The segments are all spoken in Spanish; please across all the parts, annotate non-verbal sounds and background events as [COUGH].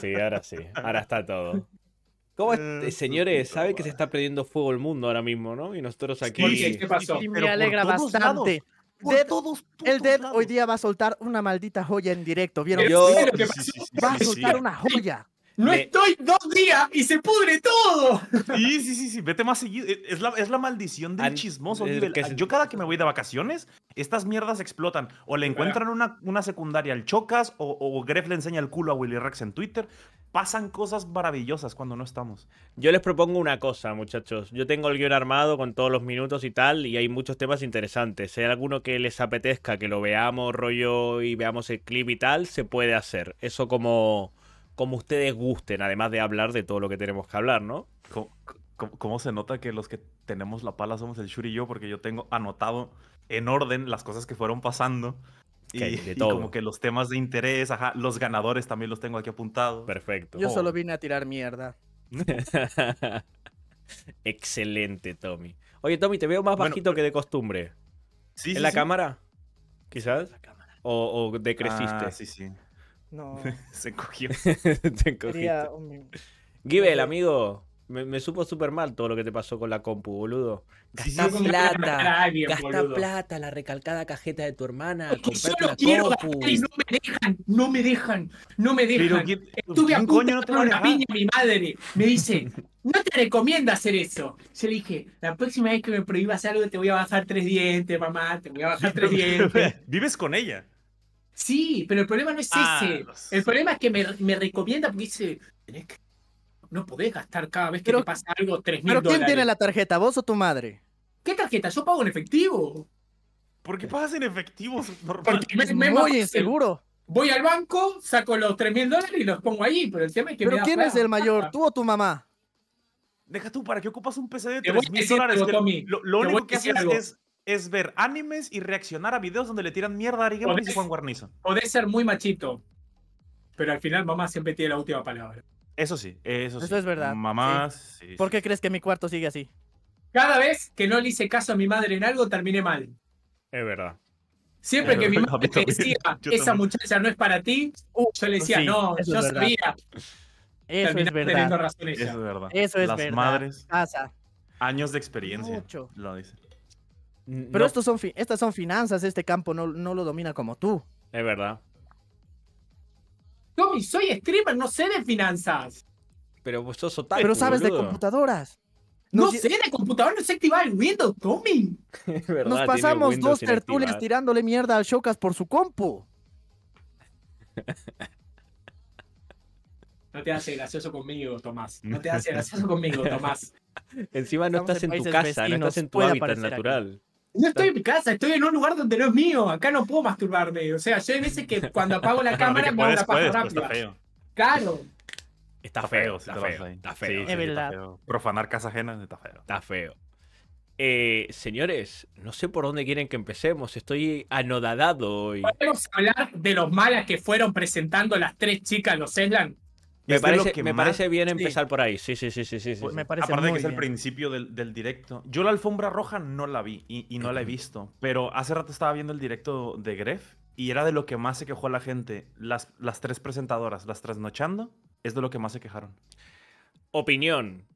sí, ahora sí. Ahora está todo. ¿Cómo eh, eh, señores, sabe que se está perdiendo fuego el mundo ahora mismo, ¿no? Y nosotros aquí. me alegra bastante. el Dead hoy día va a soltar una maldita joya en directo. ¿Vieron? va a soltar una joya. No estoy dos días y se pudre todo. Sí, sí, sí, sí. Vete más seguido. Es la, es la maldición del chismoso. Nivel. Yo cada que me voy de vacaciones, estas mierdas explotan. O le encuentran una, secundaria al Chocas, o, o Gref le enseña el culo a Willy Rex en Twitter. Pasan cosas maravillosas cuando no estamos. Yo les propongo una cosa, muchachos. Yo tengo el guión armado con todos los minutos y tal, y hay muchos temas interesantes. Si hay alguno que les apetezca que lo veamos, rollo, y veamos el clip y tal, se puede hacer. Eso como como ustedes gusten, además de hablar de todo lo que tenemos que hablar, ¿no? ¿Cómo, se nota que los que tenemos la pala somos el Shuri y yo? Porque yo tengo anotado en orden las cosas que fueron pasando. y, como que los temas de interés, ajá, los ganadores también los tengo aquí apuntados. Perfecto. Yo solo vine a tirar mierda. [LAUGHS] Excelente, Tommy. Oye, Tommy, te veo más bajito eh, que de costumbre. ¿En la cámara? Quizás. O, o decreciste. Ah, sí, sí. No. [LAUGHS] Se cogió. [LAUGHS] Te encogió. un- Gibel, amigo, me, supo súper mal todo lo que te pasó con la compu, boludo. Gastá plata. plata, la recalcada cajeta de tu hermana. Porque yo quiero y no me dejan, no me dejan, no me dejan. Estuve a punto coño no piña mi madre. Me dice, no te recomienda hacer eso. Yo le dije, la próxima vez que me prohíbas algo te voy a bajar tres dientes, mamá, te voy a bajar tres [LAUGHS] dientes. Vives con ella. Sí, pero el problema no es ah, ese. El problema es que me, recomienda porque dice, no podés gastar cada vez que te pasa algo 3 mil dólares. ¿Pero quién tiene la tarjeta, vos o tu madre? ¿Qué tarjeta? Yo pago en efectivo. ¿Por qué pagas en efectivo? me, voy voy seguro. Voy al banco, saco los 3 mil dólares y los pongo ahí, pero el tema es que ¿Pero quién es el mayor, tú o tu mamá? Deja tú, ¿para qué ocupas un PC de 3 mil dólares? Lo, lo único que haces es es ver animes y reaccionar a videos donde le tiran mierda a Ari y Juan Guarnizo. Podés ser muy machito, pero al final mamá siempre tiene la última palabra. Eso sí, eso sí. Eso es verdad. Mamá, sí. ¿Por qué crees que mi cuarto sigue así? Cada vez que no le hice caso a mi madre en algo, terminé mal. Es verdad. Siempre que mi madre me decía, esa muchacha no es para ti, yo le decía, no, yo sabía. Eso es verdad. Eso es verdad. Las madres. Años de experiencia. Lo dice. Pero estas son finanzas, este campo no, no lo domina como tú. Es verdad. Tommy, soy streamer, no sé de finanzas. Pero vos sos otaku, Pero sabes de computadoras. No sé de computadoras, no sé activar el Windows, Tommy. [LAUGHS] Nos pasamos dos tertulias tirándole mierda al Shokas por su compu. No te hace gracioso conmigo, Tomás. No te hace [LAUGHS] gracioso conmigo, Tomás. Encima no estás en, tu casa, no estás en tu hábitat natural. No estoy en mi casa, estoy en un lugar donde no es mío. Acá no puedo masturbarme. O sea, yo hay veces que cuando apago la [LAUGHS] cámara me la paja rápida. Está Está, feo, está, feo. Está es verdad. Profanar casa ajena está feo. Está feo. Eh, señores, no sé por dónde quieren que empecemos. Estoy anodadado hoy. ¿Podemos hablar de los malas que fueron presentando las tres chicas los Eslan? Me, parece, que me parece, bien empezar por ahí. Sí, sí, sí, sí, sí. Pues me Aparte que es el principio del, del, directo. Yo la alfombra roja no la vi y, no la he visto. Pero hace rato estaba viendo el directo de Gref y era de lo que más se quejó la gente. Las, las tres presentadoras, las trasnochando, es de lo que más se quejaron. Opinión.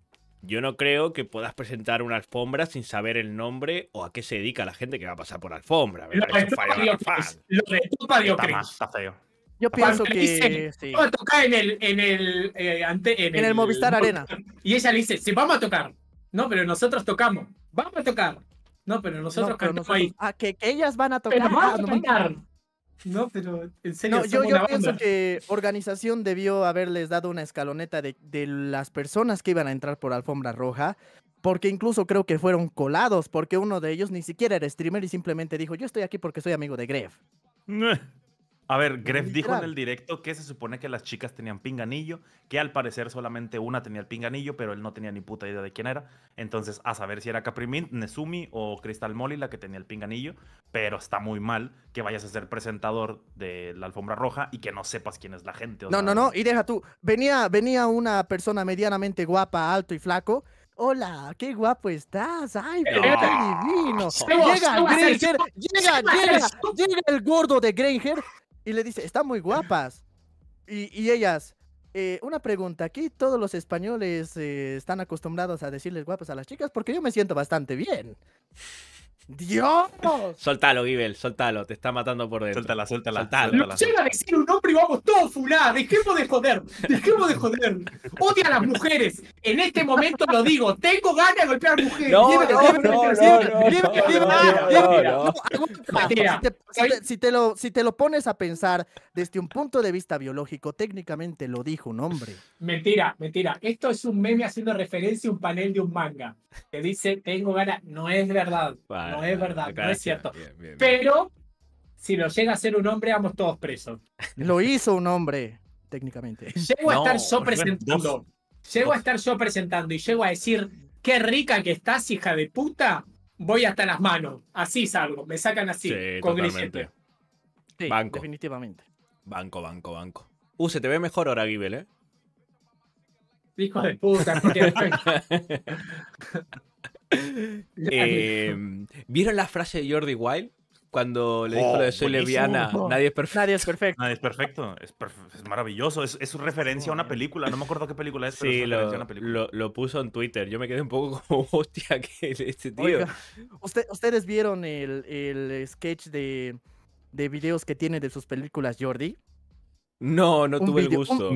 Yo no creo que puedas presentar una alfombra sin saber el nombre o a qué se dedica la gente que va a pasar por la alfombra. es, es, un Está feo. Yo pienso que sí. a tocar en el en el eh, en, el, Movistar Arena. Y ella dice, "Sí, vamos a tocar." No, pero nosotros tocamos. Vamos a tocar. No, pero nosotros no, ahí. Ah, que, ellas van a tocar. Ah, no, pero en serio. yo, pienso que organización debió haberles dado una escaloneta de, las personas que iban a entrar por alfombra roja porque incluso creo que fueron colados, porque uno de ellos ni siquiera era streamer y simplemente dijo, yo estoy aquí porque soy amigo de Gref. [LAUGHS] A ver, Gref dijo en el directo que se supone que las chicas tenían pinganillo, que al parecer solamente una tenía el pinganillo, pero él no tenía ni puta idea de quién era. Entonces, a saber si era Caprimint, Nezumi o Crystal Molly la que tenía el pinganillo, pero está muy mal que vayas a ser presentador de la alfombra roja y que no sepas quién es la gente. no, no, no, y deja tú, venía, venía una persona medianamente guapa, alto y flaco, Hola, qué guapo estás. Ay, divino. Llega, llega, llega, llega el gordo de Granger y le dice, están muy guapas. Y, ellas, eh, una pregunta, aquí todos los españoles eh, están acostumbrados a decirles guapas a las chicas porque yo me siento bastante bien. ¡Dios! Soltalo, Gibel, soltalo, te está matando por dentro. Suéltala, suéltala llega a decir un hombre y vamos todos ¿De Dejemos de joder, dejemos de joder. Odia a las mujeres. En este momento lo digo, tengo ganas de golpear mujeres. No, no, no, Si te lo pones a pensar desde un punto de vista biológico, técnicamente lo dijo un hombre. Mentira, mentira. Esto es un meme haciendo referencia a un panel de un manga que dice, tengo ganas, no es verdad es verdad, no es cierto. Pero si lo llega a ser un hombre, vamos todos presos. [LAUGHS] Lo hizo un hombre, técnicamente. Llego a estar yo presentando. llego a estar yo presentando y llego a decir, qué rica que estás, hija de puta. Voy hasta las manos. Así salgo. Me sacan así, con banco. definitivamente. Banco, banco, banco. Uh, se te ve mejor ahora, Gibel, ¿eh? Hijo de puta, [LAUGHS] [LAUGHS] Eh, ¿Vieron la frase de Jordi Wild? Cuando le dijo oh, lo de soy Leviana nadie es perfecto. Nadie es perfecto. es perfecto. Es, maravilloso. Es, su referencia a una oh. película. No me acuerdo qué película es, pero sí, lo, puso en Twitter. Yo me quedé un poco [LAUGHS] como, hostia, que este tío. ustedes vieron el, sketch de, de videos que tiene de sus películas, Jordi. No, no tuve el gusto.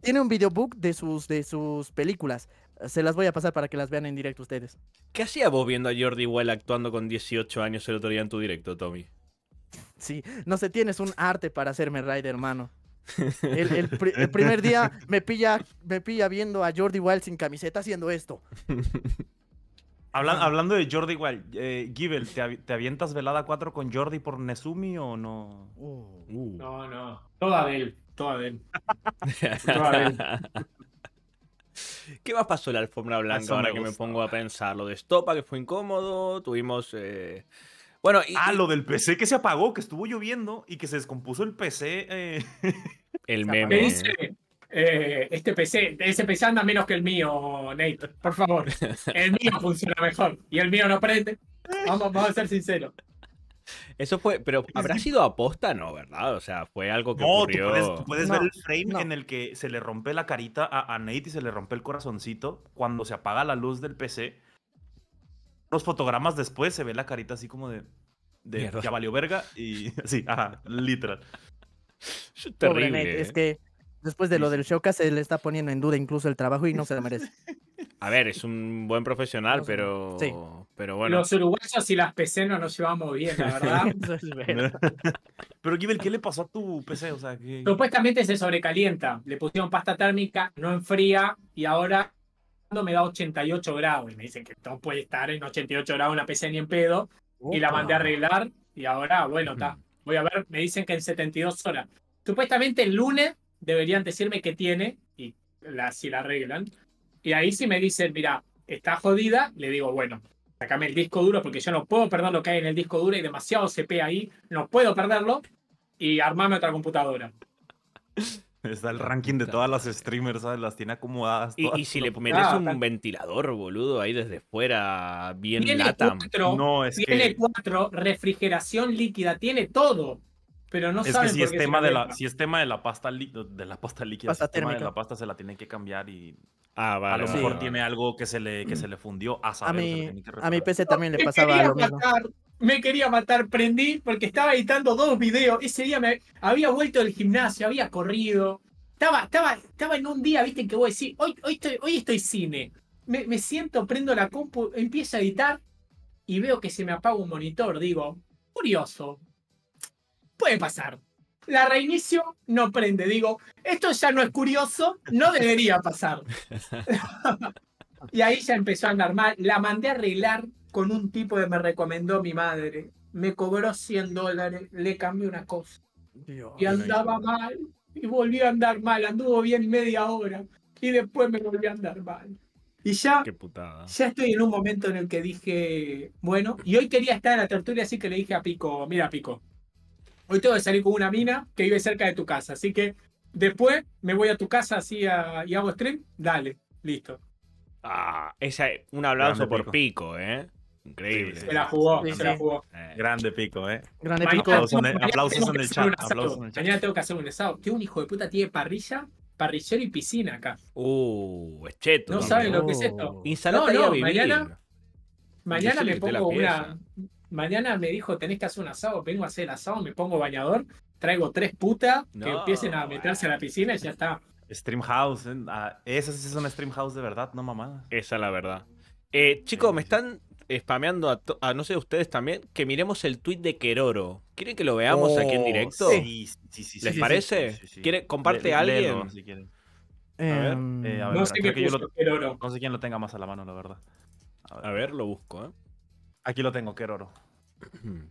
Tiene, un videobook de sus, de sus películas. Se las voy a pasar para que las vean en directo ustedes. ¿Qué hacía vos viendo a Jordi Wild actuando con 18 años el otro día en tu directo, Tommy? Sí, no sé, tienes un arte para hacerme raid, hermano. [LAUGHS] El, primer día me pilla, pilla viendo a Jordi Wild sin camiseta haciendo esto. Ah. hablando de Jordi Wild, eh, ¿te, avientas velada 4 con Jordi por Nezumi o no? Uh. Uh. No, no. Toda de él. Toda [LAUGHS] Toda ¿Qué más pasó en la alfombra blanca? ahora que me pongo a pensar. Lo de Estopa, que fue incómodo. Tuvimos. Eh, bueno, ah, lo del PC que se apagó, que estuvo lloviendo y que se descompuso el PC. Eh. El [LAUGHS] meme. Dice, eh, este PC, ese PC anda menos que el mío, Nate. Por favor. El mío funciona mejor y el mío no prende. Vamos, vamos a ser sinceros. Eso fue, pero habrá sido aposta, no, ¿verdad? O sea, fue algo que ocurrió. puedes, ver el frame en el que se le rompe la carita a, a, Nate y se le rompe el corazoncito cuando se apaga la luz del PC. Los fotogramas después se ve la carita así como de, de ya valió verga y así, [LAUGHS] ajá, literal. Terrible. es ¿eh? que después de lo del showcase se le está poniendo en duda incluso el trabajo y no se lo merece. [LAUGHS] A ver, es un buen profesional, pero, sí. pero bueno. Los uruguayos y las PC no nos llevamos bien, la verdad. [LAUGHS] [LAUGHS] pero, Kibel, ¿qué le pasó a tu PC? O sea, Supuestamente se sobrecalienta. Le pusieron pasta térmica, no enfría y ahora me da 88 grados. Y me dicen que no puede estar en 88 grados una PC ni en pedo. Y la mandé a arreglar y ahora, bueno, está. Voy a ver, me dicen que en 72 horas. Supuestamente el lunes deberían decirme qué tiene y si la arreglan. Y ahí si me dicen, mira, está jodida, le digo, bueno, sacame el disco duro porque yo no puedo perder lo que hay en el disco duro, y demasiado CP ahí, no puedo perderlo y armame otra computadora. [LAUGHS] Está el ranking de todas las streamers, ¿sabes? Las tiene acomodadas. Y, si le pones un ventilador, boludo, ahí desde fuera, bien tiene latam. Cuatro, no, es tiene cuatro, refrigeración líquida, tiene todo. Pero no saben si es tema de la, si es tema de la pasta de la pasta líquida, de la pasta se la tienen que cambiar y ah, a lo mejor tiene algo que se le, que mm. se le fundió a saber, A mi, PC también le pasaba lo me quería matar, prendí porque estaba editando dos videos. Ese día me había vuelto del gimnasio, había corrido. Estaba, estaba, estaba en un día, viste, que voy a decir, hoy, hoy, estoy, hoy estoy cine. Me, me siento, prendo la compu, empiezo a editar y veo que se me apaga un monitor. Digo, curioso, puede pasar. La reinicio no prende. Digo, esto ya no es curioso, no debería pasar. [LAUGHS] y ahí ya empezó a andar mal. La mandé arreglar con un tipo que me recomendó mi madre. Me cobró 100 dólares, le cambié una cosa. y andaba mal, y volvió a andar mal. Anduvo bien media hora, y después me volvió a andar mal. Y ya, ya estoy en un momento en el que dije, bueno, y hoy quería estar en la tertulia, así que le dije a Pico, mira Pico, hoy tengo que salir con una mina que vive cerca de tu casa, así que después me voy a tu casa así y hago stream, dale, listo. Ah, esa, un aplauso por pico. ¿eh? Increíble. Se la jugó, se la jugó. Eh. Grande pico, ¿eh? Grande pico. Aplausos, en el, chat. Mañana tengo que hacer un asado. ¿Qué un hijo de puta, tiene parrilla, parrillero y piscina acá. Uh, es cheto. No, saben lo que es esto. Oh. no, no, Mañana, mañana me pongo una, mañana me dijo, tenés que hacer un asado, vengo a hacer el asado, me pongo bañador, traigo tres putas que empiecen a meterse a la piscina y ya está. Stream house, ah, esa es una stream house de verdad, no mamá Esa es la verdad. Eh, chicos, me están spameando a, no sé ustedes también que miremos el tweet de Queroro. ¿Quieren que lo veamos aquí en oh, directo? Sí, sí, sí, ¿Les parece? ¿Quiere, comparte a alguien. a ver, em, eh, a ver no, sé quién lo tenga más a la mano, la verdad. A ver, a ver lo busco, ¿eh? Aquí lo tengo, Keroro. [CLEARS THROAT]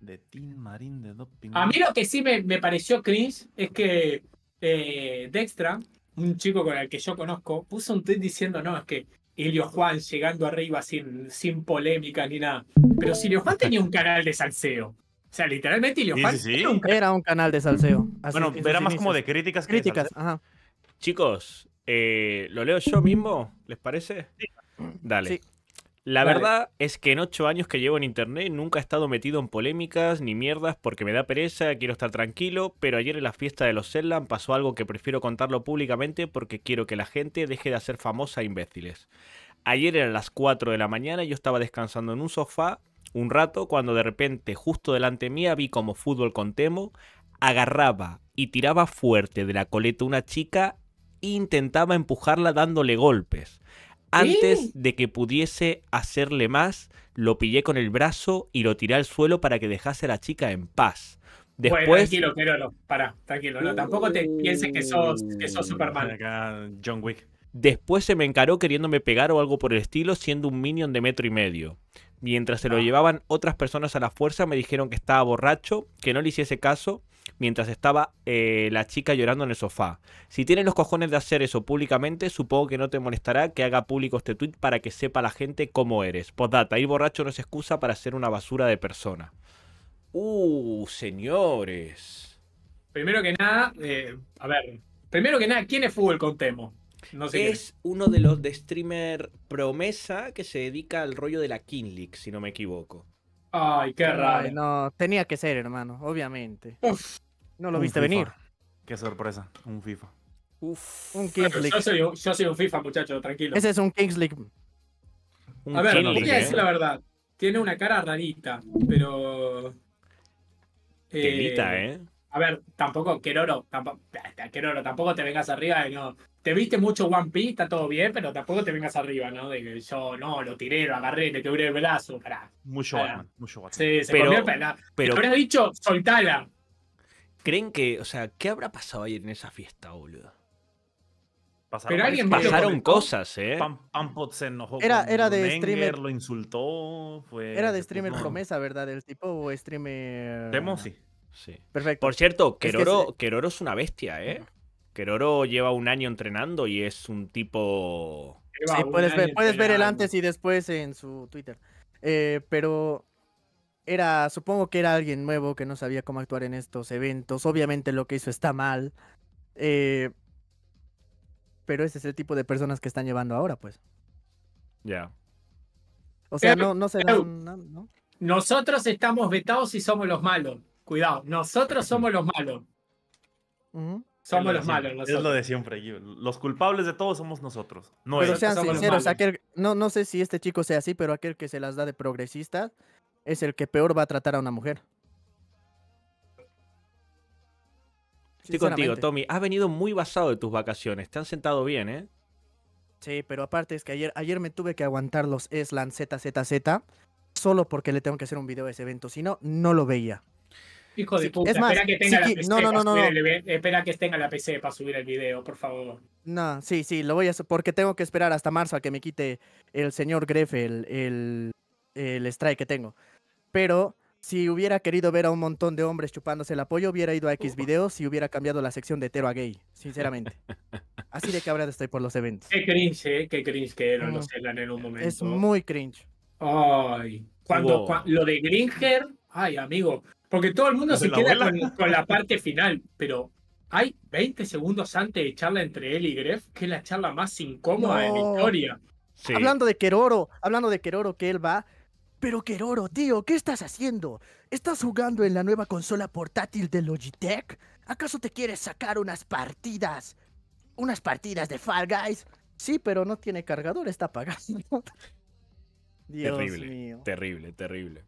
de Team Marín de Doping. A mí lo que sí me, pareció cringe es que eh, Dextra, un chico con el que yo conozco, puso un tweet diciendo: No, es que Ilio Juan llegando arriba sin, sin polémica ni nada. Pero si Ilio Juan tenía un canal de salseo. O sea, literalmente Ilio Juan Era, un... canal de salseo. bueno, era más como de críticas. Críticas, Chicos, eh, ¿lo leo yo mismo? ¿Les parece? Dale. La verdad es que en ocho años que llevo en internet nunca he estado metido en polémicas ni mierdas porque me da pereza, quiero estar tranquilo, pero ayer en la fiesta de los Zellan pasó algo que prefiero contarlo públicamente porque quiero que la gente deje de hacer famosa a imbéciles. Ayer eran las 4 de la mañana y yo estaba descansando en un sofá un rato cuando de repente justo delante mía vi como fútbol con Temo agarraba y tiraba fuerte de la coleta una chica e intentaba empujarla dándole golpes. Antes de que pudiese hacerle más, lo pillé con el brazo y lo tiré al suelo para que dejase a la chica en paz. Después... tranquilo, para, tranquilo, no, tampoco te uh. pienses que sos, que sos Superman. John Wick. Después se me encaró queriéndome pegar o algo por el estilo, siendo un minion de metro y medio. Mientras se lo ah. llevaban otras personas a la fuerza, me dijeron que estaba borracho, que no le hiciese caso mientras estaba eh, la chica llorando en el sofá. Si tienes los cojones de hacer eso públicamente, supongo que no te molestará que haga público este tweet para que sepa la gente cómo eres. Postdata, ir borracho no es excusa para ser una basura de persona. Uh, señores. Primero que nada, eh, a ver, primero que nada, ¿quién es Fútbol con Temo? No es uno de los de streamer promesa que se dedica al rollo de la King si no me equivoco. Ay, qué raro. No, tenía que ser, hermano, obviamente. Uf. No lo viste venir. Qué sorpresa, un FIFA. Uf. Un Kings League. Yo soy un, FIFA, muchacho, tranquilo. Ese es un Kings League. a ver, voy a decir ¿eh? la verdad. Tiene una cara rarita, pero. Eh, ¿eh? A ver, tampoco, Keroro, tampoco, [LAUGHS] tampoco te vengas arriba de no. Te viste mucho One Piece, está todo bien, pero tampoco te vengas arriba, ¿no? De que yo no, lo tiré, lo agarré, te quebré el brazo, pará. Mucho pará. mucho Batman. Sí, pero, pero, pero habrá dicho, soltala. ¿Creen que, o sea, qué habrá pasado ayer en esa fiesta, boludo? Pasaron, pero alguien pasaron cosas, ¿eh? Pam, se enojó. Era, era de Menger, streamer. Lo insultó. Era de streamer promesa, ¿verdad? El tipo o streamer. Demo, sí. Por cierto, Keroro es, es una bestia, ¿eh? Keroro lleva un año entrenando y es un tipo. puedes, ver, el antes y después en su Twitter. Eh, pero era, supongo que era alguien nuevo que no sabía cómo actuar en estos eventos. Obviamente lo que hizo está mal. Eh, pero ese es el tipo de personas que están llevando ahora, pues. Ya. O sea, no, se dan. ¿no? Nosotros estamos vetados y somos los malos. Cuidado, nosotros somos los malos. Somos los malos. Es lo de siempre. Los culpables de todo somos nosotros. No es. sean sinceros, aquel, no, no sé si este chico sea así, pero aquel que se las da de progresista es el que peor va a tratar a una mujer. Estoy contigo, Tommy. Has venido muy basado de tus vacaciones. Te han sentado bien, ¿eh? Sí, pero aparte es que ayer, ayer me tuve que aguantar los Eslan ZZZ solo porque le tengo que hacer un video de ese evento. Si no, no lo veía. Hijo es más, espera que tenga la PC. para subir el video, por favor. No, sí, sí, lo voy a hacer porque tengo que esperar hasta marzo a que me quite el señor Grefe el, el, el strike que tengo. Pero si hubiera querido ver a un montón de hombres chupándose el apoyo, hubiera ido a X videos y hubiera cambiado la sección de hetero a gay, sinceramente. [LAUGHS] Así de cabrón estoy por los eventos. Qué cringe, eh, qué cringe que eran no sé, en un momento. Es muy cringe. Ay, cuando, lo de Gringer, ay, amigo, porque todo el mundo se queda con, la parte final, pero hay 20 segundos antes de charla entre él y Gref, que es la charla más incómoda de la historia. Hablando de Keroro, hablando de Keroro que él va. Pero Keroro, tío, ¿qué estás haciendo? ¿Estás jugando en la nueva consola portátil de Logitech? ¿Acaso te quieres sacar unas partidas? ¿Unas partidas de Fall Guys? Sí, pero no tiene cargador, está apagado. [LAUGHS] terrible, Terrible, terrible.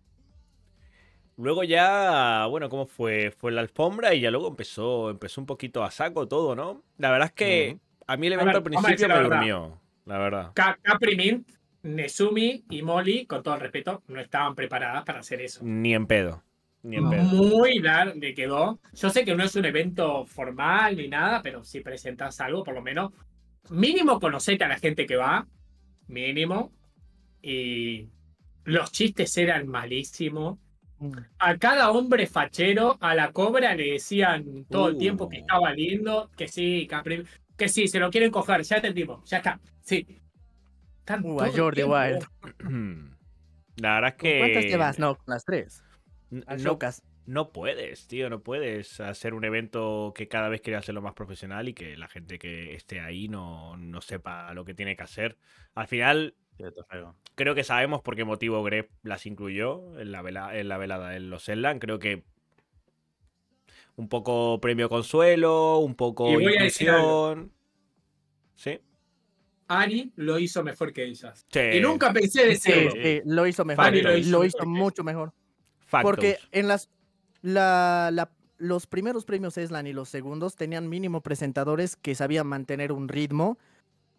Luego ya, bueno, ¿cómo fue? Fue la alfombra y ya luego empezó, empezó un poquito a saco todo, ¿no? La verdad es que a mí el evento al principio me durmió, la verdad. Capri Mint, Nezumi y Molly, con todo el respeto, no estaban preparadas para hacer eso. Ni en pedo. Ni en pedo. Muy le quedó. Yo sé que no es un evento formal ni nada, pero si presentas algo, por lo menos, mínimo conocete a la gente que va, mínimo. Y los chistes eran malísimos Mm. A cada hombre fachero, a la cobra le decían todo el tiempo que uh. estaba lindo, que sí, que, sí, se lo quieren coger, ya entendimos, ya está, sí. Uh, Jordi Wild. [CLEARS THROAT] La verdad es que. ¿Cuántas llevas? No, las tres. locas no, puedes, tío, no puedes hacer un evento que cada vez quiera hacerlo más profesional y que la gente que esté ahí no, no sepa lo que tiene que hacer. Al final, Creo que sabemos por qué motivo Greb las incluyó en la, en la velada de los SLAN. Creo que un poco premio consuelo, un poco ilusión Sí. Ari lo hizo mejor que ellas. Y nunca pensé decirlo. lo hizo mejor. lo hizo, mucho mejor. Porque en las los primeros premios Eslan y los segundos tenían mínimo presentadores que sabían mantener un ritmo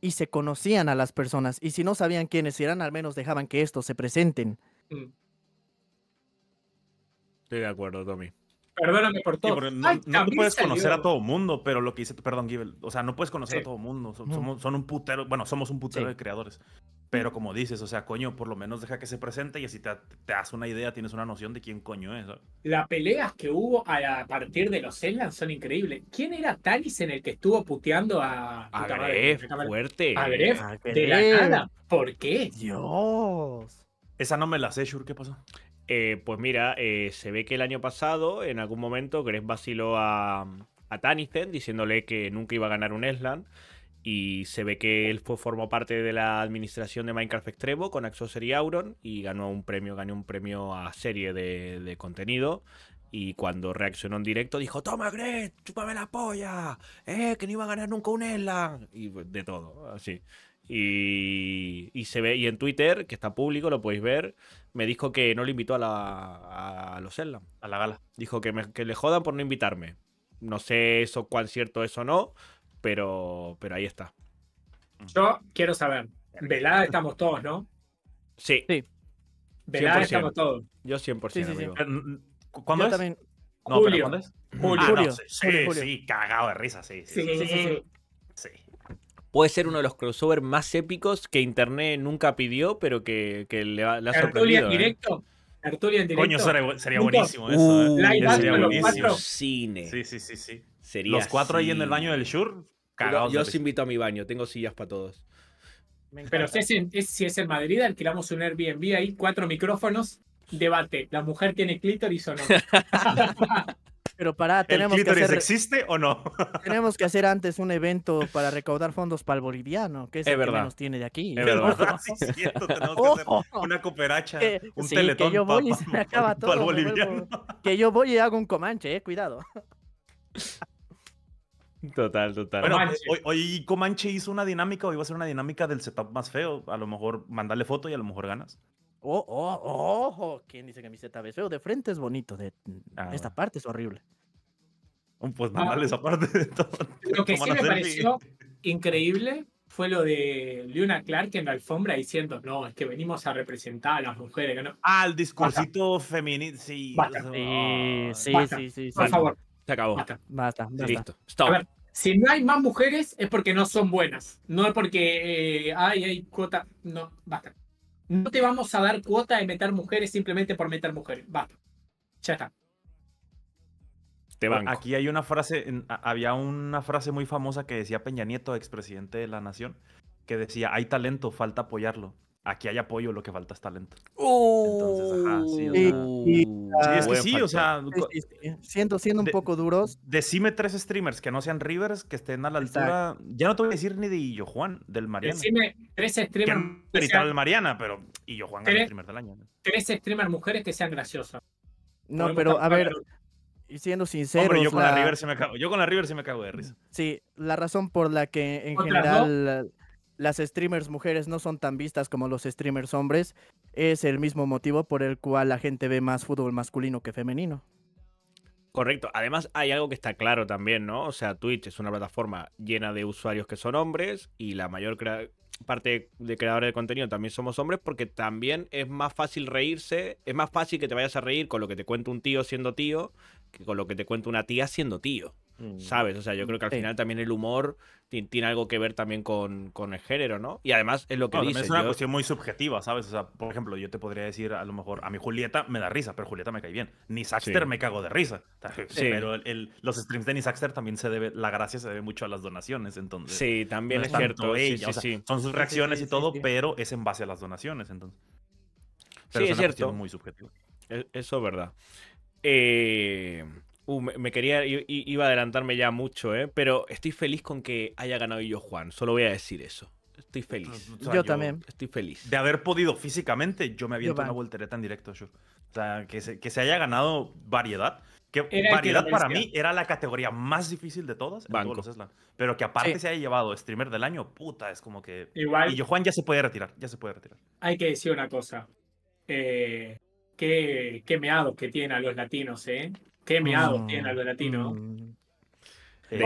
y se conocían a las personas. Y si no sabían quiénes eran, al menos dejaban que estos se presenten. Mm. Estoy de acuerdo, Tommy. Perdóname por todo. no, puedes conocer a todo mundo, pero lo que dice, perdón, Givel o sea, no puedes conocer a todo mundo. Son, somos, un putero, bueno, somos un putero de creadores. Pero como dices, o sea, coño, por lo menos deja que se presente y así te, das una idea, tienes una noción de quién coño es. Las peleas que hubo a, partir de los Enland son increíbles. ¿Quién era Talis en el que estuvo puteando a... A Gref, fuerte. A Gref, de la nada. ¿Por qué? Dios. Esa no me la sé, Shur, ¿qué pasó? Eh, pues mira, eh, se ve que el año pasado, en algún momento, Gref vaciló a, a Tanisten diciéndole que nunca iba a ganar un Esland y se ve que él fue, formó parte de la administración de Minecraft Extremo con Axo y Auron y ganó un premio, ganó un premio a serie de, contenido. Y cuando reaccionó en directo dijo, toma Gret, chúpame la polla, eh, que no iba a ganar nunca un Eslan. Y de todo, así. Y, se ve, y en Twitter, que está público, lo podéis ver, me dijo que no le invitó a, los Eslan. A la gala. Dijo que, le jodan por no invitarme. No sé eso cuán cierto eso o no, pero, pero ahí está. Yo quiero saber, velada estamos todos, ¿no? Sí. sí. Velada estamos todos. Yo 100%, sí, sí, amigo. Eh, ¿Cuándo También. No, Julio. ¿cuándo es? Ah, Julio. sí, cagado de risa, sí. sí, sí sí puede ser uno de los crossovers más épicos que Internet nunca pidió, pero que, que le, va la ha sorprendido. en ¿eh? directo? ¿Tertulia en directo? Coño, sería, sería buenísimo eso. eh. Uh, sería buenísimo. Cine. Sí, sí, sí, sí. Los cuatro ahí en el baño del Shure, Yo, os invito a mi baño, tengo sillas para todos. Pero si es, en, si es en Madrid, alquilamos un Airbnb ahí, cuatro micrófonos, debate. ¿La mujer tiene clítoris o no? [LAUGHS] Pero pará, tenemos ¿El clítoris que existe o no? [LAUGHS] tenemos que hacer antes un evento para recaudar fondos para el boliviano, que es, que nos tiene de aquí. Es verdad, [LAUGHS] cierto, tenemos que hacer una cooperacha, que, un que yo voy y se me acaba todo, que yo voy y hago un comanche, eh, cuidado. Total, total. Bueno, hoy, Comanche hizo una dinámica, hoy va a ser una dinámica del setup más feo. A lo mejor mandarle foto y a lo mejor ganas. Oh, oh, oh, ¿quién dice que mi setup es feo? De frente es bonito, de ah, esta parte es horrible. Oh, pues ah. nada, esa parte de todo. [LAUGHS] Lo que sí me pareció increíble fue lo de Luna Clark en la alfombra diciendo, no, es que venimos a representar a las mujeres. ¿no? Ah, el discursito feminista. Oh, sí, sí, sí, sí, Por favor, se acabó. Basta. Listo. A ver, si no hay más mujeres es porque no son buenas. No es porque eh, hay cuota. No, basta. No te vamos a dar cuota de meter mujeres simplemente por meter mujeres. Basta. Ya está. Te van. Aquí hay una frase, había una frase muy famosa que decía Peña Nieto, expresidente de la nación, que decía, hay talento, falta apoyarlo aquí hay apoyo, lo que falta es talento. Entonces, ajá, uh. sí, o sea, sí, sí, o sea, siendo, un poco duros. Decime tres streamers que no sean Rivers, que estén a la altura. Ya no te voy a decir ni de Illo Juan, del Mariana. Decime tres streamers. Que del Mariana, pero Illo Juan tres, streamer del año. Tres streamers mujeres que sean graciosas. No, pero a ver. Y siendo sincero. yo con la... rivers se me cago. Yo con la rivers se me cago de risa. Sí, la razón por la que en general las streamers mujeres no son tan vistas como los streamers hombres, es el mismo motivo por el cual la gente ve más fútbol masculino que femenino. Correcto. Además, hay algo que está claro también, ¿no? O sea, Twitch es una plataforma llena de usuarios que son hombres y la mayor parte de creadores de contenido también somos hombres porque también es más fácil reírse, es más fácil que te vayas a reír con lo que te cuenta un tío siendo tío que con lo que te cuenta una tía siendo tío. Mm. ¿Sabes? O sea, yo creo que al final también el humor tiene algo que ver también con, con, el género, ¿no? Y además es lo que dice. Es una cuestión muy subjetiva, ¿sabes? O sea, por ejemplo, yo te podría decir a lo mejor, a mi Julieta me da risa, pero Julieta me cae bien. Ni Saxter me cago de risa. [LAUGHS] Pero los streams de Ni Saxter también se debe, la gracia se debe mucho a las donaciones, entonces. Sí, también es, cierto. ellos sí, son sus reacciones y todo, pero es en base a las donaciones, entonces. Pero sí, es, muy subjetivo e-, Eso es verdad. Eh, Uh, me, quería, iba a adelantarme ya mucho, ¿eh? Pero estoy feliz con que haya ganado yo Juan. Solo voy a decir eso. Estoy feliz. yo, también. Estoy feliz. De haber podido físicamente, yo me aviento una voltereta en directo, O sea, que se, que se haya ganado variedad. Que variedad para mí era la categoría más difícil de todas en todos los Pero que aparte se haya llevado streamer del año, puta, es como que. Igual. Y yo, Juan, ya se puede retirar, ya se puede retirar. Hay que decir una cosa. Eh, qué, qué meados que tienen a los latinos, ¿eh? Qué meado mm. tiene algo latino.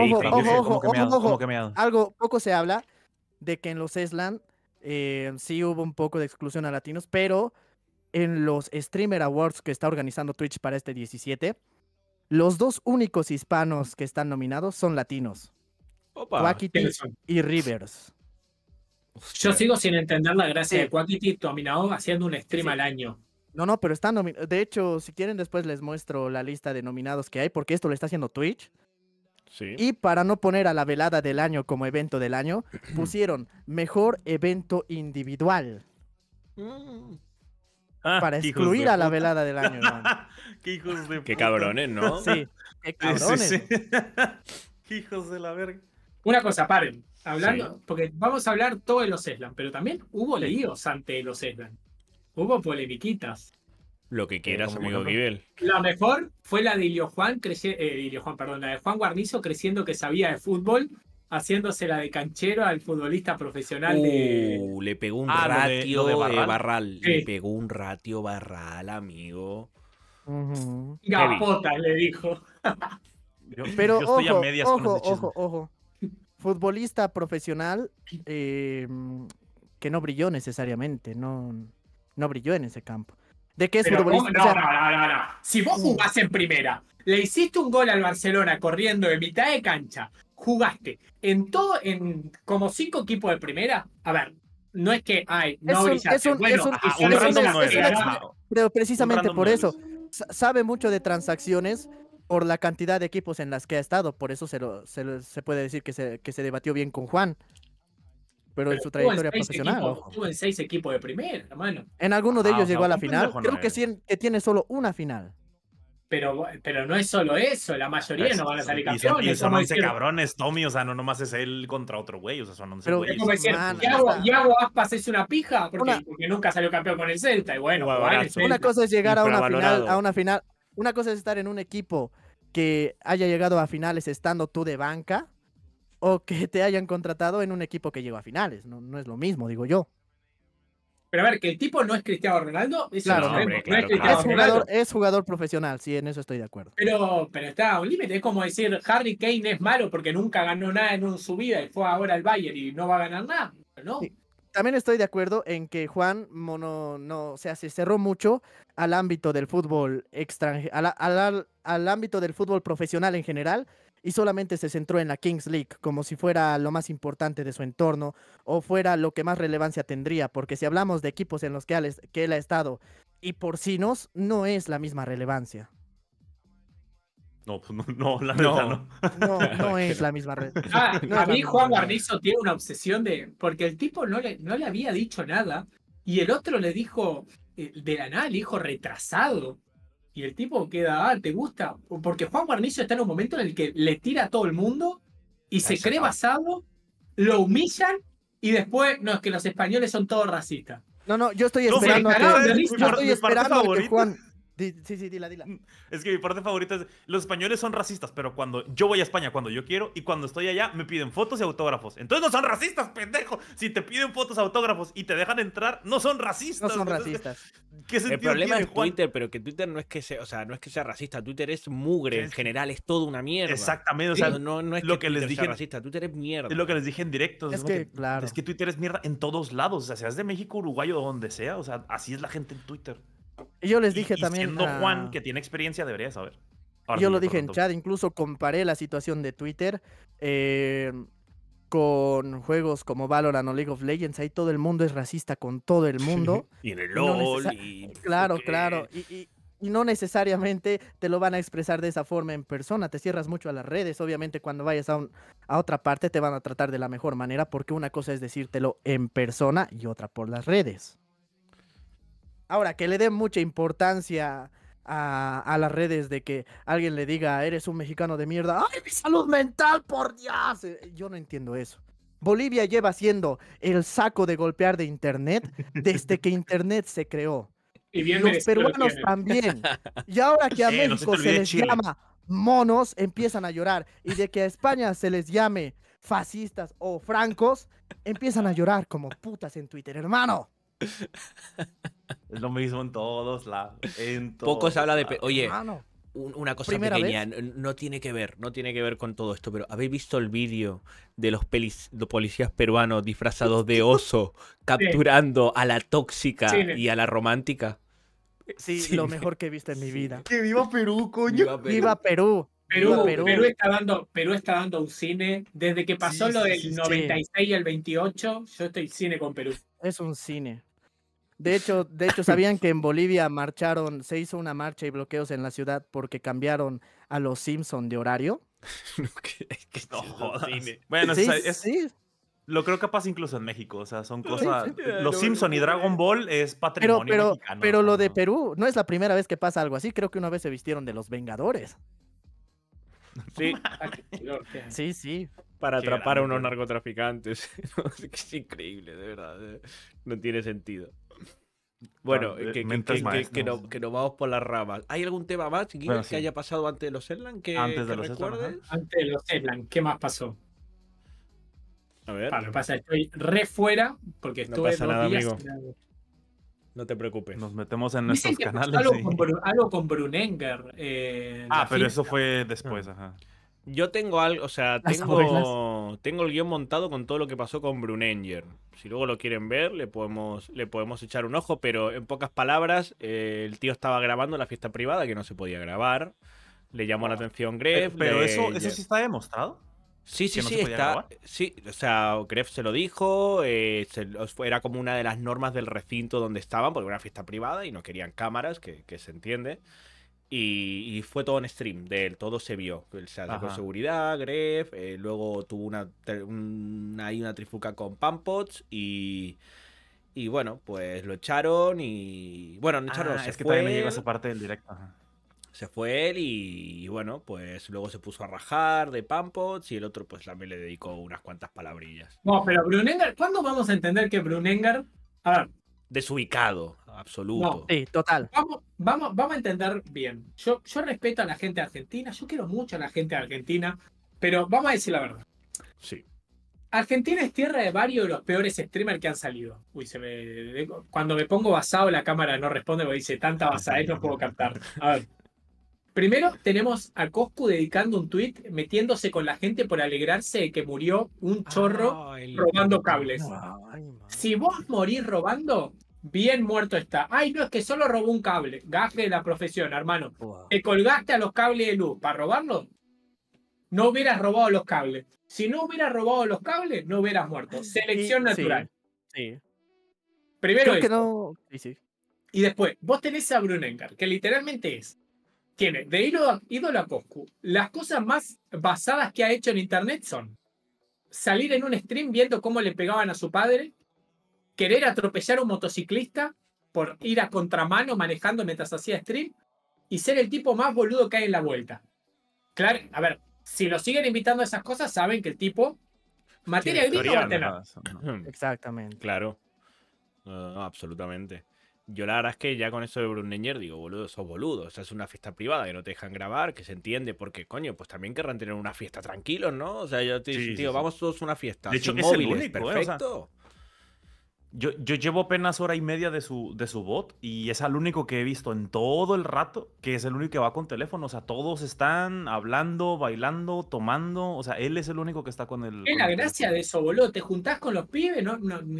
Ojo, ojo, ojo, ojo, Algo poco se habla de que en los Esland eh, sí hubo un poco de exclusión a latinos, pero en los Streamer Awards que está organizando Twitch para este 17, los dos únicos hispanos que están nominados son latinos. Quackity y Rivers. Yo sigo sin entender la gracia de Quackity dominado haciendo un stream al año. No, no, pero está nominado. De hecho, si quieren, después les muestro la lista de nominados que hay, porque esto lo está haciendo Twitch. Sí. Y para no poner a la velada del año como evento del año, [CLEARS THROAT] pusieron mejor evento individual. Mm. Ah, para excluir a la velada del año, [LAUGHS] qué hijos de Qué cabrones, ¿no? Sí, qué cabrones. [LAUGHS] qué hijos de la verga. Una cosa, paren. Hablando, porque vamos a hablar todo de los Eslan, pero también hubo leídos ante los Eslan. Hubo polemiquitas. Lo que quieras, amigo nivel La mejor fue la de Ilio Juan, eh, Juan, perdón, la de Juan Guarnizo creciendo que sabía de fútbol, haciéndose la de canchero al futbolista profesional de. Uh, le pegó un ah, ratio de, Barral. Le pegó un ratio Barral, amigo. Uh le dijo. Pero medias ojo, ojo, ojo. Futbolista profesional eh, que no brilló necesariamente, no no brilló en ese campo. ¿De qué es Si vos mm. jugás en primera, le hiciste un gol al Barcelona corriendo de mitad de cancha, jugaste en todo, en como cinco equipos de primera, a ver, no es que, hay no brillaste. bueno, Pero precisamente por eso, sabe mucho de transacciones por la cantidad de equipos en las que ha estado, por eso se, lo, se, se puede decir que que se debatió bien con Juan pero, en su trayectoria profesional. estuvo en seis equipos de primera, hermano. En alguno de ah, ellos llegó a la final. Creo que, tiene solo una final. Pero, pero no es solo eso, la mayoría pues, no van a salir campeones. Y son, no 11 cabrones, Tommy, o sea, no nomás es él contra otro güey, o sea, son 11 güeyes. Pero decir, Yago, Aspas es una pija, porque, nunca salió campeón con el Celta, y bueno, pues, Una cosa es llegar a una, final, a una final, una cosa es estar en un equipo que haya llegado a finales estando tú de banca, o que te hayan contratado en un equipo que llegó a finales. No, no es lo mismo, digo yo. Pero a ver, que el tipo no es Cristiano Ronaldo, es jugador, profesional, sí, en eso estoy de acuerdo. Pero, pero está a un límite, es como decir Harry Kane es malo porque nunca ganó nada en su vida y fue ahora al Bayern y no va a ganar nada. No. También estoy de acuerdo en que Juan Mono no, se cerró mucho al ámbito del fútbol extranjero, al ámbito del fútbol profesional en general, y solamente se centró en la Kings League como si fuera lo más importante de su entorno o fuera lo que más relevancia tendría, porque si hablamos de equipos en los que, él, que ha estado y por nos, no es la misma relevancia. No, pues, no, no, la no. no. [LAUGHS] [LAUGHS] Ah, no, es la misma relevancia. a mí Juan Guarnizo tiene una obsesión de. Porque el tipo no le, no le había dicho nada. Y el otro le dijo, eh, de la nada, le dijo retrasado. Y el tipo queda, ah, ¿te gusta? Porque Juan Guarnizo está en un momento en el que le tira a todo el mundo y se cree basado, lo humillan y después, no, es que los españoles son todos racistas. No, no, yo estoy esperando, Juan, Sí, sí, dila, dila. Mm, es que mi parte favorita es, los españoles son racistas, pero cuando yo voy a España, cuando yo quiero, y cuando estoy allá, me piden fotos y autógrafos. Entonces no son racistas, pendejo. Si te piden fotos, autógrafos y te dejan entrar, no son racistas. No son racistas. el problema es Twitter, pero que Twitter no es que sea, o sea, no es que sea racista, Twitter es mugre en general, es toda una mierda. Exactamente, o sea, no, no, es lo que, les dije, sea racista, Twitter es mierda. Es lo que les dije en directo, es, que, es que Twitter es mierda en todos lados, o sea, seas de México, Uruguay o donde sea, o sea, así es la gente en Twitter. Y yo les dije también. Siendo Juan, que tiene experiencia, debería saber. yo lo dije en chat, incluso comparé la situación de Twitter em, con juegos como Valorant o League of Legends. Ahí todo el mundo es racista con todo el mundo. [LAUGHS] y en el LOL. Claro, claro. Y, no necesariamente te lo van a expresar de esa forma en persona. Te cierras mucho a las redes. Obviamente, cuando vayas a otra parte, te van a tratar de la mejor manera, porque una cosa es decírtelo en persona y otra por las redes. Ahora, que le den mucha importancia a, las redes de que alguien le diga, eres un mexicano de mierda, ¡ay, mi salud mental, por Dios! Eh, yo no entiendo eso. Bolivia lleva siendo el saco de golpear de Internet desde que Internet se creó. Y Los peruanos también. Y ahora que a [LAUGHS] México se les llama monos, empiezan a llorar. Y de que a España se les llame fascistas o francos, empiezan a llorar como putas en Twitter, hermano. Es lo mismo en todos lados. Poco se habla de... Oye, una cosa pequeña, no tiene que ver, no tiene que ver con todo esto, pero ¿habéis visto el vídeo de los policías peruanos disfrazados de [LAUGHS] oso capturando a la tóxica y a la romántica? Sí, lo mejor que he visto en mi vida. ¡Que viva Perú, coño! ¡Viva Perú! Perú. está dando, Perú está dando un cine. Desde que pasó lo del 96 y el 28, yo estoy cine con Perú. Es un cine. De hecho, de hecho, ¿sabían que en Bolivia marcharon, se hizo una marcha y bloqueos en la ciudad porque cambiaron a los Simpson de horario? [LAUGHS] no jodas. Bueno, sí, Lo creo que pasa incluso en México, o sea, son cosas... los Simpson y Dragon Ball es patrimonio pero, pero, Pero lo de Perú, no es la primera vez que pasa algo así, creo que una vez se vistieron de los Vengadores. Sí. [LAUGHS] sí, sí. Para atrapar a unos narcotraficantes. [LAUGHS] es increíble, de verdad. Eh. No tiene sentido. Bueno, que, no, nos vamos por la ramas. ¿Hay algún tema más, que haya pasado antes de los Erlang antes de los antes de los ¿qué más pasó? A ver. pasa, estoy re fuera porque estuve no pasa nada, amigo. No te preocupes. Nos metemos en nuestros canales. Algo, con, Brunenger. Eh, ah, pero eso fue después, ah. ajá. Yo tengo algo, o sea, tengo, tengo el guión montado con todo lo que pasó con Brunenger. Si luego lo quieren ver, le podemos, le podemos echar un ojo, pero en pocas palabras, eh, el tío estaba grabando la fiesta privada que no se podía grabar. Le llamó la ah. atención Gref. Pero, eso, eso sí está demostrado. Sí, sí, sí, está. Sí, o sea, Gref se lo dijo. Eh, era como una de las normas del recinto donde estaban, porque era una fiesta privada y no querían cámaras, que, que se entiende. Y, fue todo en stream de él, todo se vio. se atacó seguridad, Gref, eh, luego tuvo una, una, una trifuca con Pampots y, y bueno, pues lo echaron y... Bueno, no echaron, ah, se es que también él, llegó esa parte del directo. Se fue él y, bueno, pues luego se puso a rajar de Pampots y el otro pues también le dedicó unas cuantas palabrillas. No, pero Brunengar, ¿cuándo vamos a entender que Brunengar desubicado, absoluto. sí, total. Vamos, vamos, vamos a entender bien. Yo, yo respeto a la gente argentina, yo quiero mucho a la gente argentina, pero vamos a decir la verdad. Sí. Argentina es tierra de varios de los peores streamers que han salido. Uy, se me. Cuando me pongo basado, la cámara no responde porque dice tanta basada, no puedo captar. A ver. Primero tenemos a Coscu dedicando un tweet metiéndose con la gente por alegrarse de que murió un chorro robando cables. si vos morís robando, Bien muerto está. Ay, no, es que solo robó un cable. Gaje de la profesión, hermano. Te colgaste a los cables de luz para robarlo? No hubieras robado los cables. Si no hubieras robado los cables, no hubieras muerto. Selección natural. Sí. Primero. Creo que y después, vos tenés a Brunengar, que literalmente es. Tiene de ídolo a Coscu. Las cosas más basadas que ha hecho en internet son salir en un stream viendo cómo le pegaban a su padre querer atropellar a un motociclista por ir a contramano manejando mientras hacía stream y ser el tipo más boludo que hay en la vuelta. Claro, a ver, si lo siguen invitando a esas cosas, saben que el tipo materia de [CLEARS THROAT] Exactamente. Claro. No, absolutamente. Yo la verdad es que ya con eso de Brunninger digo, boludo, sos boludo. O sea, es una fiesta privada que no te dejan grabar, que se entiende, porque coño, pues también querrán tener una fiesta tranquilos, ¿no? O sea, yo te digo, vamos todos a una fiesta. De hecho, es ¿eh? perfecto. Yo, llevo apenas hora y media de su, de su bot y es al único que he visto en todo el rato, que es el único que va con teléfono. O sea, todos están hablando, bailando, tomando. O sea, él es el único que está con el. Es la gracia de eso, boludo. Te juntás con los pibes,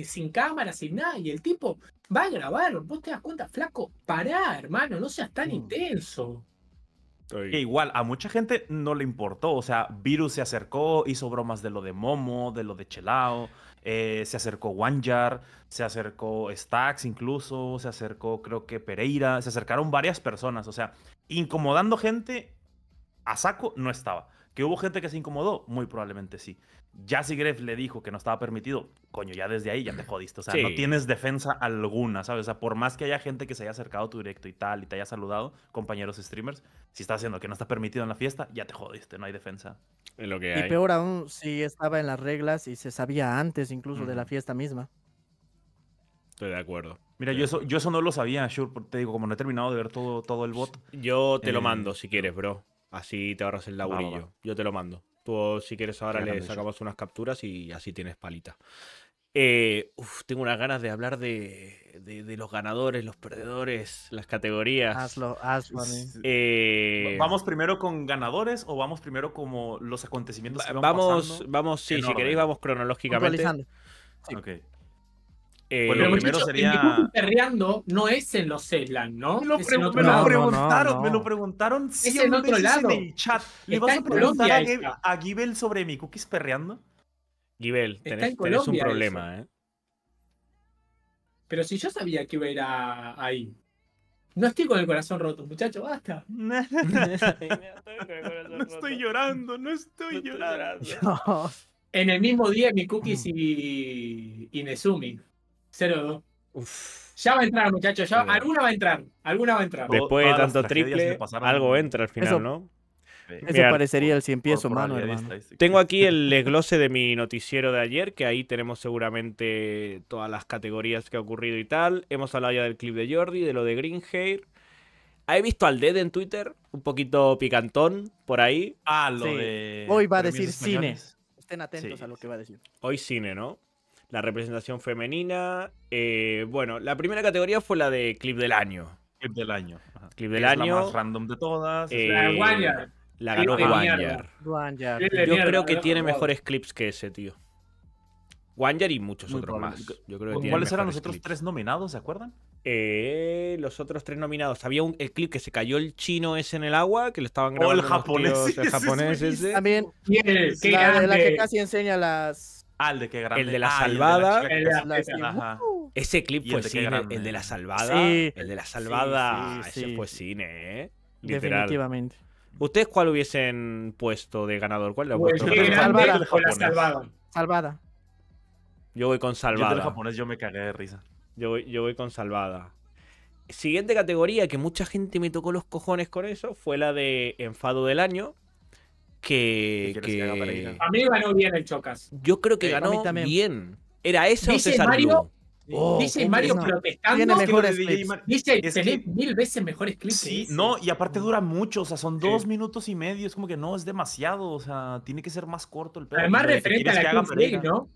sin cámara, sin nada. Y el tipo va a grabar. Vos te das cuenta, flaco. Pará, hermano, no seas tan mm. intenso. igual, a mucha gente no le importó. O sea, Virus se acercó, hizo bromas de lo de Momo, de lo de Chelao. Eh, se acercó Wanjar, se acercó Stax incluso, se acercó creo que Pereira, se acercaron varias personas, o sea, incomodando gente a saco no estaba. ¿Que hubo gente que se incomodó? Muy probablemente sí. Ya si Gref le dijo que no estaba permitido, coño, ya desde ahí ya te jodiste. O sea, no tienes defensa alguna, ¿sabes? O sea, por más que haya gente que se haya acercado a tu directo y tal y te haya saludado, compañeros streamers, si está haciendo que no está permitido en la fiesta, ya te jodiste, no hay defensa. Y peor aún si estaba en las reglas y se sabía antes incluso de la fiesta misma. Estoy de acuerdo. Mira, yo eso, yo eso no lo sabía, Sure, te digo, como no he terminado de ver todo, todo el bot. Yo te lo eh, mando si quieres, bro. Así te ahorras el laburillo. Yo te lo mando. Tú, si quieres, ahora le sacamos unas capturas y así tienes palita. Eh, tengo unas ganas de hablar de, los ganadores, los perdedores, las categorías. Hazlo, hazlo. Eh, ¿Vamos primero con ganadores o vamos primero como los acontecimientos vamos, Vamos, sí, si queréis, vamos cronológicamente. Okay. Eh, primero sería. Perreando no es en los Zeland, ¿no? Me lo, preguntaron, me lo preguntaron en otro el chat. ¿Le vas a preguntar a, Givel sobre mi cookies perreando? Gibel, tenés, un problema, eh. Pero si yo sabía que iba a ir ahí. No estoy con el corazón roto, muchacho, basta. [LAUGHS] [LAUGHS] no estoy, llorando, no estoy llorando. [LAUGHS] en el mismo día, mi cookies mm. y, y 0-2. Ya va a entrar, muchachos. Alguna va a entrar. Alguna va a entrar. Después de tanto triple, algo entra al final, ¿no? Eso parecería el cien pies humano, hermano. Tengo aquí el [LAUGHS] desglose de mi noticiero de ayer, que ahí tenemos seguramente todas las categorías que ha ocurrido y tal. Hemos hablado ya del clip de Jordi, de lo de Greenhair He visto al Dead en Twitter, un poquito picantón por ahí. Ah, Hoy va a decir cine. Estén atentos a lo que va a decir. Hoy cine, ¿no? la representación femenina. Eh, bueno, la primera categoría fue la de clip del año. Clip del año. Clip del año. La más random de todas. Eh, la, la ganó Wanyar. Yo creo que tiene mejores clips que ese, tío. Wanyar y muchos otros más. ¿Cuáles eran los otros tres nominados, se acuerdan? Eh, los otros tres nominados. Había un, el clip que se cayó el chino ese en el agua, que lo estaban grabando. O el japonés. el ese. [LAUGHS] También. la, la, que casi enseña las de ah, El de la salvada. Uh. Ese clip fue cine. El de la salvada. El de la salvada. Ese fue cine, ¿eh? Definitivamente. ¿Ustedes cuál hubiesen puesto de ganador? ¿Cuál pues salvada. salvada. Salvada. Yo voy con salvada. Yo, me cagué de risa. Yo voy, yo voy con salvada. Siguiente categoría que mucha gente me tocó los cojones con eso fue la de enfado del año que, que... A mí ganó bien el Chocas. Yo creo que eh, ganó bien. ¿Era eso Dice Mario, oh, dice Mario protestando. Dice, es tenés mil veces mejores clips. Sí, no, y aparte dura mucho, o sea, son dos minutos y medio. Es como que no, es demasiado, o sea, tiene que ser más corto el pedo. Además, referente a la Kings League, ¿no?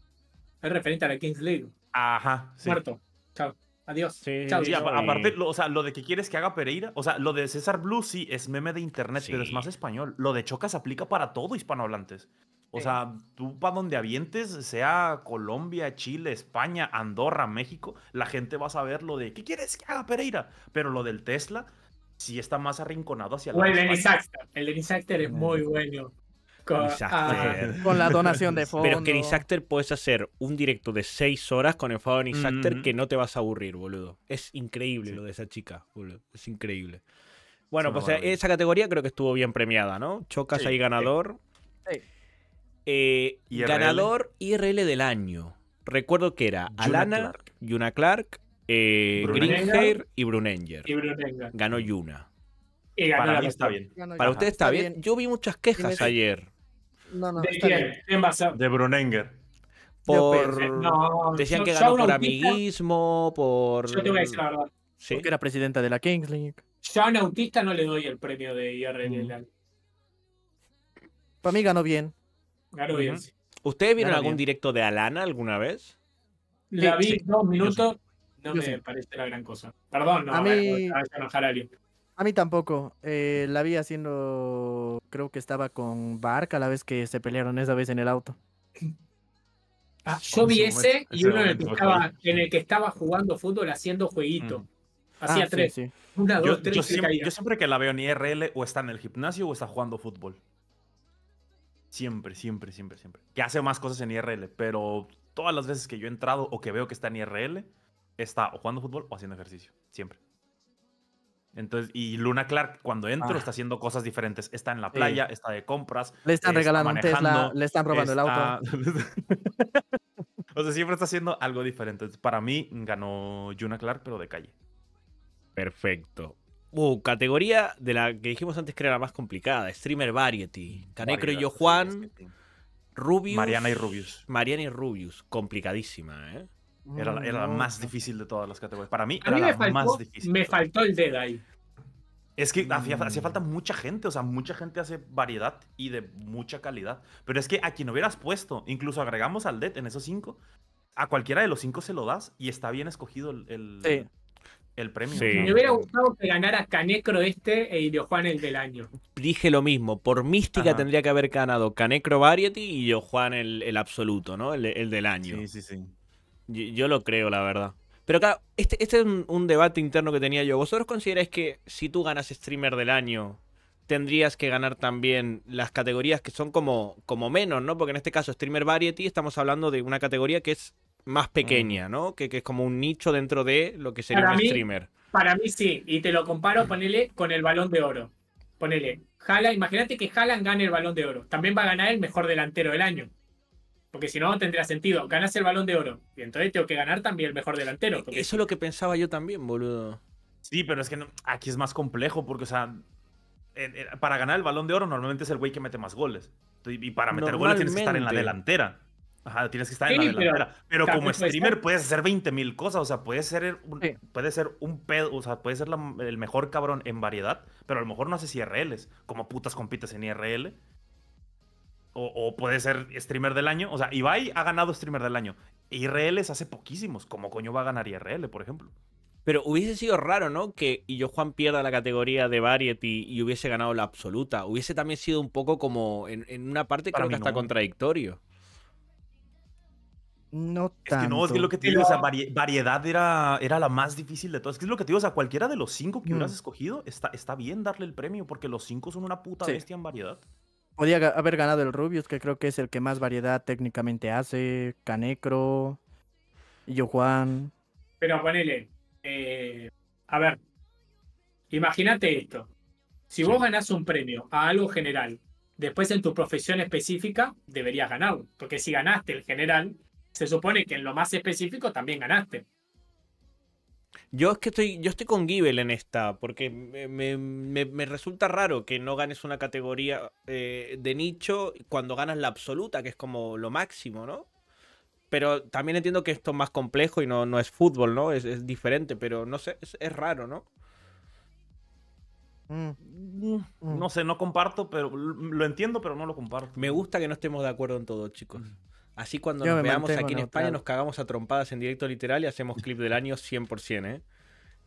Es referente a la Kings League. Ajá. Muerto. Chao. Adiós. Sí, aparte, lo, o sea, lo de que quieres que haga Pereira, o sea, lo de César Blue sí es meme de internet, pero es más español. Lo de Chocas aplica para todo hispanohablantes. O sea, tú para donde avientes, sea Colombia, Chile, España, Andorra, México, la gente va a saber lo de ¿qué quieres que haga Pereira? Pero lo del Tesla sí está más arrinconado hacia la. el Lenny El es muy bueno con, la donación de fondos. [LAUGHS] Pero es que en puedes hacer un directo de 6 horas con el en de que no te vas a aburrir, boludo. Es increíble lo de esa chica, boludo. Es increíble. Bueno, pues eh, esa categoría creo que estuvo bien premiada, ¿no? Chocas ahí ganador. Eh, ganador IRL del año. Recuerdo que era Alana, Yuna Clark, eh, y Brunenger. Ganó Yuna. Y ganó Para mí está Para usted está bien. Yo vi muchas quejas ayer no, no, ¿De quién? De Brunenger. Por... decían que ganó por amiguismo, por... Yo te voy a decir la verdad. ¿Sí? Porque era presidenta de la Kings League. Yo a un autista no le doy el premio de IRL. Mm. Para mí ganó bien. Ganó bien, ¿Ustedes vieron algún directo de Alana alguna vez? La vi dos minutos, no me parece la gran cosa. Perdón, no, a, mí... a, a, a mí tampoco. Eh, la vi haciendo. Creo que estaba con Barca la vez que se pelearon esa vez en el auto. [CLEARS THROAT] Ah, yo vi ese y uno en el, que estaba, en el que estaba jugando fútbol haciendo jueguito. Mm. Hacía ah, tres. dos, tres. siempre, yo siempre, que la veo en IRL o está en el gimnasio o está jugando fútbol. Siempre, siempre, siempre, siempre. Que hace más cosas en IRL, pero todas las veces que yo he entrado o que veo que está en IRL, está o jugando fútbol o haciendo ejercicio. Siempre. Entonces, y Luna Clark, cuando entro, ah. está haciendo cosas diferentes. Está en la playa, está de compras. Le están regalando le están robando el auto. [LAUGHS] o sea, siempre está haciendo algo diferente. para mí, ganó Luna Clark, pero de calle. Perfecto. Uh, categoría de la que dijimos antes que era la más complicada: Streamer Variety. Canecro y yo, Juan. Rubius. Mariana y Rubius. Mariana y Rubius. Complicadísima, ¿eh? Era, la, más difícil de todas las categorías. Para mí, era la más difícil. Me faltó el dead ahí. Es que hacía, mm. falta mucha gente, o sea, mucha gente hace variedad y de mucha calidad. Pero es que a quien hubieras puesto, incluso agregamos al Dead e en esos cinco, a cualquiera de los cinco se lo das y está bien escogido el, el, premio. Me hubiera gustado que ganara Canecro este e Juan el del año. Dije lo mismo, por mística tendría que haber ganado Canecro Variety y yo el, el absoluto, ¿no? El, el del año. Sí, sí, sí. Yo, lo creo, la verdad. Pero claro, este, este es un, debate interno que tenía yo. ¿Vosotros consideráis que si tú ganas streamer del año, tendrías que ganar también las categorías que son como, como menos, ¿no? Porque en este caso, streamer variety, estamos hablando de una categoría que es más mm. pequeña, ¿no? Que, es como un nicho dentro de lo que sería un streamer. Para mí sí, y te lo comparo, ponele con el balón de oro. Ponele, Jala, imagínate que Jalan gane el balón de oro. También va a ganar el mejor delantero del año. Porque si no, tendría sentido. Ganas el balón de oro. Y entonces tengo que ganar también el mejor delantero. E-, eso es lo que pensaba yo también, boludo. Sí, pero es que aquí es más complejo porque, o sea, para ganar el balón de oro normalmente es el güey que mete más goles. Y para meter goles tienes que estar en la delantera. Ajá, tienes que estar en la delantera. Pero, como streamer puedes hacer 20.000 cosas. O sea, puedes ser un, ser un pedo. O sea, puedes ser el mejor cabrón en variedad. Pero a lo mejor no haces IRLs. Como putas compites en IRL. O, puede ser streamer del año. O sea, Ibai ha ganado streamer del año. es hace poquísimos. ¿Cómo coño va a ganar IRL, por ejemplo? Pero hubiese sido raro, ¿no? Que yo Juan pierda la categoría de Variety y hubiese ganado la absoluta. Hubiese también sido un poco como en, una parte creo que está contradictorio. No tanto. Es que no, es que lo que te digo, o sea, variedad era, era la más difícil de todas. Es que es lo que te digo, o sea, cualquiera de los cinco que mm. hubieras escogido, está, está bien darle el premio, porque los cinco son una puta bestia en variedad podía haber ganado el Rubius, que creo que es el que más variedad técnicamente hace. Canecro, Yo Juan. Pero ponele, eh, a ver, imagínate esto. Si vos ganás un premio a algo general, después en tu profesión específica deberías ganarlo. Porque si ganaste el general, se supone que en lo más específico también ganaste. Yo es que estoy, yo estoy con Givel en esta, porque me, resulta raro que no ganes una categoría eh, de nicho cuando ganas la absoluta, que es como lo máximo, ¿no? Pero también entiendo que esto es más complejo y no, es fútbol, ¿no? Es, diferente, pero no sé, es, raro, ¿no? Mm. Mm. No sé, no comparto, pero lo entiendo, pero no lo comparto. Me gusta que no estemos de acuerdo en todo, chicos. Mm. Así cuando nos veamos aquí en España nos cagamos a trompadas en directo literal y hacemos clip del año 100%, ¿eh?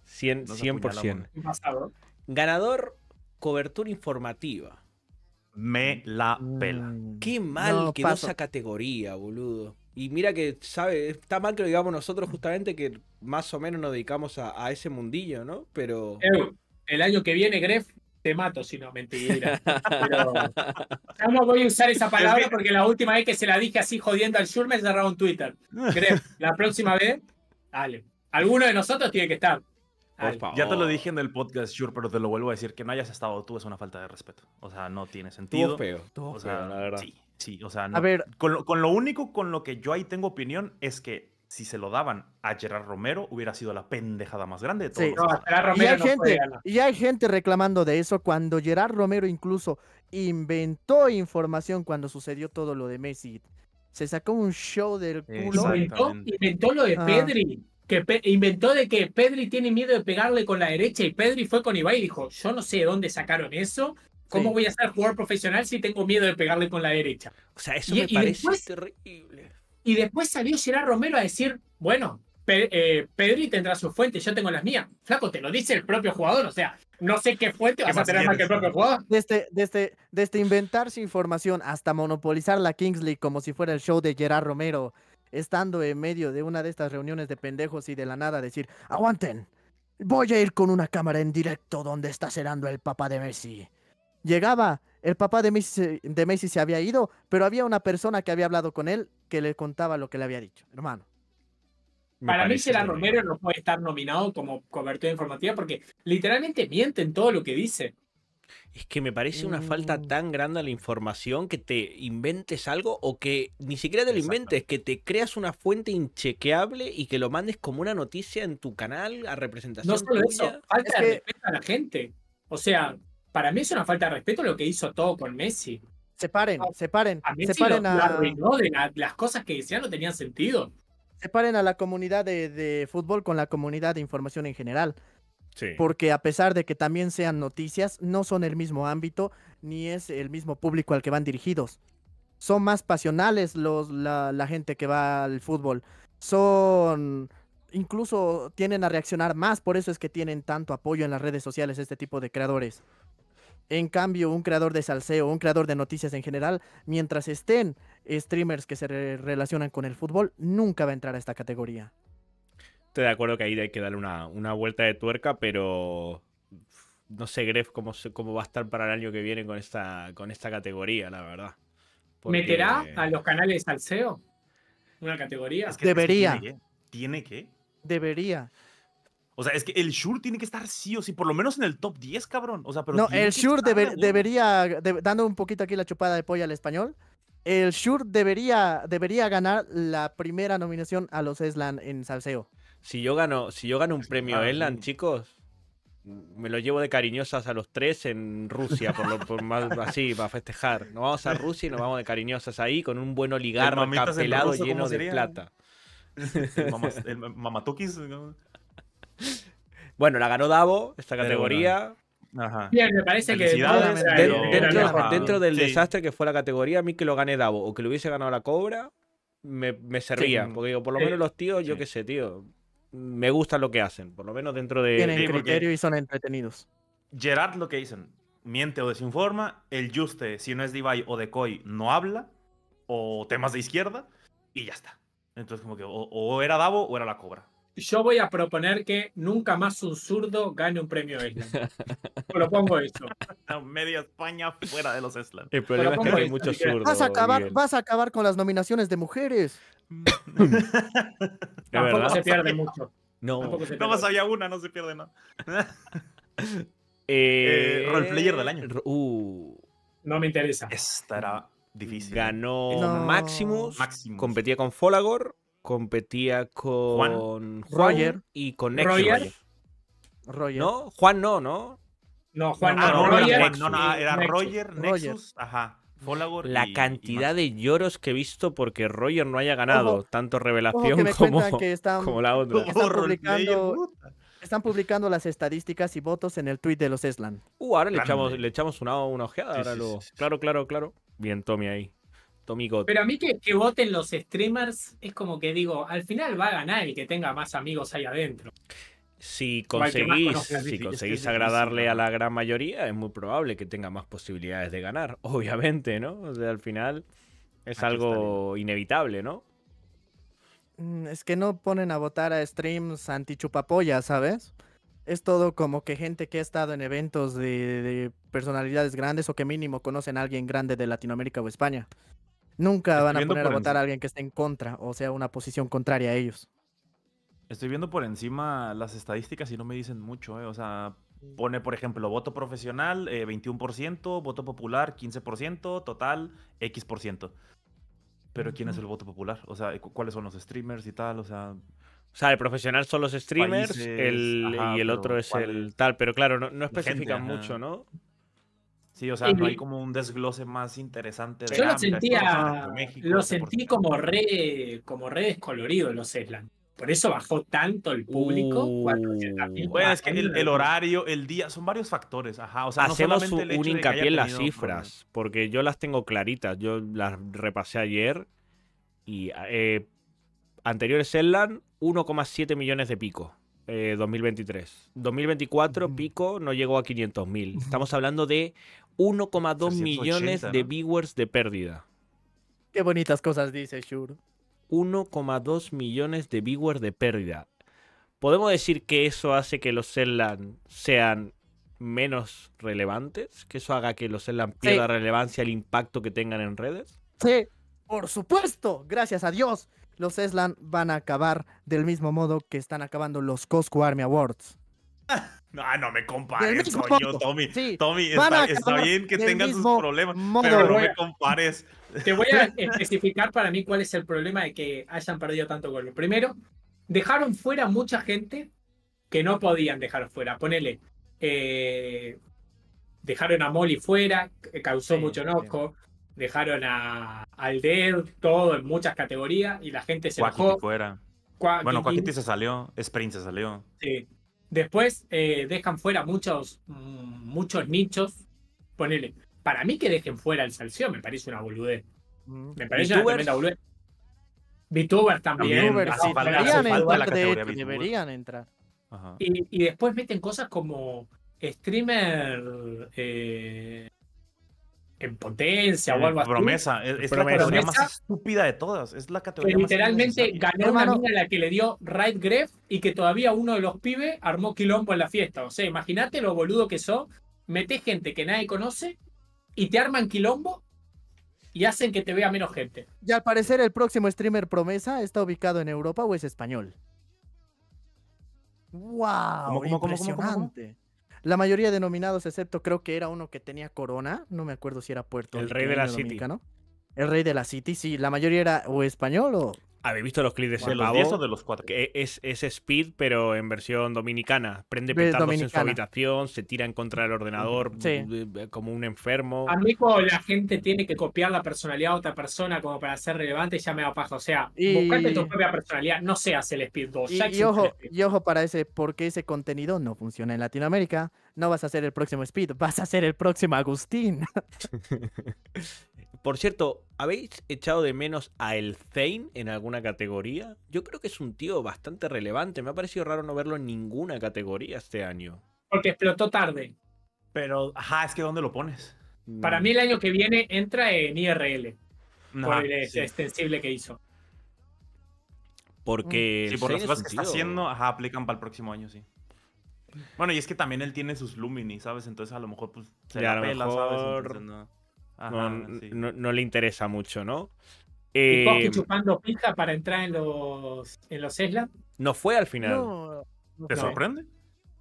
100, 100%. Ganador, cobertura informativa. Me la mm. pela. Qué mal no, quedó esa categoría, boludo. Y mira que, sabe, está mal que lo digamos nosotros justamente que más o menos nos dedicamos a, ese mundillo, ¿no? Pero... el año que viene, Gref, te mato, si no, mentira. no voy a usar esa palabra porque la última vez que se la dije así jodiendo al Shur me un Twitter. Creo, la próxima vez, dale. Alguno de nosotros tiene que estar. Ya te lo dije en el podcast, Shur, pero te lo vuelvo a decir, que no hayas estado tú es una falta de respeto. O sea, no tiene sentido. Todo feo, todo o sea, la verdad. Sí, sí, o sea, a ver. Con con lo único con lo que yo ahí tengo opinión es que si se lo daban a Gerard Romero, hubiera sido la pendejada más grande de todos. y, hay gente, y hay gente reclamando de eso cuando Gerard Romero incluso inventó información cuando sucedió todo lo de Messi. Se sacó un show del culo. Inventó, lo de ah. Pedri. Que inventó de que Pedri tiene miedo de pegarle con la derecha y Pedri fue con Ibai y dijo, yo no sé de dónde sacaron eso, ¿Cómo voy a ser jugador profesional si tengo miedo de pegarle con la derecha? O sea, eso me parece terrible. Y después salió Gerard Romero a decir, bueno, eh, Pedri tendrá su fuente yo tengo las mías. Flaco, te lo dice el propio jugador, o sea, no sé qué fuente vas a tener que el propio jugador. Desde, este, desde, este, este inventarse información hasta monopolizar la Kingsley como si fuera el show de Gerard Romero, estando en medio de una de estas reuniones de pendejos y de la nada decir, aguanten, voy a ir con una cámara en directo donde está cerrando el papá de Messi. Llegaba, el papá de de Messi se había ido, pero había una persona que había hablado con él que le contaba lo que le había dicho, hermano. Para mí, será Romero no puede estar nominado como cobertura informativa porque literalmente miente en todo lo que dice. Es que me parece una falta mm. tan grande a la información que te inventes algo o que ni siquiera te lo inventes, que te creas una fuente inchequeable y que lo mandes como una noticia en tu canal a representación. No solo eso, falta de respeto a la gente. O sea, para mí es una falta de respeto lo que hizo todo con Messi. Separen, ah, separen, a separen las cosas que decían no tenían sentido. Separen a la comunidad de, fútbol con la comunidad de información en general. Porque a pesar de que también sean noticias, no son el mismo ámbito ni es el mismo público al que van dirigidos. Son más pasionales los, la, la gente que va al fútbol. Son incluso tienen a reaccionar más, por eso es que tienen tanto apoyo en las redes sociales este tipo de creadores. En cambio, un creador de salseo, un creador de noticias en general, mientras estén streamers que se relacionan con el fútbol, nunca va a entrar a esta categoría. Estoy de acuerdo que ahí hay que darle una, una vuelta de tuerca, pero no sé, Gref, cómo, cómo va a estar para el año que viene con esta, con esta categoría, la verdad. ¿Meterá a los canales de salseo? ¿Una categoría? Debería. tiene, que, tiene que. Debería. O sea, es que el Shure tiene que estar sí o sí, por lo menos en el top 10, cabrón. O sea, pero no, el Shure debería, dando un poquito aquí la chupada de polla al español, el Shure debería, debería ganar la primera nominación a los Eslan en Salseo. Si yo gano, si yo gano un este, premio Eslan, chicos, me lo llevo de cariñosas a los tres en Rusia, por lo por más así, para festejar. Nos vamos a Rusia y nos vamos de cariñosas ahí con un buen oligarca pelado lleno de plata. [LAUGHS] mamatokis. Bueno, la ganó Davo, esta categoría. Ajá. parece que dentro, del desastre que fue la categoría, a mí que lo gané Davo o que lo hubiese ganado la Cobra, me, me servía. Porque digo, por lo menos los tíos, yo qué sé, tío, me gusta lo que hacen, por lo menos dentro de. Tienen criterio y son entretenidos. Gerard lo que dicen, miente o desinforma, el Juste, si no es Divay o Decoy, no habla, o temas de izquierda, y ya está. Entonces, como que o era Davo o era la Cobra. Yo voy a proponer que nunca más un zurdo gane un premio Eslan. Propongo eso. [LAUGHS] Media España fuera de los Eslan. El problema es que hay muchos zurdos. Vas a, acabar, vas a acabar con las nominaciones de mujeres. [LAUGHS] Tampoco se pierde mucho. No, no más había una, no se pierde nada. eh, eh del año. Uh, no me interesa. Esta era difícil. Ganó Maximus, Maximus, competía con Folagor competía con Roger y con Nexus No, Juan no, ¿no? No, Juan no, ah, no, no, ah, era Roger, Nexus, ajá. la cantidad de lloros que he visto porque Roger no haya ganado tanto revelación como, como, la otra. Están publicando, las estadísticas y votos en el tweet de los Eslan. Uh, ahora le echamos, una, una ojeada. claro, claro, claro. Bien, Tommy ahí. Pero a mí que, voten los streamers es como que digo, al final va a ganar el que tenga más amigos ahí adentro. Si conseguís, si conseguís agradarle a la gran mayoría, es muy probable que tenga más posibilidades de ganar, [LAUGHS] obviamente, ¿no? O sea, al final es algo inevitable, ¿no? Mm, es que no ponen a votar a streams anti ¿sabes? es todo como que gente que ha estado en eventos de, personalidades grandes o que mínimo conocen a alguien grande de Latinoamérica o España. Nunca van a poner a votar a alguien que esté en contra o sea una posición contraria a ellos. Estoy viendo por encima las estadísticas y no me dicen mucho, eh, O sea, mm. pone, por ejemplo, voto profesional, 21%, eh, voto popular, 15%, total, X%. Pero ¿quién es el voto popular? O sea, ¿cuáles son los streamers y tal? O sea... O sea, el profesional son los streamers y el otro es el tal, pero claro, no, no especifican mucho, ¿no? o sea, no hay eh, como un desglose más interesante. De Yo lo sentía, lo sentí como re, como re descolorido los Eslan. Por eso bajó tanto el público. Uh, es que el, horario, el día, son varios factores. Ajá, Hacemos un hincapié en las cifras, porque yo las tengo claritas. Yo las repasé ayer y eh, anteriores Eslan, 1,7 millones de pico. 2023. Eh, 2024, pico, no llegó a 500.000. Estamos hablando de 1,2 millones de viewers de pérdida. Qué bonitas cosas dice Shur. 1,2 millones de viewers de pérdida. ¿Podemos decir que eso hace que los Zetland sean menos relevantes? ¿Que eso haga que los Zetland pierdan relevancia el impacto que tengan en redes? Sí, por supuesto, gracias a Dios. Los Zetland van a acabar del mismo modo que están acabando los Costco Army Awards. [LAUGHS] Ah, no, no me compares, Tommy. Tommy, está, bien que tengas sus problemas, pero no me compares. Te voy a especificar para mí cuál es el problema de que hayan perdido tanto gol. Primero, dejaron fuera mucha gente que no podían dejar fuera. Ponele, eh, dejaron a Molly fuera, causó mucho enojo. Dejaron a Alder, todo en muchas categorías y la gente se fue. fuera. Bueno, Quackity se salió, Sprint se salió. Sí. Después eh, dejan fuera muchos, muchos nichos. Ponele, para mí que dejen fuera el salseo me parece una boludez. Mm. Me parece una tremenda boludez. VTubers también. VTubers, deberían, entrar, de, deberían entrar. Y, y, después meten cosas como streamer eh, en potencia o algo así. Promesa, es, la categoría más estúpida de todas. Es la categoría que literalmente ganó una mina la que le dio Wright Greff y que todavía uno de los pibes armó quilombo en la fiesta. O sea, imagínate lo boludo que son. Metes gente que nadie conoce y te arman quilombo y hacen que te vea menos gente. Y al parecer el próximo streamer promesa está ubicado en Europa o es español. ¡Wow! impresionante. La mayoría de nominados, excepto creo que era uno que tenía corona, no me acuerdo si era Puerto. El rey de la City. El rey de la City, sí, la mayoría era o español o ¿Habéis visto los clips de ese ¿De los 10 o de los 4? Es, Speed, pero en versión dominicana. Prende petardos en su habitación, se tira en contra del ordenador eh, eh, como un enfermo. A mí cuando la gente tiene que copiar la personalidad de otra persona como para ser relevante, ya me da paja. O sea, y... tu propia personalidad, no seas el Speed 2. Y, ojo, y ojo para ese, porque ese contenido no funciona en Latinoamérica. No vas a ser el próximo Speed, vas a ser el próximo Agustín. [LAUGHS] Por cierto, ¿habéis echado de menos a El Zane en alguna categoría? Yo creo que es un tío bastante relevante. Me ha parecido raro no verlo en ninguna categoría este año. Porque explotó tarde. Pero, ajá, es que ¿dónde lo pones? Para mm. mí el año que viene entra en IRL. por el extensible que hizo. Porque. Mm. Sí, por las cosas que está haciendo, ajá, aplican para el próximo año, sí. Bueno, y es que también él tiene sus Lumini, ¿sabes? Entonces a lo mejor pues, se la pela, ¿sabes? no, le interesa mucho, ¿no? Eh, chupando pizza para entrar en los, en los No fue al final. ¿Te sorprende?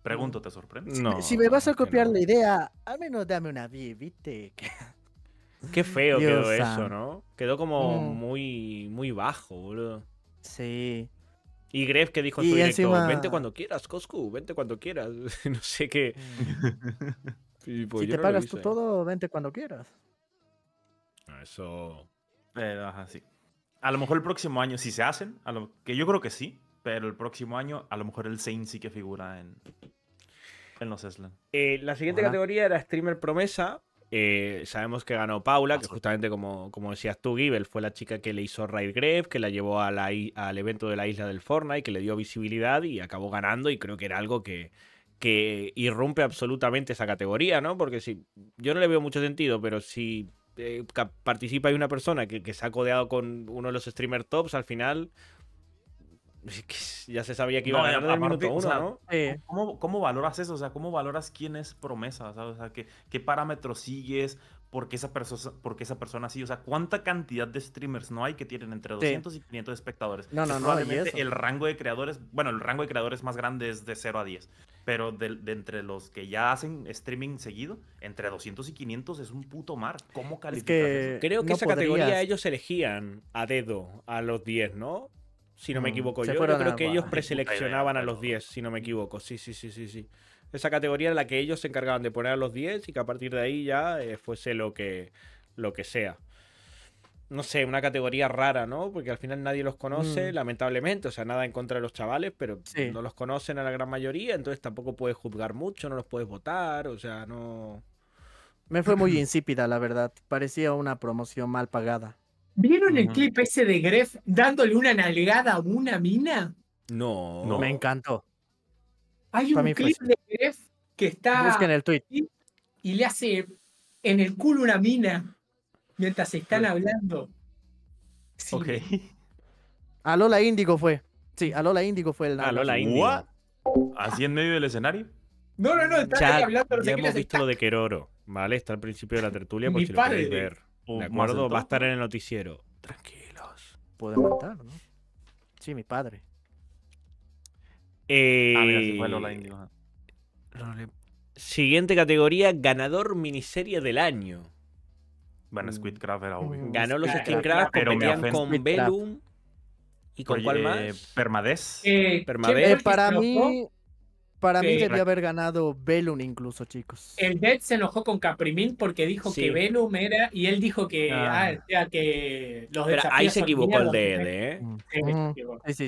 Pregunto, ¿te sorprende? Si, si me vas a copiar la idea, al menos dame una B, ¿viste? Qué feo quedó eso, ¿no? Quedó como mm. muy, muy bajo, boludo. Sí. Y Gref que dijo en su directo, vente cuando quieras, Coscu, vente cuando quieras. [LAUGHS] no sé qué. Mm. Pues si te pagas tú todo, vente cuando quieras. Eso. ajá, sí. A lo mejor el próximo año, si se hacen, a lo... que yo creo que sí, pero el próximo año a lo mejor el Saint sí que figura en, en los eslan eh, la siguiente categoría era Streamer Promesa. Eh, sabemos que ganó Paula, que justamente como, como decías tú, Gibel, fue la chica que le hizo Raid Grave, que la llevó al evento de la isla del Fortnite, que le dio visibilidad y acabó ganando y creo que era algo que, que irrumpe absolutamente esa categoría, ¿no? Porque si yo no le veo mucho sentido, pero si este, participa y una persona que, que se ha codeado con uno de los streamer tops, al final ya se sabía que iba a ganar aparte, minuto uno, ¿cómo, valoras eso? O sea, ¿cómo valoras quién es promesa? ¿sabes? O sea, ¿qué, qué parámetros sigues? ¿Por qué, esa porque esa persona sí? O sea, ¿cuánta cantidad de streamers no hay que tienen entre 200 y 500 espectadores? No, no, el rango de creadores, bueno, el rango de creadores más grande es de 0 a 10. Pero de, entre los que ya hacen streaming seguido, entre 200 y 500 es un puto mar. ¿Cómo calificas eso? Creo que esa categoría ellos elegían a dedo a los 10, ¿no? Si no me mm, equivoco yo. Yo creo que ellos preseleccionaban a los 10, si no me equivoco. Sí, sí, sí, sí, sí. Esa categoría en la que ellos se encargaban de poner a los 10 y que a partir de ahí ya eh, fuese lo que, lo que sea no sé, una categoría rara, ¿no? Porque al final nadie los conoce, mm. lamentablemente, o sea, nada en contra de los chavales, pero no los conocen a la gran mayoría, entonces tampoco puedes juzgar mucho, no los puedes votar, o sea, no... Me fue muy [CLEARS THROAT] insípida, la verdad, parecía una promoción mal pagada. ¿Vieron el clip ese de Gref dándole una nalgada a una mina? No. no. Me encantó. Hay un clip de Gref que está... en el tweet. Y le hace en el culo una mina. Mientras están hablando. Sí. Ok. A Índico fue. Sí, alola Lola Índico fue el. A Lola Índico. ¿Así en medio del escenario? No, no, no, está ya, hablando. ya hemos visto lo de Queroro, ¿vale? Está al principio de la tertulia por Mi si lo queréis ver. Uh, Va a estar en el noticiero. Tranquilos. puede matar, ¿no? Sí, mi padre. Eh... ver ah, fue Siguiente categoría, ganador miniserie del año. Bueno, mm. Squidcraft era obvio. Ganó los Squidcraft, competían con Velum. ¿Y con cuál más? Permadez. Eh, eh, para mí. Para mí debía haber ganado Velum incluso, chicos. El Dead se enojó con caprimin porque dijo que Velum era y él dijo que, ah. ah. o sea, que los Pero ahí se equivocó el Dead, ¿eh?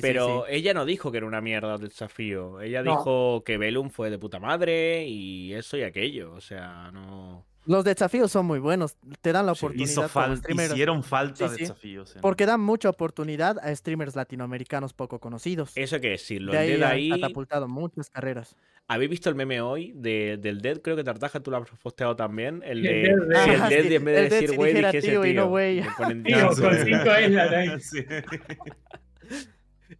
Pero ella no dijo que era una mierda el desafío. Ella dijo que Velum fue de puta madre y eso y aquello. O sea, no. Los desafíos son muy buenos, te dan la oportunidad. Sí, hizo hicieron falta desafíos. Porque dan mucha oportunidad a streamers latinoamericanos poco conocidos. Eso que decirlo. De Dead ahí... ha catapultado muchas carreras. ¿Habéis visto el meme hoy de, del Dead? Creo que Tartaja tú lo has posteado también. El, de, el Dead, en vez de decir güey, que tío. Y no güey.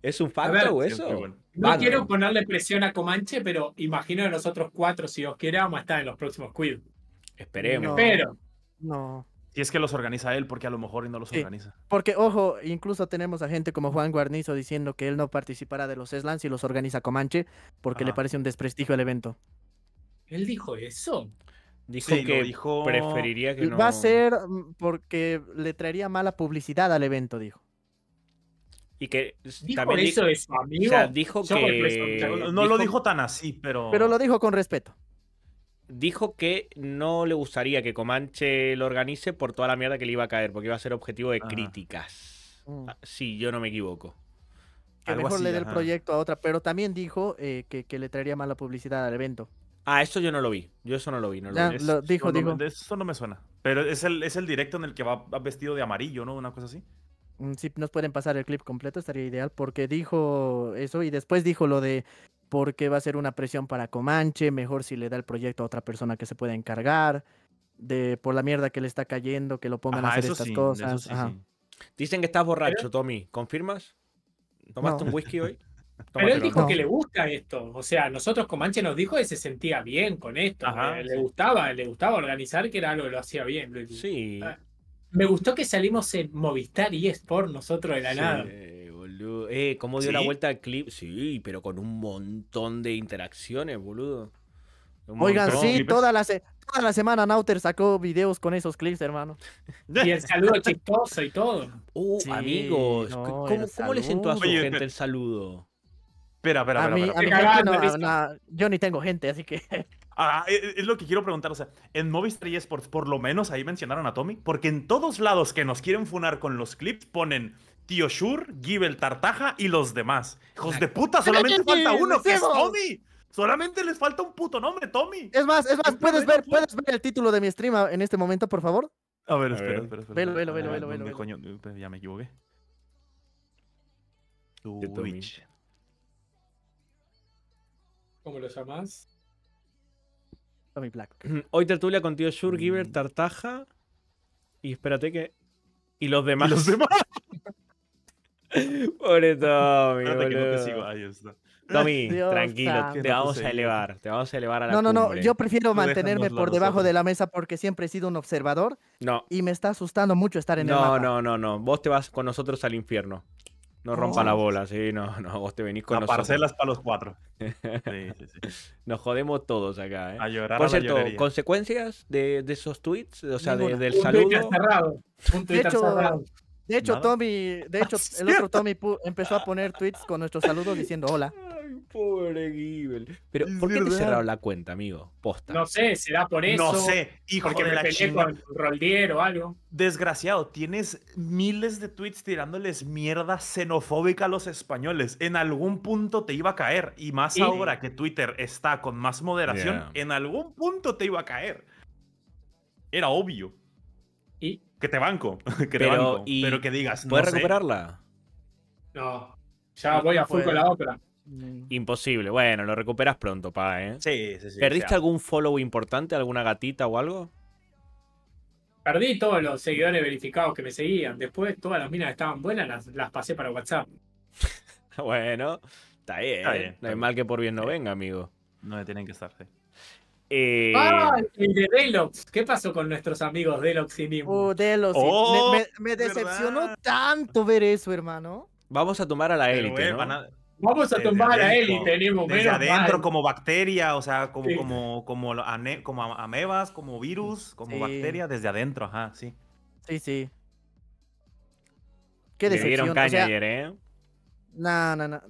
¿Es un facto o eso? No quiero ponerle presión a Comanche, pero imagino que nosotros cuatro, si os queremos estar en los próximos Quiz. Esperemos. pero No. Si es que los organiza él, porque a lo mejor no los organiza. Porque, ojo, incluso tenemos a gente como Juan Guarnizo diciendo que él no participará de los slams y los organiza Comanche, porque le parece un desprestigio el evento. ¿Él dijo eso? Dijo que dijo... preferiría que no... Va a ser mm, porque le traería mala publicidad al evento, dijo. Y que ¿Dijo también eso amigo. no lo dijo tan así, pero... Pero lo dijo con respeto dijo que no le gustaría que Comanche lo organice por toda la mierda que le iba a caer, porque iba a ser objetivo de ah. críticas. si mm. ah, Sí, yo no me equivoco. Que mejor le dé el proyecto a otra, pero también dijo eh, que, que, le traería mala publicidad al evento. Ah, eso yo no lo vi. Yo eso no lo vi. No lo dijo, eso no me suena. Pero es el, es el directo en el que va vestido de amarillo, ¿no? Una cosa así. Mm, si nos pueden pasar el clip completo estaría ideal porque dijo eso y después dijo lo de por qué va a ser una presión para Comanche, mejor si le da el proyecto a otra persona que se pueda encargar, de por la mierda que le está cayendo, que lo pongan a hacer estas cosas. Dicen que estás borracho, Tommy, ¿confirmas? ¿Tomaste un whisky hoy? [LAUGHS] Pero él dijo que le gusta esto. O sea, nosotros Comanche nos dijo que se sentía bien con esto. le, gustaba, le gustaba organizar, que era algo que lo hacía bien. Sí. Ah. Me gustó que salimos en Movistar y es por nosotros de la nada. nada. Boludo. Eh, ¿Cómo dio la vuelta al clip? Sí, pero con un montón de interacciones, boludo. Oigan, sí, toda la, semana Nauter sacó videos con esos clips, hermano. Y el saludo chistoso y todo. Uh, amigos, ¿cómo, le sentó a su gente el saludo? Espera, espera, espera. mí, yo ni tengo gente, así que. [LAUGHS] Ah, e, e, es lo que quiero preguntar, o sea, en Movistar y Sports por lo menos ahí mencionaron a Tommy, porque en todos lados que nos quieren funar con los clips ponen Tío Shur, Gibel Tartaja y los demás. Hijos de puta, solamente falta uno, que es Tommy. Solamente les falta un puto nombre, Tommy. Es más, es más, puedes ver, puedes ver el título de mi stream en este momento, por favor. A ver, espera, espera, espera. Velo, velo, velo, velo, coño? Ya me equivoqué. Twitch. ¿Cómo lo llamas? Black. [CLEARS THROAT] Hoy tertulia contigo tío Shur, Giver, Tartaja. Y espérate que. Y los demás. [LAUGHS] Pobre Tommy. Tommy, [LAUGHS] tranquilo, te vamos a elevar, te vamos a elevar a la No, no, no, yo prefiero mantenerme por debajo de la mesa porque siempre he sido un observador. No. Y me está asustando mucho estar en el No, no, no, no, vos te vas con nosotros al infierno. No rompa la bola, sí, no, no, vos te venís con a parcelas para los cuatro. [LAUGHS] Sí, sí, sí. Nos jodemos todos acá, ¿eh? A llorar Por cierto, ¿consecuencias de, esos tweets? O sea, del saludo. Un saludo. Cerrado. Un de hecho, cerrado. De hecho, Tommy, de ah, hecho, el otro Tommy empezó a poner tweets con nuestro saludo diciendo hola. Ay, pobre Gibel. Pero, ¿por qué te la cuenta, amigo? Posta. No sé, será por eso. No sé, hijo, porque me la chingada. algo. Desgraciado, tienes miles de tweets tirándoles mierda xenofóbica a los españoles. En algún punto te iba a caer. Y más ahora que Twitter está con más moderación, en algún punto te iba a caer. Era obvio. Y que te banco, creo. [LAUGHS] pero, que digas. ¿Puedes recuperarla? No. Ya voy a full con la otra. Mm. Imposible. Bueno, lo recuperas pronto, pa, ¿eh? Sí, sí, sí. ¿Perdiste algún follow importante, alguna gatita o algo? Perdí todos los seguidores verificados que me seguían. Después todas las minas estaban buenas las, pasé para WhatsApp. [LAUGHS] bueno, está bien. No es mal que por bien no venga, amigo. No tienen que estar, ¡Ah! ¿Qué pasó con nuestros amigos Delox y Nimbus? Uh, me, oh, decepcionó tanto ver eso, hermano. Vamos a tomar a la élite. ¿no? Vamos a tomar a la élite, Desde adentro, como bacteria, o sea, como, como, como, como amebas, como virus, como bacteria, desde adentro, ajá, sí. Sí, sí. Qué decepción. Le dieron caña ayer, ¿eh? No, no, no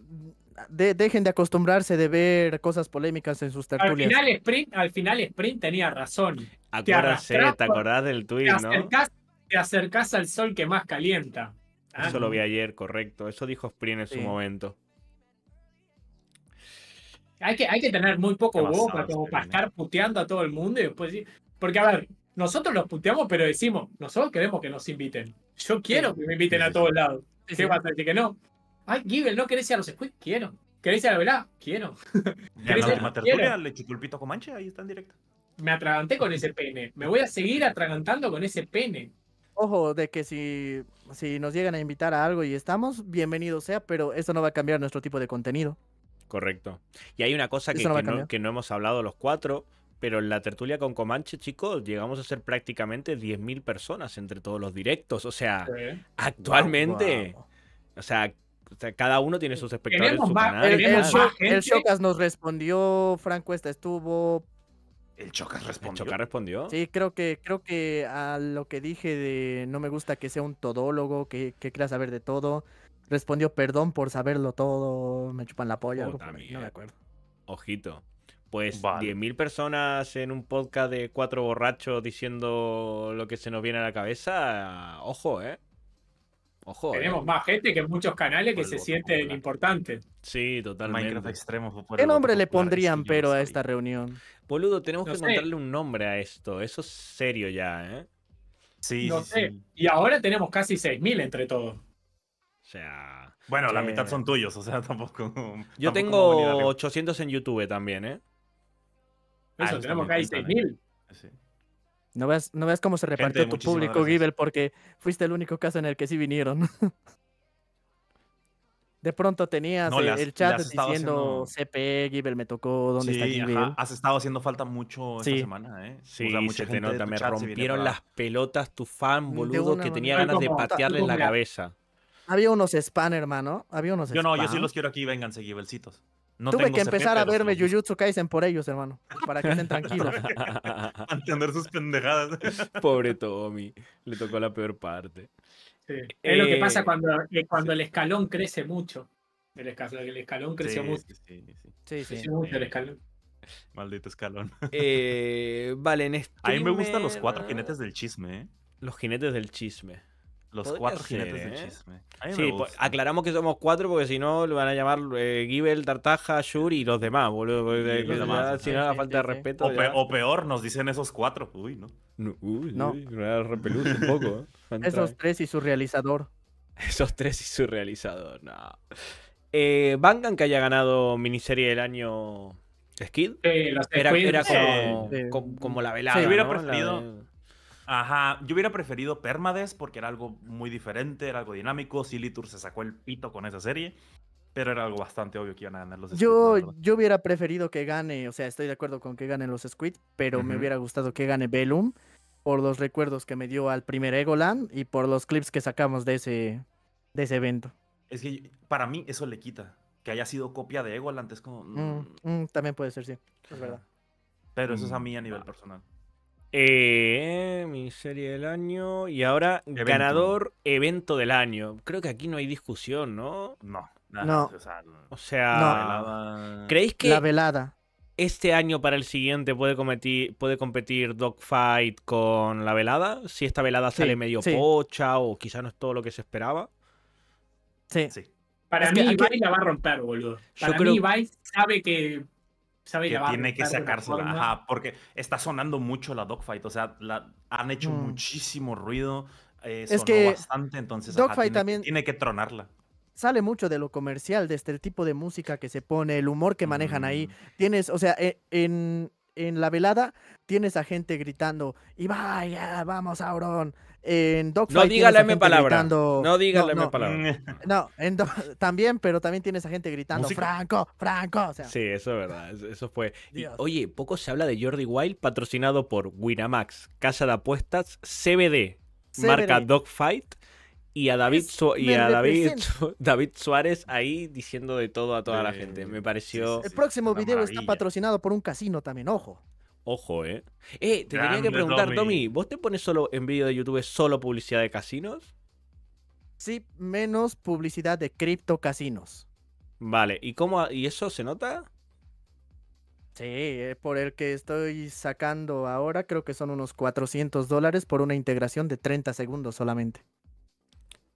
dejen de acostumbrarse de ver cosas polémicas en sus tertulias. Al final Sprint, tenía razón. Acuérdate, te, acordás eh, del tweet, ¿no? Te al sol que más calienta. Ah. Eso lo vi ayer, correcto. Eso dijo Sprint en su momento. Hay que, hay que tener muy poco boca como para ¿eh? estar puteando a todo el mundo y después Porque, a ver, nosotros los puteamos, pero decimos, nosotros queremos que nos inviten. Yo quiero que me inviten a todos lados. ¿Qué vas a que no? Ay, Gibel, ¿no querés ir a los Squid? Quiero. ¿Querés ir a la verdad, Quiero. Ya la última tertulia le chupó Comanche, ahí está en directo. Me atraganté con ese pene. Me voy a seguir atragantando con ese pene. Ojo, de que si, si nos llegan a invitar a algo y estamos, bienvenido sea, pero eso no va a cambiar nuestro tipo de contenido. Correcto. Y hay una cosa que no, que, no, hemos hablado los cuatro, pero en la tertulia con Comanche, chicos, llegamos a ser prácticamente 10.000 personas entre todos los directos. O sea, actualmente, o sea, cada uno tiene sus espectadores. el, Chocas nos respondió, Franco esta estuvo. El Chocas respondió. Sí, creo que, creo que a lo que dije de no me gusta que sea un todólogo, que, quiera saber de todo. Respondió perdón por saberlo todo, me chupan la polla. Oh, Ojito. Pues 10.000 personas en un podcast de cuatro borrachos diciendo lo que se nos viene a la cabeza. Ojo, ¿eh? Eh. Tenemos más gente que muchos canales que se sienten importantes. Sí, totalmente. Minecraft ¿Qué nombre le pondrían, pero, a esta reunión? Boludo, tenemos que encontrarle un nombre a esto. Eso es serio ya, ¿eh? Sí. No sé. Y ahora tenemos casi 6.000 entre todos. O sea. Bueno, la mitad son tuyos, o sea, [LAUGHS] tampoco. Yo tengo 800 en YouTube también, ¿eh? Eso, ah, tenemos casi 6.000. Sí. No veas, cómo se repartió tu público, porque fuiste el único caso en el que sí vinieron. [LAUGHS] De pronto tenías el chat diciendo CP, Gibel me tocó, ¿dónde está Gibel? Has estado haciendo falta mucho esta semana, ¿eh? Sí, o mucha gente me rompieron las pelotas tu fan, boludo, que tenía ganas de patearle en la cabeza. Había unos spam, hermano. Había unos Yo no, yo sí los quiero aquí, vénganse, Gibelcitos. Tuve que empezar a verme Jujutsu Kaisen por ellos, hermano, para que estén tranquilos. Entender [LAUGHS] [LAUGHS] sus pendejadas. [LAUGHS] Pobre Tommy, le tocó la peor parte. es lo que pasa eh, cuando, eh, cuando el escalón crece mucho. El escalón, el escalón creció sí, mucho. mucho el eh, escalón. Maldito escalón. vale, en este. A mí me gustan los cuatro jinetes del chisme. ¿eh? Los jinetes del chisme. Los cuatro ¿eh? Sí, pues, aclaramos que somos cuatro porque si no lo van a llamar Givel eh, Gibel, Tartaja, Shuri y los demás, boludo. si no, falta de respeto. O, peor, nos dicen esos cuatro. Uy, no. uy, ¿eh? [LAUGHS] esos tres y su realizador. [LAUGHS] Esos tres y su realizador, no. Bangan que haya ganado miniserie del año Skid. Sí, era, como, la velada. Si hubiera preferido. Ajá, yo hubiera preferido Permades porque era algo muy diferente, era algo dinámico. Silitur se sacó el pito con esa serie, pero era algo bastante obvio que iban a ganar los Squid. Yo, hubiera preferido que gane, o sea, estoy de acuerdo con que ganen los Squid, pero me hubiera gustado que gane Velum por los recuerdos que me dio al primer Egoland y por los clips que sacamos de ese, de ese evento. Es que para mí eso le quita. Que haya sido copia de Egoland es como. Mm, mm. Mm, también puede ser, sí. Es verdad. Pero eso es a mí a nivel personal. Eh, mi serie del año. Y ahora, ganador evento del año. Creo que aquí no hay discusión, ¿no? No. Nada, O sea, ¿creéis que. Este año para el siguiente puede, competir puede competir Dogfight con la velada. Si esta velada sale medio pocha o quizá no es todo lo que se esperaba. Sí. Para mí, que... la va a romper, boludo. Para Yo mí, creo... sabe que que tiene que sacársela. porque está sonando mucho la dogfight, o sea, han hecho mm. muchísimo ruido, eh, sonó es bastante, entonces dogfight tiene, también tiene que tronarla. Sale mucho de lo comercial, desde el este tipo de música que se pone, el humor que manejan ahí. Mm. Tienes, o sea, e, en, en la velada tienes a gente gritando, y vaya, vamos, Auron, en Dogfight. No diga la M palabra. Mm. No diga la palabra. No, también, pero también tienes a gente gritando: Franco, Franco. Sí, eso es verdad. Eso fue. oye, poco se habla de Jordi Wild, patrocinado por Winamax, Casa de Apuestas, CBD, marca Dogfight. Y a David, y a David, [LAUGHS] David Suárez ahí diciendo de todo a toda la gente. Me pareció. El próximo video está patrocinado por un casino también, ojo. Ojo, eh. Eh, te tenía que preguntar, Tommy. ¿vos te pones solo en vídeo de YouTube solo publicidad de casinos? Sí, menos publicidad de criptocasinos Vale, ¿y cómo y eso se nota? Sí, por el que estoy sacando ahora, creo que son unos 400 dólares por una integración de 30 segundos solamente.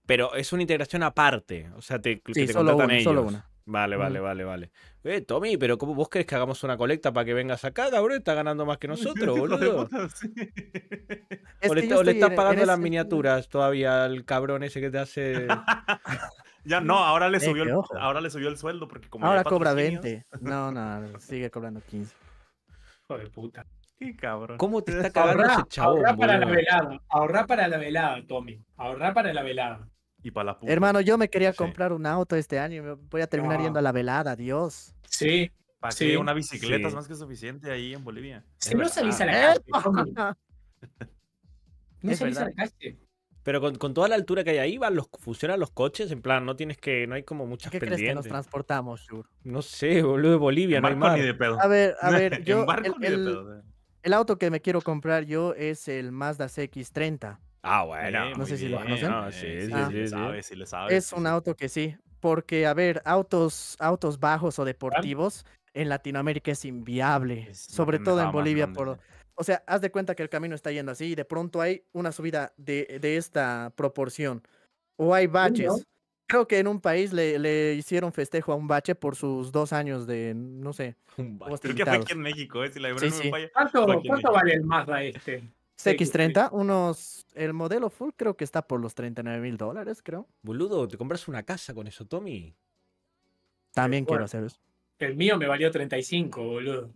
Pero es una integración aparte, o sea, te, te contratan Solo una. Vale, mm. vale, vale, vale. Eh, Tommy, pero ¿cómo vos querés que hagamos una colecta para que vengas acá, cabrón? Está ganando más que [LAUGHS] nosotros, boludo. [LAUGHS] o le, estás pagando las miniaturas todavía al cabrón ese que te hace. [LAUGHS] ya, no, ahora le subió, el, ahora le subió el sueldo porque como. Ahora cobra 20. No, no, sigue cobrando 15. Joder, puta. Qué cabrón. ¿Cómo te está cagando ese Ahorrá para la velada. ahorra para la velada, Tommy. Ahorrá para la velada. Hermano, yo me quería comprar un auto este año voy a terminar yendo a la velada, Dios. Sí. ¿Para Una bicicleta es más que suficiente ahí en Bolivia. no la calle. Pero con, toda la altura que hay ahí, los, funcionan los coches, en plan, no tienes que, no hay como muchas ¿Qué crees que nos transportamos, No sé, boludo, de Bolivia, no hay Ni de A ver, a ver, [LAUGHS] yo, el, eh. el, auto que me quiero comprar yo es el Mazda CX-30. Ah, bueno. no sé si lo Es un auto que sí, porque, a ver, autos, autos bajos o deportivos en Latinoamérica es inviable, sobre todo en Bolivia. o sea, haz de cuenta que el camino está yendo así y de pronto hay una subida de, esta proporción. O hay baches. Creo que en un país le, hicieron festejo a un bache por sus dos años de, no sé. aquí en México, ¿Cuánto, ¿cuánto vale el Mazda este? CX30, unos. El modelo full creo que está por los 39 mil dólares, creo. Boludo, te compras una casa con eso, Tommy. También quiero hacer eso. El mío me valió 35, boludo.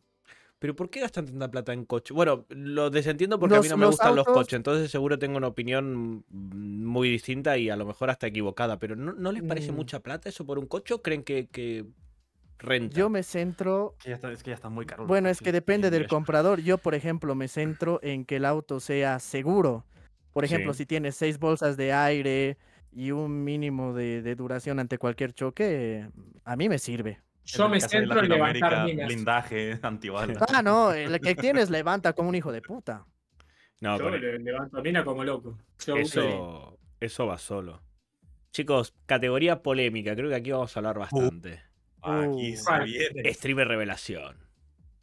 Pero ¿por qué gastan tanta plata en coche? Bueno, lo desentiendo porque a mí no me gustan los coches, entonces seguro tengo una opinión muy distinta y a lo mejor hasta equivocada, pero ¿no, les parece mm. mucha plata eso por un coche? creen que yo me centro. es que ya está muy caro. Bueno, es que depende del comprador. Yo, por [LAUGHS] ejemplo, me centro en que el auto sea seguro. Por ejemplo, si tienes seis bolsas de aire y un mínimo de, duración ante cualquier choque, a mí me sirve. Yo me centro en levantar minas. Blindaje, [LAUGHS] antibalas. Ah, no, el que tienes levanta como un hijo de puta. No, Yo levanto mina como loco. eso, va solo. Chicos, categoría polémica. Creo que aquí vamos a hablar uh. bastante. Aquí se viene. Streamer revelación.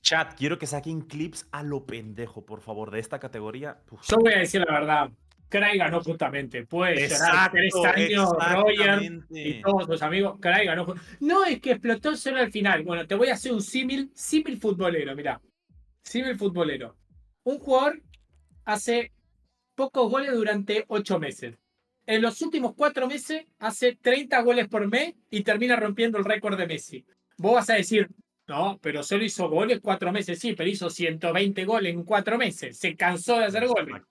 Chat, quiero que saquen clips a lo pendejo, por favor, de esta categoría. Yo voy a decir la verdad. Craig ganó justamente. pues exacto tres años, Roger y todos los amigos. Craig ganó. No, es que explotó solo al final. Bueno, te voy a hacer un símil, símil futbolero, mira Símil futbolero. Un jugador hace pocos goles durante ocho meses en los últimos cuatro meses hace 30 goles por mes y termina rompiendo el récord de Messi. Vos vas a decir, ¿no? Pero solo hizo goles cuatro meses, sí, pero hizo 120 goles en cuatro meses. Se cansó de hacer goles.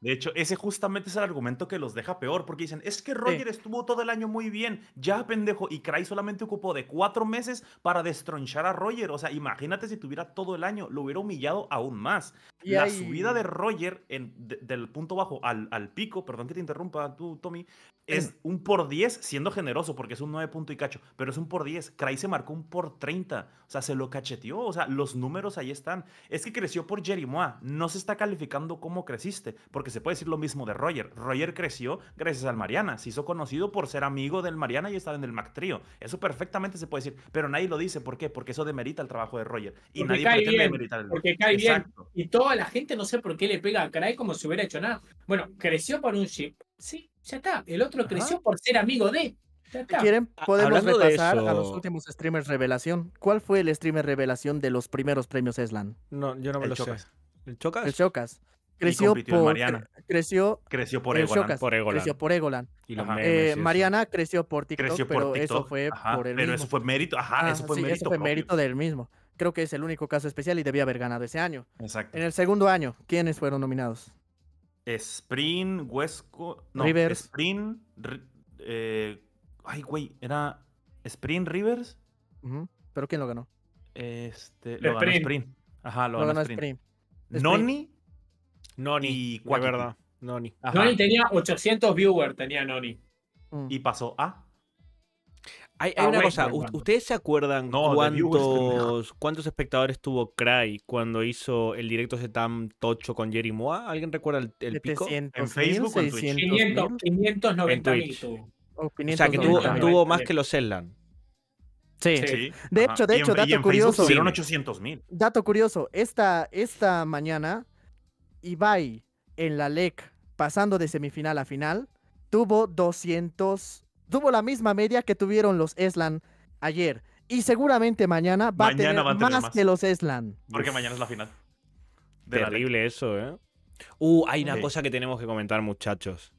De hecho, ese justamente es el argumento que los deja peor, porque dicen, es que Roger estuvo todo el año muy bien, ya pendejo, y Cray solamente ocupó de cuatro meses para destronchar a Roger. O sea, imagínate si tuviera todo el año, lo hubiera humillado aún más. Y La subida de Roger en, del punto bajo al, al, pico, perdón que te interrumpa tú, Tommy, es un por 10 siendo generoso, porque es un nueve punto y cacho, pero es un por 10. Cray se marcó un por 30. O sea, se lo cacheteó. O sea, los números ahí están. Es que creció por Jerimois. No se está calificando cómo creciste, porque se puede decir lo mismo de Roger. Roger creció gracias al Mariana. Se hizo conocido por ser amigo del Mariana y estaba en el Mac Trio. Eso perfectamente se puede decir, pero nadie lo dice. ¿Por qué? Porque eso demerita el trabajo de Roger. Y nadie pretende demeritar el Porque cae bien. Y toda la gente no sé por qué le pega a Cray como si hubiera hecho nada. Bueno, creció por un chip. Sí, ya está. El otro creció por ser amigo de quieren, podemos repasar a los últimos streamers revelación. ¿Cuál fue el streamer revelación de los primeros premios Eslan? No, yo no me lo Chocas. ¿El Chocas? El Chocas. Creció por, creció, creció por, Egolan. Creció por Egolan. Eh, Mariana creció por TikTok, creció pero eso fue por el Pero eso fue mérito, ajá, ah, eso fue sí, mérito. Eso fue mérito del mismo. Creo que es el único caso especial y debía haber ganado ese año. Exacto. En el segundo año, ¿quiénes fueron nominados? Spring, Huesco, no, Spring. eh, Ay, güey, era Sprint Rivers. ¿Pero quién lo ganó? Este, lo ganó Sprint. Ajá, lo, ganó, Sprint. Noni. Noni. Y verdad. Noni. Noni tenía 800 viewers, tenía Noni. Mm. Y pasó a. Hay, ah, una cosa, ¿ustedes se acuerdan cuántos, cuántos espectadores tuvo Cry cuando hizo el directo ese tan tocho con Jerry Moa? ¿Alguien recuerda el, pico? ¿En Facebook o en Twitch? 590 o, sea, que tuvo, más que los eslan Sí. De hecho, de hecho, dato curioso. fueron 800 mil. Dato curioso. Esta, esta mañana, Ibai en la LEC, pasando de semifinal a final, tuvo 200. Tuvo la misma media que tuvieron los Eslan ayer. Y seguramente mañana va, a, tener más, que los Eslan. Porque mañana es la final. De Terrible eso, ¿eh? Uh, hay una cosa que tenemos que comentar, muchachos.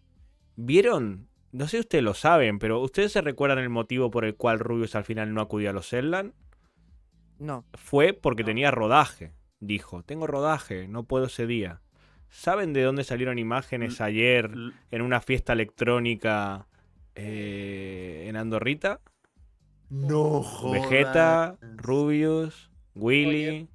¿Vieron no sé si ustedes lo saben, pero ¿ustedes se recuerdan el motivo por el cual Rubius al final no acudió a los Zeldan No. Fue porque tenía rodaje. Dijo, tengo rodaje, no puedo ese día. ¿Saben de dónde salieron imágenes ayer en una fiesta electrónica eh, en Andorrita? No, Vegeta, Rubius, Willy.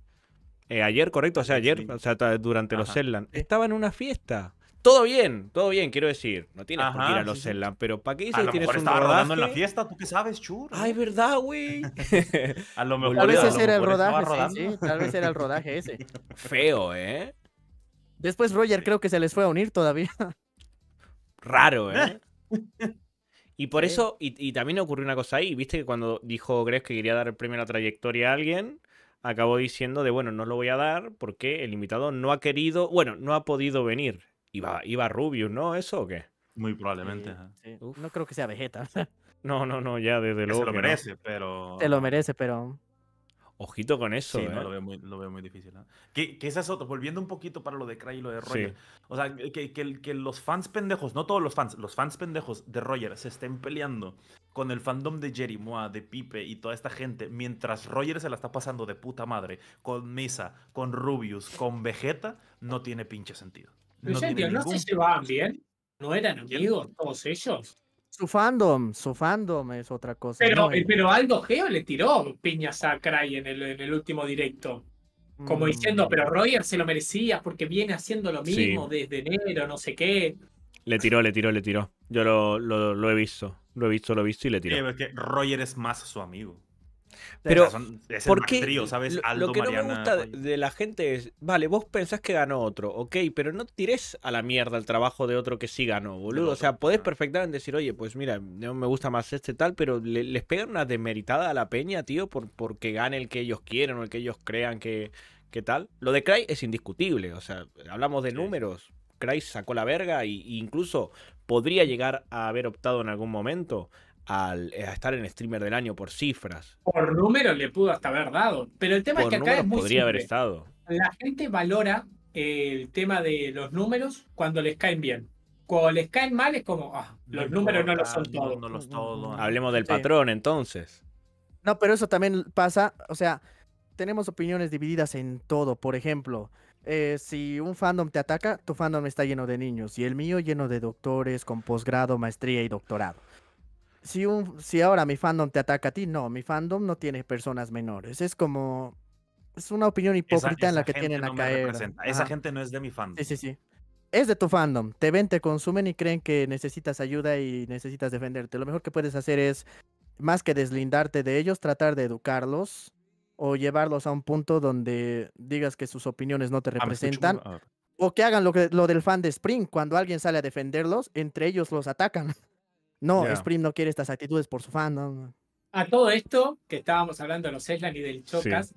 Eh, ayer, correcto, o sea, ayer, o sea, durante los Zeldan Estaba en una fiesta. Todo bien, todo bien, quiero decir. No tienes por qué ir a los sí, pero ¿para qué dices que tienes un rodaje? rodando en la fiesta, ¿tú qué sabes, churro? Ay, ¿verdad, güey? [LAUGHS] a lo mejor. Tal vez ese era el rodaje, sí, sí, tal vez era el [LAUGHS] rodaje ese. Feo, ¿eh? Después Roger creo que se les fue a unir todavía. Raro, ¿eh? [LAUGHS] Y por eso, y, y, también ocurrió una cosa ahí, viste que cuando dijo Greg que quería dar el premio a la trayectoria a alguien, acabó diciendo de, bueno, no lo voy a dar porque el invitado no ha querido, bueno, no ha podido venir. Iba, Rubius, ¿no? ¿Eso o qué? Muy probablemente. No creo que sea Vegeta. no, no, no, ya desde luego. Se lo merece, pero. Se lo merece, pero. Ojito con eso. Sí, ¿eh? lo, veo muy, difícil. Que, que es otra. volviendo un poquito para lo de Cray y lo de Roger. O sea, que, que, los fans pendejos, no todos los fans, los fans pendejos de Roger se estén peleando con el fandom de Jerry, Jerimoa, de Pipe y toda esta gente, mientras Roger se la está pasando de puta madre con Misa, con Rubius, con Vegeta, no tiene pinche sentido no se llevaban bien. ¿No eran amigos todos ellos? Su fandom, su fandom es otra cosa. Pero, eh, pero Aldo Geo le tiró piñas a Cry en el, en el último directo. Como diciendo, mm. pero Roger se lo merecía porque viene haciendo lo mismo desde enero, no sé qué. Le tiró, le tiró, le tiró. Yo lo, lo, he visto. Lo he visto, lo he visto y le tiró. Sí, Roger es más su amigo. Pero, ¿por qué? lo, que no me gusta de, la gente es, vale, vos pensás que ganó otro, ok, pero no tirés a la mierda el trabajo de otro que sí ganó, boludo. o sea, podés perfectamente decir, oye, pues mira, no me gusta más este tal, pero les pegan una desmeritada a la peña, tío, por, porque gane el que ellos quieren o el que ellos crean que, que tal. Lo de Cry es indiscutible, o sea, hablamos de números. Cry sacó la verga e incluso podría llegar a haber optado en algún momento eh, a estar en streamer del año por cifras. Por números le pudo hasta haber dado. Pero el tema es que acá es muy podría La gente valora eh, el tema de los números cuando les caen bien. Cuando les caen mal es como, ah, los números no los son todos. Hablemos del patrón entonces. No, pero eso también pasa, o sea, tenemos opiniones divididas en todo. Por ejemplo, eh, si un fandom te ataca, tu fandom está lleno de niños y el mío lleno de doctores con posgrado, maestría y doctorado si, un, si ahora mi fandom te ataca a ti, no, mi fandom no tiene personas menores. Es como. Es una opinión hipócrita en la que tienen a caer. Esa gente no es de mi fandom. Sí, sí, sí. Es de tu fandom. Te ven, te consumen y creen que necesitas ayuda y necesitas defenderte. Lo mejor que puedes hacer es, más que deslindarte de ellos, tratar de educarlos o llevarlos a un punto donde digas que sus opiniones no te ah, representan. o que hagan lo, que, lo del fan de Spring, cuando alguien sale a defenderlos, entre ellos los atacan. [LAUGHS] No, Spring no quiere estas actitudes por su fandom. A todo esto que estábamos hablando de los Eslan y del Chocas,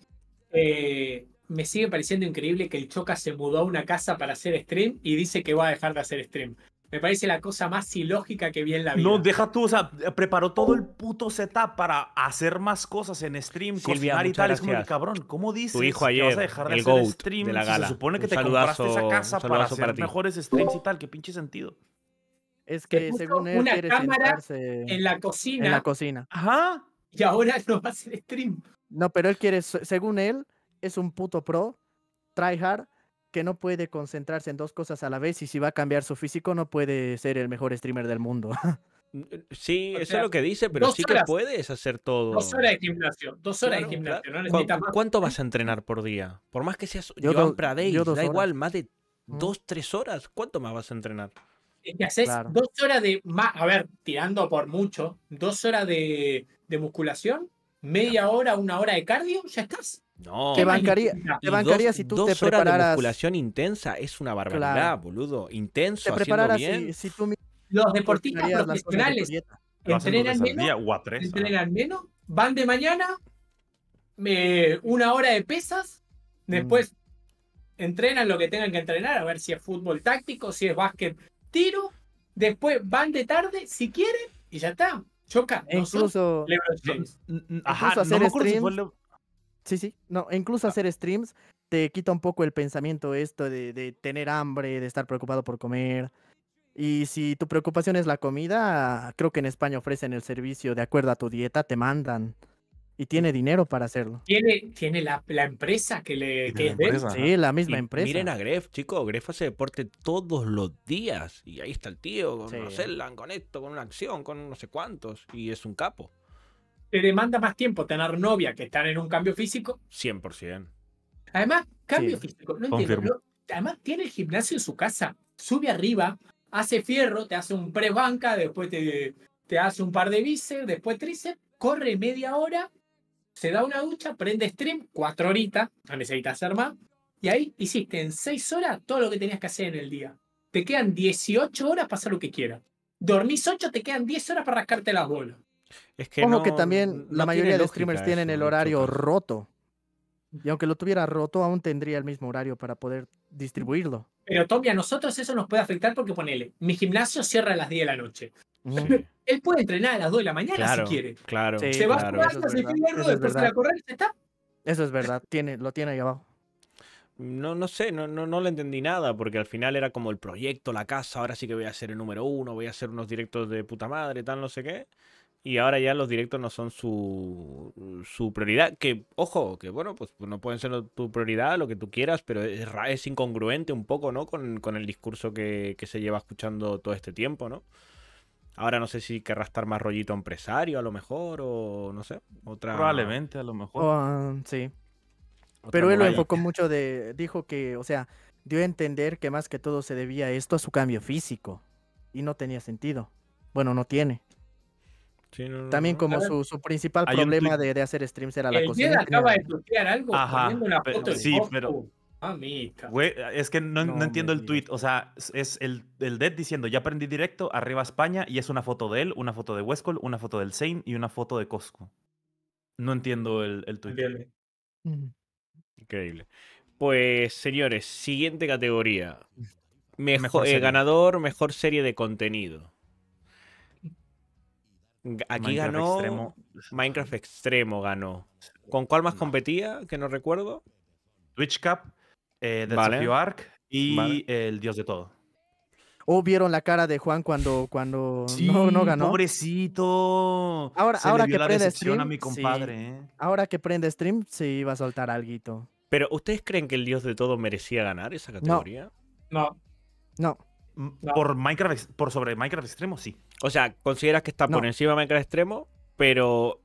eh, me sigue pareciendo increíble que el Chocas se mudó a una casa para hacer stream y dice que va a dejar de hacer stream. Me parece la cosa más ilógica que vi en la vida. No, deja tú, o sea, preparó todo el oh. puto setup para hacer más cosas en stream, cocinar y tal. Es como, cabrón, ¿cómo dices que vas a dejar de hacer stream? la se supone que te compraste esa casa para hacer mejores streams y tal. ¿Qué pinche sentido? Es que según él quiere en la cocina. En la cocina. Ajá. Y ahora [LAUGHS] no va a hacer stream. No, pero él quiere, según él, es un puto pro, tryhard, que no puede concentrarse en dos cosas a la vez y si va a cambiar su físico no puede ser el mejor streamer del mundo. [LAUGHS] Mm, eh, sí, eso es lo que dice, pero sí que puedes hacer todo. Dos horas de gimnasio, dos horas de gimnasio. No necesitas ¿Cuánto vas a entrenar por día? Por más que seas yo Joan da igual, más de ¿Mm? dos, tres horas, ¿cuánto más vas a entrenar? haces dos horas de a ver, tirando por mucho, dos horas de, musculación, media hora, una hora de cardio, ya estás. No, te bancaría, te bancaría si tú te horas de musculación intensa es una barbaridad, boludo. Intenso, te bien. Los deportistas profesionales entrenan menos, entrenan menos, van de mañana, eh, una hora de pesas, después mm. entrenan lo que tengan que entrenar, a ver si es fútbol táctico, si es básquet tiro, después van de tarde si quieren y ya está. chocan e incluso, e hacer streams. sí, sí. No, e incluso ah. hacer streams te quita un poco el pensamiento esto de tener hambre, de estar preocupado por comer. Y si tu preocupación es la comida, creo que en España ofrecen el servicio de acuerdo a tu dieta, te mandan. Y tiene dinero para hacerlo. Tiene, tiene la, la empresa que le que Sí, la misma empresa. Miren a Gref, chicos. Gref hace deporte todos los días. Y ahí está el tío, con con esto, con una acción, con no sé cuántos. Y es un capo. Te demanda más tiempo tener novia que estar en un cambio físico. 100%. Además, cambio físico. No entiendo. Además, tiene el gimnasio en su casa. Sube arriba, hace fierro, te hace un pre-banca, después te, te hace un par de bíceps, después tríceps, corre media hora se da una ducha, prende stream, cuatro horitas, no necesitas hacer más. Y ahí hiciste en seis horas todo lo que tenías que hacer en el día. Te quedan 18 horas para hacer lo que quieras. Dormís 8, te quedan 10 horas para rascarte las bolas. Es que, no, que también la mayoría de los streamers tienen el horario roto. Y aunque lo tuviera roto, aún tendría el mismo horario para poder distribuirlo. Pero Tommy, a nosotros eso nos puede afectar porque ponele, mi gimnasio cierra a las 10 de la noche. [LAUGHS] Él puede entrenar a las 2 de la mañana si quiere. Claro. se va a fierro, después de la correr está. Eso es verdad, tiene, lo tiene ahí abajo. No, no sé, no, no, no le entendí nada, porque al final era como el proyecto, la casa, ahora sí que voy a ser el número uno, voy a hacer unos directos de puta madre, tal, no sé qué. Y ahora ya los directos no son su, su prioridad. Que, ojo, que bueno, pues no pueden ser tu prioridad, lo que tú quieras, pero es, es incongruente un poco, ¿no? Con, con el discurso que se lleva escuchando todo este tiempo, ¿no? Ahora no sé si querrá estar más rollito empresario, a lo mejor, o no sé, otra. Probablemente, a lo mejor. Ah, sí. Pero él lo enfocó mucho de. Dijo que, o sea, dio a entender que más que todo se debía esto a su cambio físico. Y no tenía sentido. Bueno, no tiene. También como su, principal problema de, hacer streams era la cocina. Acaba de algo, Ajá, sí, pero Ah, es que no, entiendo el tweet. O sea, es el, el Dead diciendo: Ya aprendí directo, arriba España, y es una foto de él, una foto de Westcol, una foto del Zane y una foto de Costco. No entiendo el, el tweet. Increíble. Pues, señores, siguiente categoría: Mejor, eh, ganador, mejor serie de contenido. Aquí ganó Extremo. Minecraft Extremo ganó. ¿Con cuál más competía? Que no recuerdo. Twitch Cup eh, Desafío Ark y El Dios de Todo. ¿O oh, vieron la cara de Juan cuando, cuando no, no, ganó? Pobrecito. Ahora, ahora que la prende stream. A mi compadre, ¿eh? Ahora que prende stream, sí va a soltar algo. Pero, ¿ustedes creen que el Dios de Todo merecía ganar esa categoría? No. No. Por sobre Minecraft Extremo, sí. O sea, ¿consideras que está por encima de Minecraft Extremo? Pero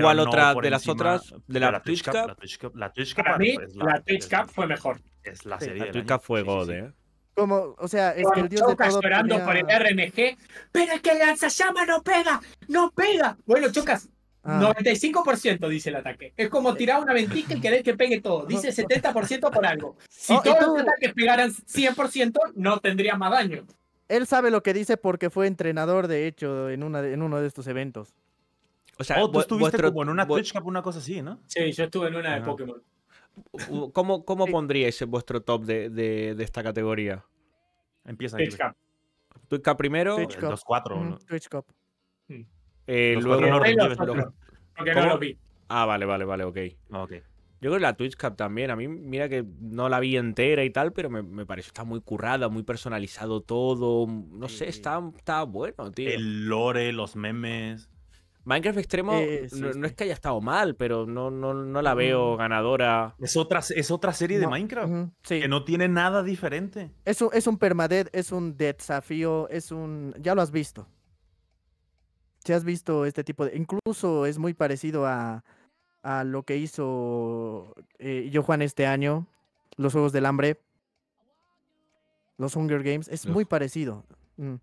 ¿Cuál otra de las otras? ¿De la, Twitch Cup? Para mí, la, Twitch Cup fue mejor. Es la Twitch Cup fue God, ¿eh? Como, o sea, es que el dios de todo por el RMG, pero es que el llama no pega, no pega. Bueno, Chocas, 95% ah. dice el ataque. Es como tirar una ventisca y querer que pegue todo. Dice 70% [LAUGHS] por algo. Si oh, todos los ataques pegaran 100%, no tendría más daño. Él sabe lo que dice porque fue entrenador, de hecho, en, una, en uno de estos eventos. O sea, oh, tú estuviste como en una Twitch Cup, una cosa así, ¿no? Sí, yo estuve en una de ah. Pokémon. ¿Cómo, cómo pondríais vuestro top de, de, esta categoría? Empieza Twitch Cup. Twitch Cup primero. Twitch Cup. Los cuatro. ¿no? Twitch Cup. Eh, luego no, los los Porque lo vi. Ah, vale, vale, vale, ah, ok. Yo creo que la Twitch Cup también. A mí, mira que no la vi entera y tal, pero me, me pareció está muy currada, muy personalizado todo. No sé, está, está bueno, tío. El lore, los memes. Minecraft Extremo eh, no, es que haya estado mal, pero no, no, no la veo ganadora. Es otra, es otra serie de Minecraft que no tiene nada diferente. Es un, es un permadeath, es un desafío, es un... Ya lo has visto. Si has visto este tipo de... Incluso es muy parecido a, lo que hizo eh, yo Juan este año, los Juegos del Hambre, los Hunger Games. Es muy parecido. Mm.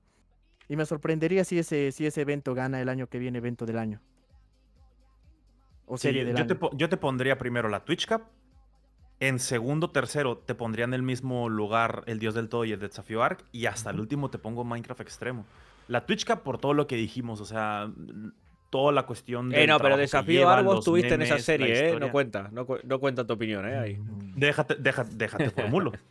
Y me sorprendería si ese, si ese evento gana el año que viene, evento del año. O serie yo, Te, yo te pondría primero la Twitch Cup. En segundo, tercero, te pondría en el mismo lugar el Dios del Todo y el Desafío Arc. Y hasta el último te pongo Minecraft Extremo. La Twitch Cup por todo lo que dijimos, o sea, toda la cuestión de. Eh, no, pero Desafío Arc vos tuviste en esa serie, ¿eh? No cuenta, no, cuenta tu opinión, ¿eh? Déjate, déjate, déjate, formulo. [LAUGHS]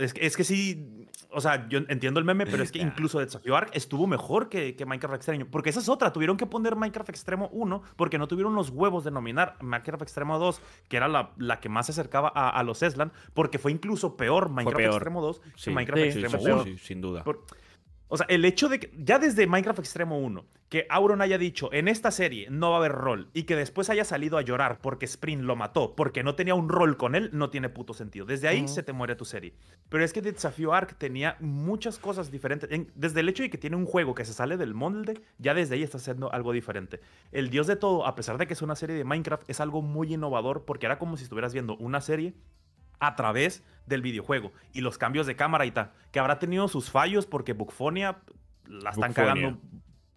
es que, es sí, o sea, yo entiendo el meme, pero es que [LAUGHS] incluso Desafío Arc estuvo mejor que, que, Minecraft Extremo. Porque esa es otra, tuvieron que poner Minecraft Extremo 1 porque no tuvieron los huevos de nominar Minecraft Extremo 2, que era la, que más se acercaba a, los Eslan, porque fue incluso peor Minecraft Extremo 2 que Minecraft Extremo sí, sin duda. O sea, el hecho de que ya desde Minecraft Extremo 1, que Auron haya dicho, en esta serie no va a haber rol, y que después haya salido a llorar porque Sprint lo mató, porque no tenía un rol con él, no tiene puto sentido. Desde ahí se te muere tu serie. Pero es que The Desafío Arc tenía muchas cosas diferentes. desde el hecho de que tiene un juego que se sale del molde, ya desde ahí está haciendo algo diferente. El Dios de Todo, a pesar de que es una serie de Minecraft, es algo muy innovador porque era como si estuvieras viendo una serie a través del videojuego y los cambios de cámara y tal, que habrá tenido sus fallos porque Bugfonia la están cagando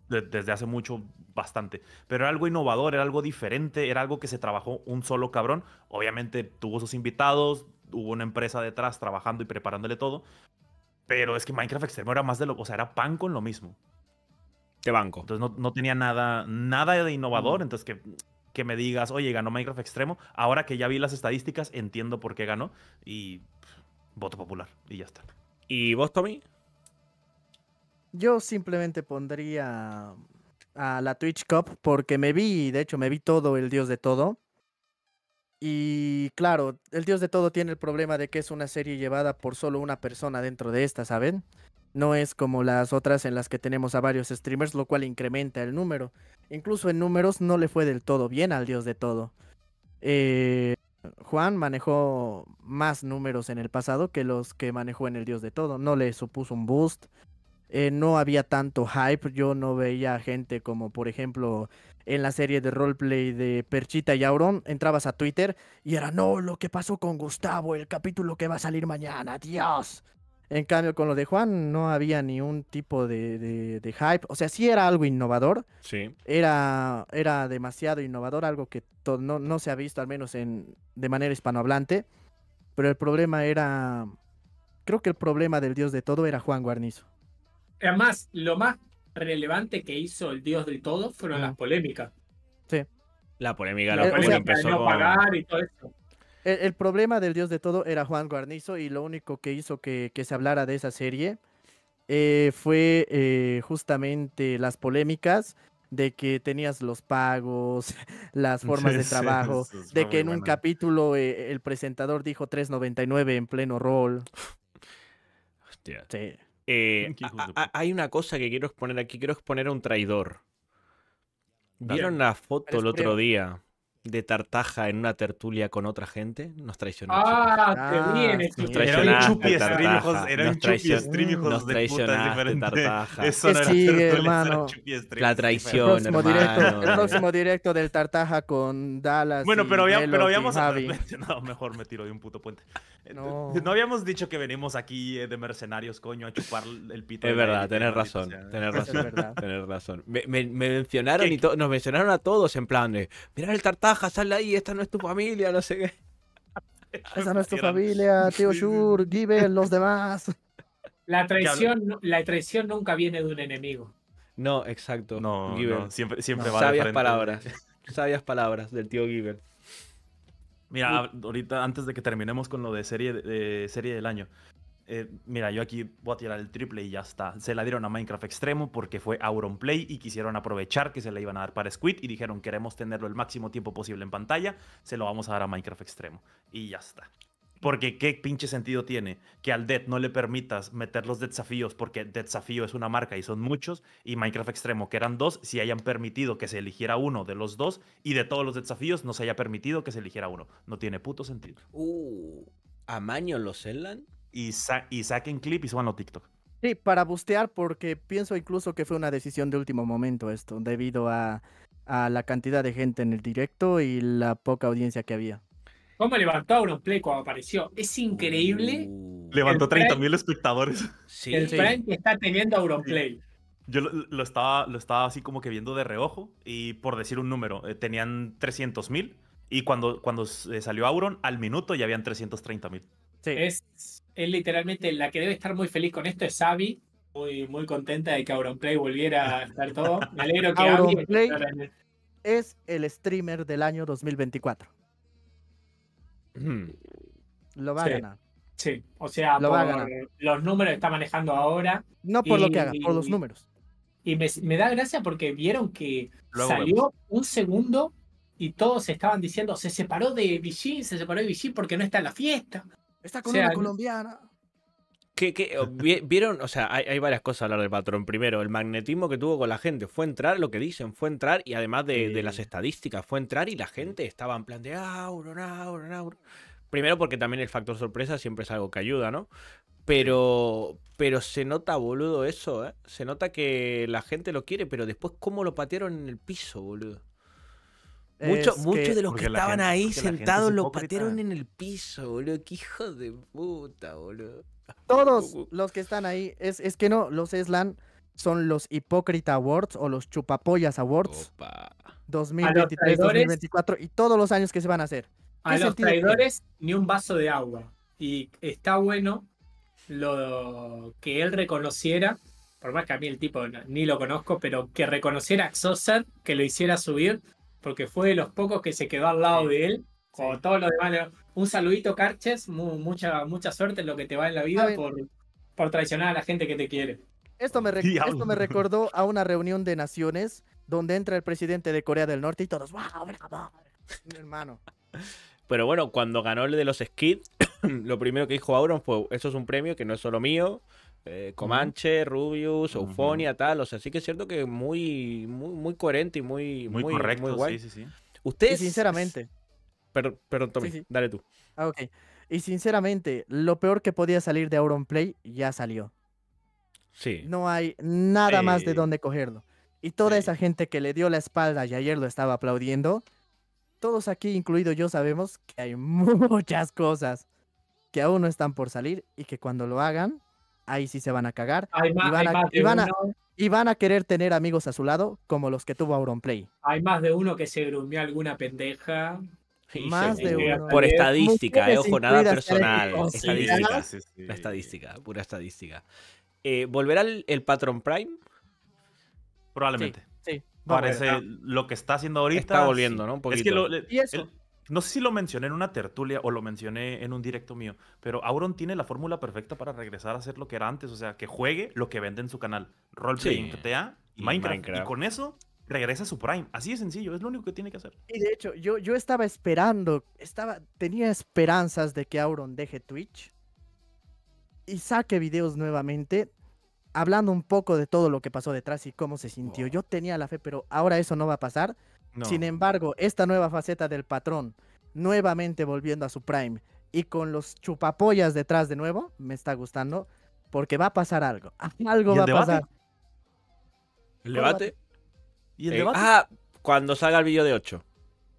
desde hace mucho bastante, pero era algo innovador, era algo diferente, era algo que se trabajó un solo cabrón, obviamente tuvo sus invitados, hubo una empresa detrás trabajando y preparándole todo, pero es que Minecraft Extremo era más de lo, o sea, era pan con lo mismo. ¿Qué banco. Entonces no, tenía nada, nada de innovador, entonces que que me digas, oye, ganó Minecraft Extremo. Ahora que ya vi las estadísticas, entiendo por qué ganó. Y voto popular. Y ya está. ¿Y vos, Tommy? Yo simplemente pondría a la Twitch Cup porque me vi, de hecho, me vi todo el Dios de todo. Y claro, el Dios de todo tiene el problema de que es una serie llevada por solo una persona dentro de esta, ¿saben? No es como las otras en las que tenemos a varios streamers, lo cual incrementa el número. Incluso en números no le fue del todo bien al dios de todo. Eh, Juan manejó más números en el pasado que los que manejó en el dios de todo. No le supuso un boost. Eh, no había tanto hype. Yo no veía gente como, por ejemplo, en la serie de roleplay de Perchita y Auron. Entrabas a Twitter y era, no, lo que pasó con Gustavo, el capítulo que va a salir mañana, Dios. En cambio, con lo de Juan no había ni un tipo de, hype. O sea, sí era algo innovador. Sí. Era, era demasiado innovador, algo que no, se ha visto, al menos en, de manera hispanohablante. Pero el problema era. Creo que el problema del dios de todo era Juan Guarnizo. Además, lo más relevante que hizo el dios de todo fueron las polémicas. Sí. La polémica, la polémica empezó. No pagar y todo eso el, problema del Dios de todo era Juan Guarnizo y lo único que hizo que, se hablara de esa serie eh, fue eh, justamente las polémicas de que tenías los pagos, [LAUGHS] las formas de trabajo, de que en un capítulo eh, el presentador dijo 3.99 en pleno rol. hay una cosa que quiero exponer aquí, quiero exponer a un traidor. ¿Vieron la foto el otro día? de Tartaja en una tertulia con otra gente, nos traicionó. Ah, qué bien ah, Nos traicionó. Era un chupi stream, hijos, era un chupi stream, hijos de puta diferente. Eso no La traición, el próximo, Directo, del Tartaja con Dallas. Bueno, pero, habíamos... [LAUGHS] mencionado, mejor me tiro de un puto puente. No. Eh, habíamos dicho que venimos aquí eh, de mercenarios, coño, a chupar el pito. Es verdad, tenés razón, tener razón, tener razón. Me, mencionaron y nos mencionaron a todos en plan de, el Tartaja, baja, sal de ahí, esta no es tu familia, no sé qué. [LAUGHS] Esa no es tu familia, tío Shur, Given, los demás. La traición, la traición nunca viene de un enemigo. No, exacto. No, siempre, siempre Sabias palabras. Sabias palabras del tío Given. Mira, ahorita antes de que terminemos con lo de serie, de serie del año, eh, mira, yo aquí voy a tirar el triple y ya está. Se la dieron a Minecraft Extremo porque fue Auron Play y quisieron aprovechar que se la iban a dar para Squid y dijeron queremos tenerlo el máximo tiempo posible en pantalla, se lo vamos a dar a Minecraft Extremo y ya está. Porque qué pinche sentido tiene que al Dead no le permitas meter los desafíos porque desafío es una marca y son muchos y Minecraft Extremo que eran dos si hayan permitido que se eligiera uno de los dos y de todos los desafíos no se haya permitido que se eligiera uno. No tiene puto sentido. Uh, ¿A Maño lo y, saquen clip y subanlo a TikTok. Sí, para bustear, porque pienso incluso que fue una decisión de último momento esto, debido a, la cantidad de gente en el directo y la poca audiencia que había. ¿Cómo levantó auron Auronplay cuando apareció? Es increíble. Uh. levantó 30.000 espectadores. Sí, el sí. que está teniendo Auronplay. Yo lo, estaba, lo estaba así como que viendo de reojo y por decir un número, eh, tenían 300.000 y cuando, cuando eh, salió Auron, al minuto ya habían 330.000. Sí. Es es literalmente la que debe estar muy feliz con esto es Abby, muy, muy contenta de que Auronplay volviera a estar todo. Me alegro que es el streamer del año 2024. Mm. Lo va a ganar. Sí, o sea, por los números está manejando ahora. No por lo que haga, por los números. Y me, da gracia porque vieron que salió un segundo y todos estaban diciendo, se separó de VG, se separó de Vicin porque no está en la fiesta. Está con una colombiana. que vieron O sea, hay, hay, varias cosas hablar del patrón. Primero, el magnetismo que tuvo con la gente. Fue entrar, lo que dicen, fue entrar y además de, las estadísticas, fue entrar y la gente estaba en plan de ah, auro. Ah, ah, Primero porque también el factor sorpresa siempre es algo que ayuda, ¿no? Pero, pero se nota, boludo, eso, ¿eh? Se nota que la gente lo quiere, pero después cómo lo patearon en el piso, boludo. Muchos de los que estaban ahí sentados lo patearon en el piso, boludo. Qué hijo de puta, boludo. Todos [LAUGHS] los que están ahí. Es, es que no, los Eslan son los Hipócrita Awards o los Chupapollas Awards. 2023, 2024 y todos los años que se van a hacer. A los traidores ni un vaso de agua. Y está bueno lo que él reconociera, por más que a mí el tipo ni lo conozco, pero que reconociera a que lo hiciera subir porque fue de los pocos que se quedó al lado de él, como todos los demás. Un saludito, Carches, mucha, mucha suerte en lo que te va en la vida por, traicionar a la gente que te quiere. Esto me, esto me recordó a una reunión de naciones donde entra el presidente de Corea del Norte y todos, ¡wow, hermano. Pero bueno, cuando ganó el de los skids, [CLEARS THROAT] lo primero que dijo Auron fue: Eso es un premio que no es solo mío, eh, Comanche, Rubius, Eufonia, tal. O sea, sí que es cierto que muy, muy, coherente y muy, muy, correcto. Muy guay. Sí, sí, sí. Ustedes. sinceramente. Pero, perdón, Tommy, dale tú. Ah, ok. Y sinceramente, lo peor que podía salir de Play ya salió. Sí. No hay nada más de dónde cogerlo. Y toda esa gente que le dio la espalda y ayer lo estaba aplaudiendo, todos aquí, incluido yo, sabemos que hay [LAUGHS] muchas cosas que aún no están por salir y que cuando lo hagan, ahí sí se van a cagar. y, van a, querer tener amigos a su lado, como los que tuvo Auronplay. Hay más de uno que se grumió alguna pendeja. más de uno. Por estadística, eh, ojo, nada personal. Este estadística. estadística, pura estadística. Eh, ¿Volverá el, Patron Prime? Probablemente. Parece lo que está haciendo ahorita. Está volviendo, ¿no? No sé si lo mencioné en una tertulia o lo mencioné en un directo mío, pero Auron tiene la fórmula perfecta para regresar a hacer lo que era antes, o sea, que juegue lo que vende en su canal, roleplaying, GTA y Minecraft, y con eso regresa a su prime. Así de sencillo, es lo único que tiene que hacer. Y de hecho, yo, yo estaba esperando, estaba, tenía esperanzas de que Auron deje Twitch y saque videos nuevamente, hablando un poco de todo lo que pasó detrás y cómo se sintió. Yo tenía la fe, pero ahora eso no va a pasar. Sin embargo, esta nueva faceta del patrón, nuevamente volviendo a su prime y con los chupapollas detrás de nuevo, me está gustando, porque va a pasar algo. [LAUGHS] Algo va a pasar. ¿El debate? ¿Y el eh, debate? Ah, cuando salga el vídeo de 8.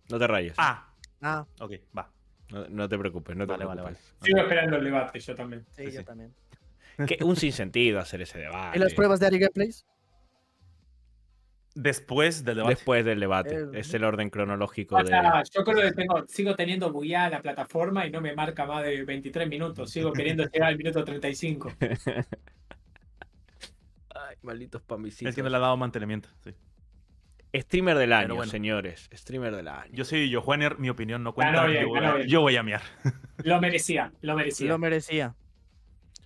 No te rayes. Ah. Ah. Ok, va. No, te preocupes, no te vale, Vale, Sigo esperando el debate, yo también. Sí, yo también. un sinsentido hacer ese debate. ¿Y las pruebas de Ari Gameplays? Después del debate. Después del debate. Eh, es el orden cronológico. de... Yo creo que sigo teniendo bugueada la plataforma y no me marca más de 23 minutos. Sigo queriendo [LAUGHS] llegar al minuto 35. Ay, malditos pamicitos. Es que no le ha dado mantenimiento, Streamer del año, señores. Streamer del año. Yo soy yo, mi opinión no cuenta. yo, voy, a mear Lo merecía, lo merecía. Lo merecía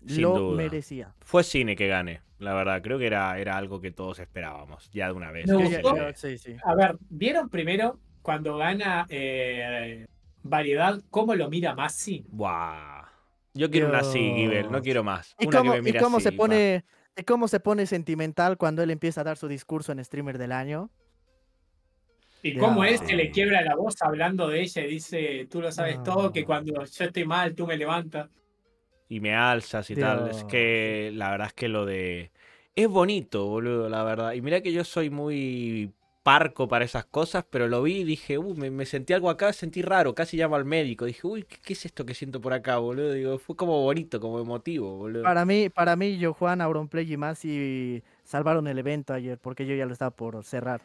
lo merecía. Fue cine que gane, la verdad. Creo que era, era algo que todos esperábamos, ya de una vez. A ver, ¿vieron primero cuando gana eh, Variedad cómo lo mira más ¡Guau! Yo quiero una así, no quiero más. ¿Y cómo, se pone, cómo se pone sentimental cuando él empieza a dar su discurso en Streamer del Año? Y cómo es que le quiebra la voz hablando de ella y dice, tú lo sabes todo, que cuando yo estoy mal, tú me levantas y me alzas y tal. Es que la verdad es que lo de... Es bonito, boludo, la verdad. Y mira que yo soy muy parco para esas cosas, pero lo vi y dije, uh, me, sentí algo acá, sentí raro, casi llamo al médico. Dije, uy, ¿qué, es esto que siento por acá, boludo? Digo, fue como bonito, como emotivo, boludo. Para mí, para mí, yo, Juan, Auronplay y más y salvaron el evento ayer, porque yo ya lo estaba por cerrar.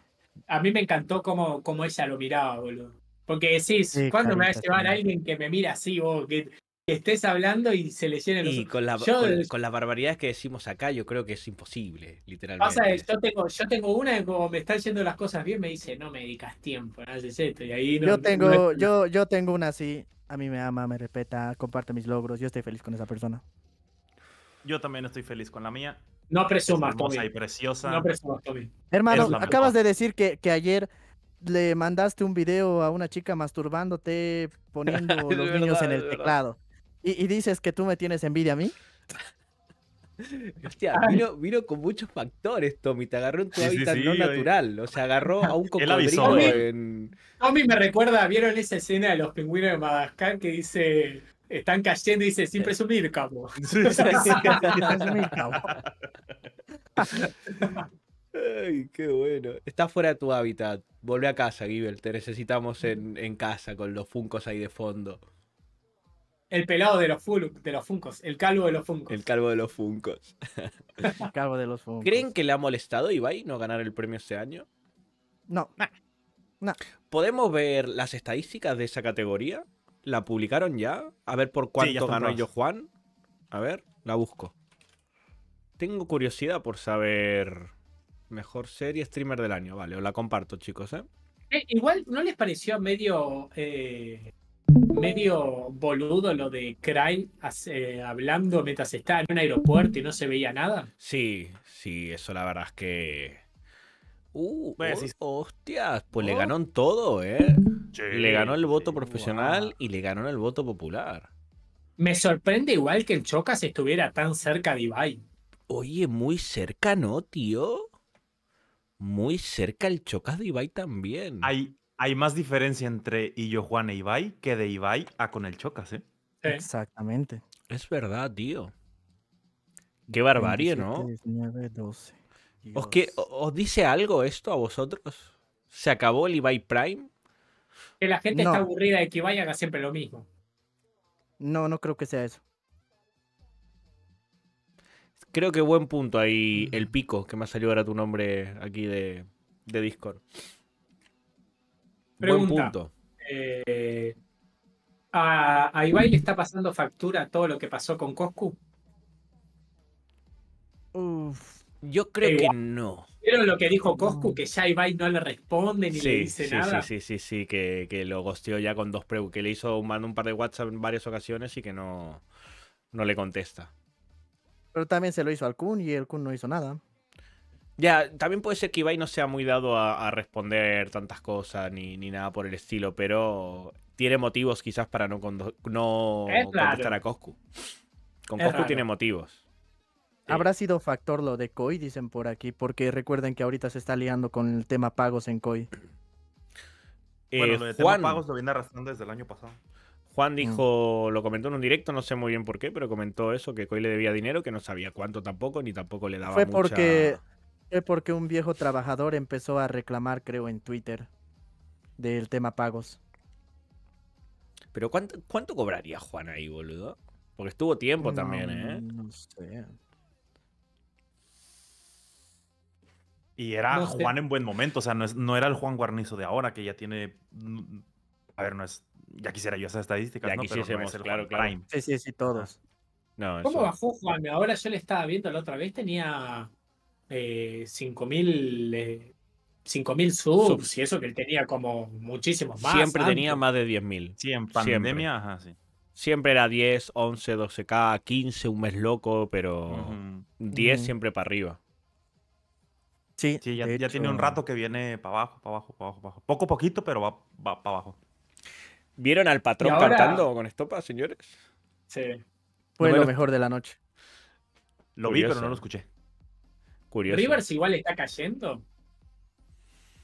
A mí me encantó cómo, cómo ella lo miraba, boludo. Porque decís, ¿cuándo me va a llevar alguien que me mira así, vos? Que estés hablando y se le llenen los... Y con, la, las barbaridades que decimos acá, yo creo que es imposible, literalmente. yo tengo, yo tengo una como me está yendo las cosas bien, me dice, no me dedicas tiempo, no haces esto, y ahí Yo tengo, yo, yo tengo una así, a mí me ama, me respeta, comparte mis logros, yo estoy feliz con esa persona. Yo también estoy feliz con la mía. No presumas, preciosa. No presumas, Hermano, acabas de decir que, ayer le mandaste un video a una chica masturbándote poniendo [LAUGHS] los niños en el teclado. ¿Y, dices que tú me tienes envidia a mí? Hostia, vino, con muchos factores, Tommy. Te agarró en tu hábitat no natural. O sea, agarró a un [LAUGHS] cocodrilo eh. en. Tommy me recuerda, ¿vieron esa escena de los pingüinos de Madagascar que dice. Están cayendo y dice, siempre subir capo. [LAUGHS] [LAUGHS] Ay, qué bueno. Está fuera de tu hábitat. vuelve a casa, Gibel. Te necesitamos en, en casa con los funcos ahí de fondo. El pelado de los, Funcos, el calvo de los Funcos. El calvo de los Funcos. el [LAUGHS] calvo de los Funcos. ¿Creen que le ha molestado Ibai no ganar el premio este año? No. ¿Podemos ver las estadísticas de esa categoría? ¿La publicaron ya? A ver por cuánto ganó yo Juan. A ver, la busco. Tengo curiosidad por saber mejor serie streamer del año. Vale, os la comparto, chicos, ¿eh? eh igual, ¿no les pareció medio eh, medio boludo lo de Cry hablando mientras estaba en un aeropuerto y no se veía nada? Sí, sí, eso la verdad es que. Uh, oh, hostias, pues le ¿Oh? ganó en todo, ¿eh? le ganó el voto profesional y le ganó el voto popular. Me sorprende igual que el Chocas estuviera tan cerca de Ibai. Oye, muy cerca, ¿no, tío? Muy cerca el Chocas de Ibai también. Hay, hay más diferencia entre Illo Juan e Ibai que de Ibai a con el Chocas, ¿eh? Exactamente. Es verdad, tío. Qué barbarie, ¿no? ¿Os, que, dice algo esto a vosotros? ¿Se acabó el Ibai Prime? Que la gente está aburrida de que Ibai haga siempre lo mismo. No, no creo que sea eso. Creo que buen punto ahí, el pico, que me ha salido ahora tu nombre aquí de, de Discord. Pregunta, Buen punto. Eh, ¿a, Ibai le está pasando factura todo lo que pasó con Coscu? yo creo eh, que no. pero lo que dijo Coscu? Que ya Ibai no le responde ni le dice nada. Sí, sí, sí, sí, que, lo gosteó ya con dos preguntas. Que le hizo un, un par de WhatsApp en varias ocasiones y que no, no le contesta. Pero también se lo hizo al Kun y el Kun no hizo nada. Ya, también puede ser que Ibai no sea muy dado a, responder tantas cosas ni, ni, nada por el estilo, pero tiene motivos quizás para no, no contestar a Coscu. Con Coscu tiene motivos. Habrá sido factor lo de Koi, dicen por aquí, porque recuerden que ahorita se está liando con el tema pagos en Koi. Eh, bueno, lo de Juan, tema pagos lo viene arrastrando desde el año pasado. Juan mm. dijo, lo comentó en un directo, no sé muy bien por qué, pero comentó eso, que Koi le debía dinero, que no sabía cuánto tampoco, ni tampoco le daba Fue porque porque un viejo trabajador empezó a reclamar, creo, en Twitter del tema pagos. Pero ¿cuánto, cobraría Juan ahí, boludo? Porque estuvo tiempo también, ¿eh? No sé. Y era Juan en buen momento, o sea, no, era el Juan Guarnizo de ahora, que ya tiene. Mm, a ver, no es. Ya quisiera yo esas estadísticas, ¿no? Pero el claro, Sí, sí, sí, todos. ¿Cómo bajó Juan? Ahora yo le estaba viendo la otra vez, tenía 5.000 eh, eh, subs, y eso que él tenía como muchísimos más. Siempre tenía más de 10.000. Sí, en pandemia, Siempre era 10, 11, 12K, 15, un mes loco, pero 10 siempre para arriba. Sí, ya, tiene un rato que viene para abajo, para abajo, para abajo, para abajo. Poco poquito, pero va, para abajo. ¿Vieron al patrón cantando con estopa, señores? Sí. Fue lo, mejor de la noche. Lo vi, pero no lo escuché. ¿Rivers igual está cayendo?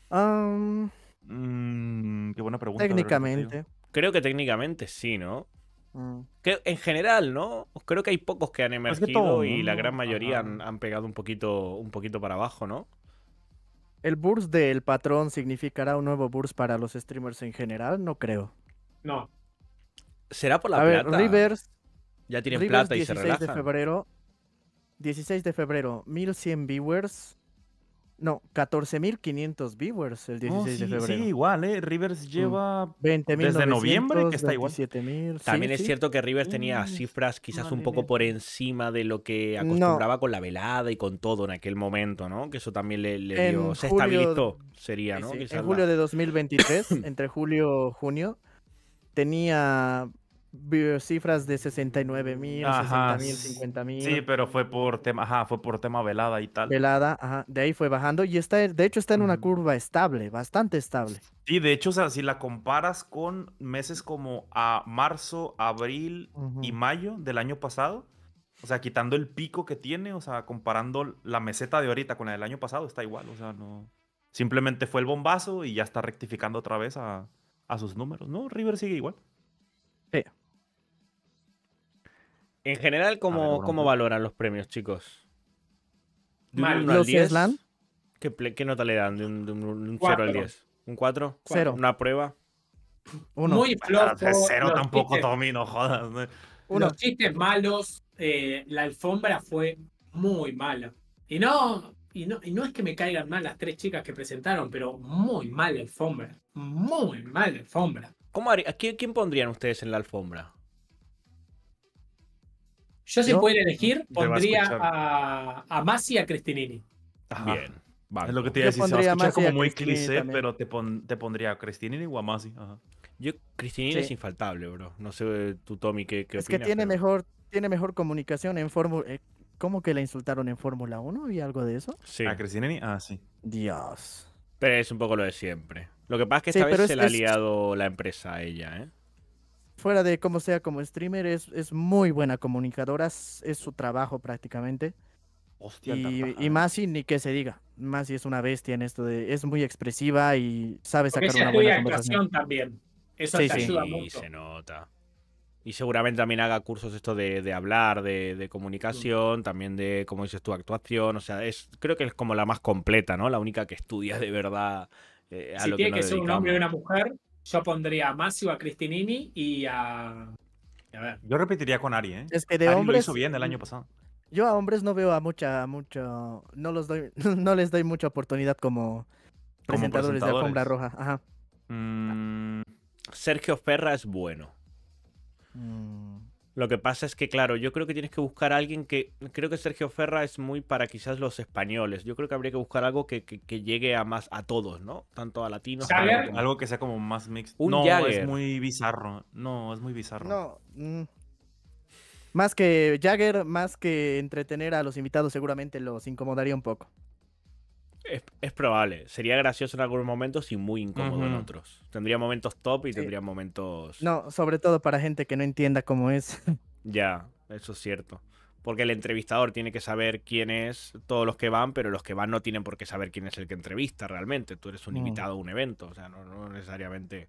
Mm, qué buena pregunta. Técnicamente. Creo que técnicamente sí, ¿no? Que, mm. en general, ¿no? Creo que hay pocos que han emergido y la gran mayoría han, pegado un poquito, un poquito para abajo, ¿no? ¿El burst del patrón significará un nuevo burst para los streamers en general? No creo. No. ¿Será por la A Rivers. Ya tienen plata y se relajan. de febrero 16 de febrero, 1100 viewers. No, 14.500 viewers el 16 de febrero. Sí, igual, ¿eh? Rivers mm. lleva... 20, desde noviembre que está igual. También es cierto que Rivers mm. tenía cifras quizás un poco por encima de lo que acostumbraba con la velada y con todo en aquel momento, ¿no? Que eso también le, dio... se estabilizó, sería, ¿no? En julio de 2023, [COUGHS] entre julio y junio, tenía cifras de 69 mil, 60 mil, 50 mil. Sí, pero fue por tema, fue por tema velada y tal. Velada, ajá, de ahí fue bajando y está, de hecho está en una curva estable, bastante estable. Sí, de hecho, sea, si la comparas con meses como a marzo, abril y mayo del año pasado, o sea, quitando el pico que tiene, o sea, comparando la meseta de ahorita con la del año pasado, está igual, o sea, no. Simplemente fue el bombazo y ya está rectificando otra vez a, a sus números, ¿no? River sigue igual. En general, ¿cómo, ¿cómo pues. valoran los premios, chicos? ¿De 1 al 10? ¿Qué, ¿Qué, nota le dan? ¿De un, 0 al 10? ¿Un 4? ¿Cero? ¿Una prueba? Uno. Muy flojo. Cero tampoco, no jodas. Unos chistes malos. Eh, la alfombra fue muy mala. Y no, y no, y no es que me caigan mal las tres chicas que presentaron, pero muy mala alfombra. Muy mala alfombra. ¿Cómo quién pondrían ustedes en la alfombra? Yo, si pudiera elegir, pondría a, a, Masi y a Cristinini. Bien. Vale. Es lo que te iba a decir. Se va a escuchar como muy cliché, pero te, te, pondría a Cristinini o a Masi. Yo, Cristinini es infaltable, bro. No sé tú, Tommy, qué, qué Es que tiene, mejor, tiene mejor comunicación en Fórmula. Eh, ¿Cómo que la insultaron en Fórmula 1? ¿Y algo de eso? Sí. ¿A Cristinini? Ah, sí. Dios. Pero es un poco lo de siempre. Lo que pasa es que esta vez se le ha liado la empresa a ella, ¿eh? fuera de cómo sea como streamer, es, es muy buena comunicadora, es, su trabajo prácticamente. Hostia, y, y Masi, ni que se diga. Masi es una bestia en esto de. Es muy expresiva y sabe sacar una buena comunicación también. Eso sí, te sí. Y se nota. Y seguramente también haga cursos esto de, de hablar, de, comunicación, mm. también de, como dices tu actuación. O sea, es creo que es como la más completa, ¿no? La única que estudia de verdad. Eh, a si tiene que, ser un hombre y una mujer, yo pondría a o a Cristinini y a. A ver. Yo repetiría con Ari, ¿eh? Ari hombres, lo hizo bien el año mm, pasado. Yo a hombres no veo a mucha, mucho. No los [LAUGHS] no les doy mucha oportunidad como, presentadores, de alfombra roja. Ajá. Mm. Sergio Ferra es bueno. Mm. Lo que pasa es que, claro, yo creo que tienes que buscar a alguien que. Creo que Sergio Ferra es muy para quizás los españoles. Yo creo que habría que buscar algo que, llegue a más a todos, ¿no? Tanto a latinos. Algo que sea como más mixto. no, es muy bizarro. No, es muy bizarro. No. Mm. Más que Jagger, más que entretener a los invitados, seguramente los incomodaría un poco. Es, probable. Sería gracioso en algunos momentos y muy incómodo en otros. Tendría momentos top y tendría momentos. No, sobre todo para gente que no entienda cómo es. [LAUGHS] Ya, eso es cierto. Porque el entrevistador tiene que saber quién es todos los que van, pero los que van no tienen por qué saber quién es el que entrevista realmente. Tú eres un mm. invitado a un evento, o sea, no, no necesariamente.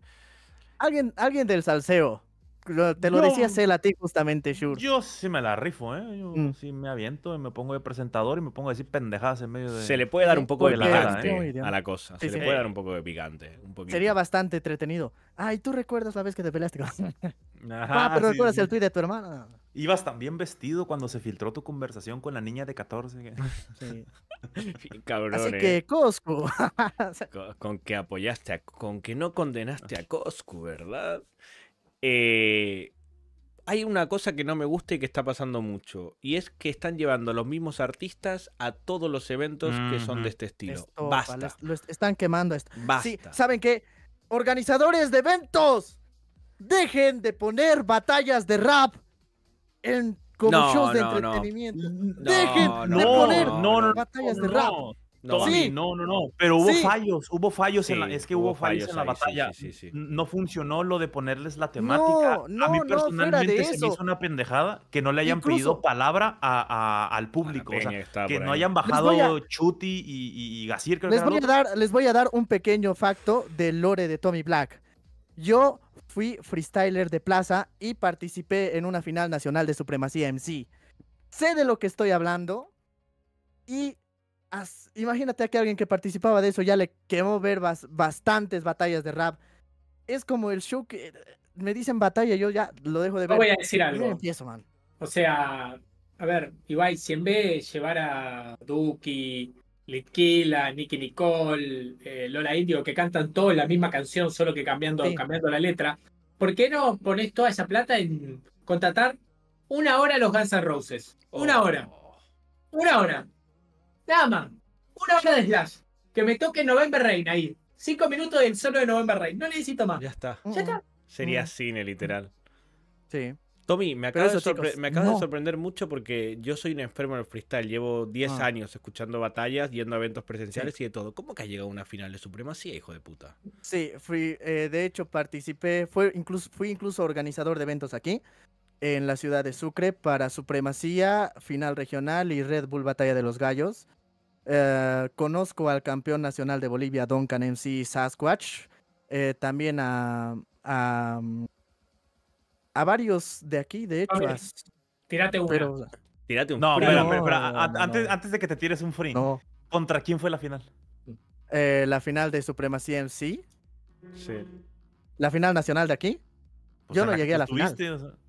Alguien, alguien del salseo te lo yo, a ti justamente, Shur. Yo sí me la rifo, ¿eh? Yo mm. sí me aviento y me pongo de presentador y me pongo a decir pendejadas en medio de... Se le puede dar un poco de picante ¿eh? a la cosa. se le puede dar un poco de picante. Sería bastante entretenido. Ay, ¿tú recuerdas la vez que te peleaste con... [LAUGHS] Ah, Ajá, ah, pero recuerdas el tuit de tu hermana. Ibas también vestido cuando se filtró tu conversación con la niña de 14. [LAUGHS] Sí. Cabrón, Así que Coscu. [LAUGHS] con, que apoyaste, con que no condenaste a Cosco ¿verdad? Eh, hay una cosa que no me gusta y que está pasando mucho. Y es que están llevando a los mismos artistas a todos los eventos que son de este estilo. Basta. lo están quemando. ¿Saben qué? Organizadores de eventos, dejen de poner batallas de rap en como shows de entretenimiento. Dejen de poner batallas de rap. No, no, no, pero hubo fallos, hubo fallos, en la, es que hubo fallos, en la batalla. no funcionó lo de ponerles la temática. No, no, a mí personalmente se me hizo una pendejada que no le hayan pedido palabra al público, que no hayan bajado Chuti y, Gacir les, voy a dar, les voy a dar un pequeño facto del lore de Tommy Black. Yo fui freestyler de plaza y participé en una final nacional de Supremacía MC. Sé de lo que estoy hablando y imagínate que alguien que participaba de eso ya le quemó ver bastantes batallas de rap. Es como el show que me dicen batalla, yo ya lo dejo de ver. voy a decir algo. O sea, a ver, Ibai, si en vez de llevar a Duki, Litkila, Nicky Nicole, eh, Lola Indio, que cantan todos la misma canción, solo que cambiando, cambiando la letra, ¿por qué no pones toda esa plata en contratar una hora a los Guns N' Roses? Una hora. Oh. Una hora. Nada Una hora de Slash. Que me toque November Rain ahí. Cinco minutos del solo de November Rain. No necesito más. Ya está. Mm. Sería mm. cine, literal. Sí. Tommy, me acabas, de, me sorprender mucho porque yo soy un enfermo del freestyle. Llevo 10 ah. años escuchando batallas, yendo a eventos presenciales y de todo. ¿Cómo que ha llegado a una final de supremacía, hijo de puta? Sí, fui, eh, de hecho participé, fue incluso, fui incluso organizador de eventos aquí en la ciudad de Sucre para Supremacía, Final Regional y Red Bull Batalla de los Gallos. Eh, conozco al campeón nacional de Bolivia, Duncan MC Sasquatch. Eh, también a, a, varios de aquí, de hecho. Tírate uno Tírate un No, Espera, antes, antes, de que te tires un free, ¿contra quién fue la final? Eh, la final de Supremacía MC. Sí. La final nacional de aquí. Pues Yo no llegué a la final. O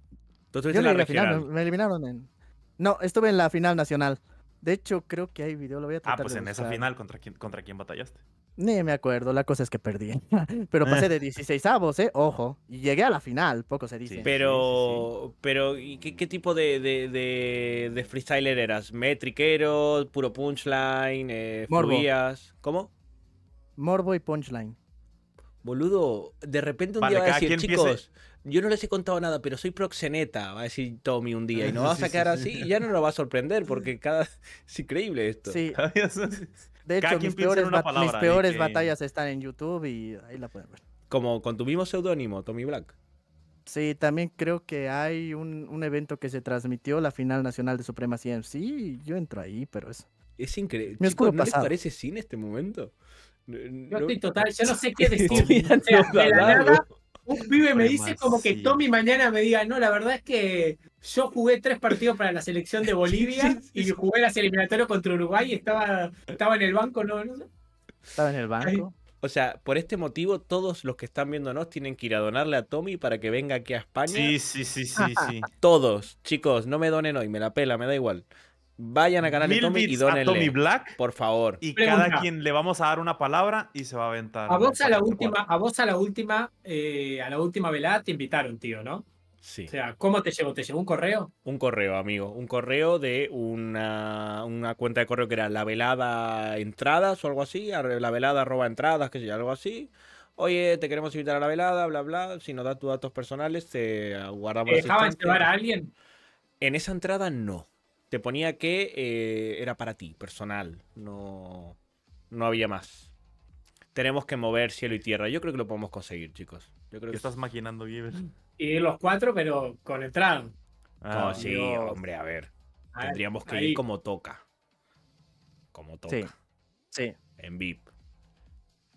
¿Tú en la, Final, me eliminaron en... No, estuve en la final nacional. De hecho, creo que hay video, lo voy a ah, tratar Ah, pues en esa final, ¿contra quién, ¿contra quién batallaste? Ni me acuerdo, la cosa es que perdí. [LAUGHS] pero pasé eh. de 16 avos, ¿eh? Ojo. Y llegué a la final, poco se dice. pero, pero qué, tipo de, freestyler eras? ¿Metriquero, puro punchline, eh, ¿Cómo? Morbo y punchline. Boludo, de repente un día vas a decir, chicos, yo no les he contado nada, pero soy proxeneta, va a decir Tommy un día, y nos [LAUGHS] va a sacar así y ya no nos va a sorprender, porque [LAUGHS] cada... es increíble esto. Sí. [LAUGHS] De hecho, mis peores, batallas están en YouTube y ahí la pueden ver. Como con tu mismo seudónimo, Tommy Black. Sí, también creo que hay un, evento que se transmitió, la final nacional de Supremacía Sí, sí yo entro ahí, pero es... Es increíble. Me ¿no parece cine este momento? No, estoy total, yo no sé qué decir un pibe me dice como que Tommy mañana me diga, no, la verdad es que yo jugué tres partidos para la selección de Bolivia [LAUGHS] y jugué las eliminatorias contra Uruguay y estaba, estaba en el banco, ¿no? Estaba en el banco. O sea, por este motivo, todos los que están viéndonos tienen que ir a donarle a Tommy para que venga aquí a España. Sí, sí, sí, sí, sí. Todos, chicos, no me donen hoy, me la pela, me da igual. Vayan a canal Tommy y donenle. Tommy Black, por favor. Y cada quien le vamos a dar una palabra y se va a aventar. A vos a la última, a vos a la última, eh, a la última velada te invitaron, tío, ¿no? Sí. O sea, ¿cómo te llegó? ¿Te llegó un correo? Un correo, amigo. Un correo de una, una cuenta de correo que era la velada entradas o algo así, la velada arroba entradas, que sé algo así oye, te queremos invitar a la velada, bla, bla, si nos das tus datos personales, te eh, guardamos. ¿Te dejaban llevar a alguien? En esa entrada no se ponía que eh, era para ti, personal, no, no había más. Tenemos que mover cielo y tierra. Yo creo que lo podemos conseguir, chicos. Yo creo que estás maquinando, Y los cuatro, pero con el tram. Ah, oh, sí, hombre, a ver. Tendríamos que ir como toca. Como toca. Sí. sí. En VIP.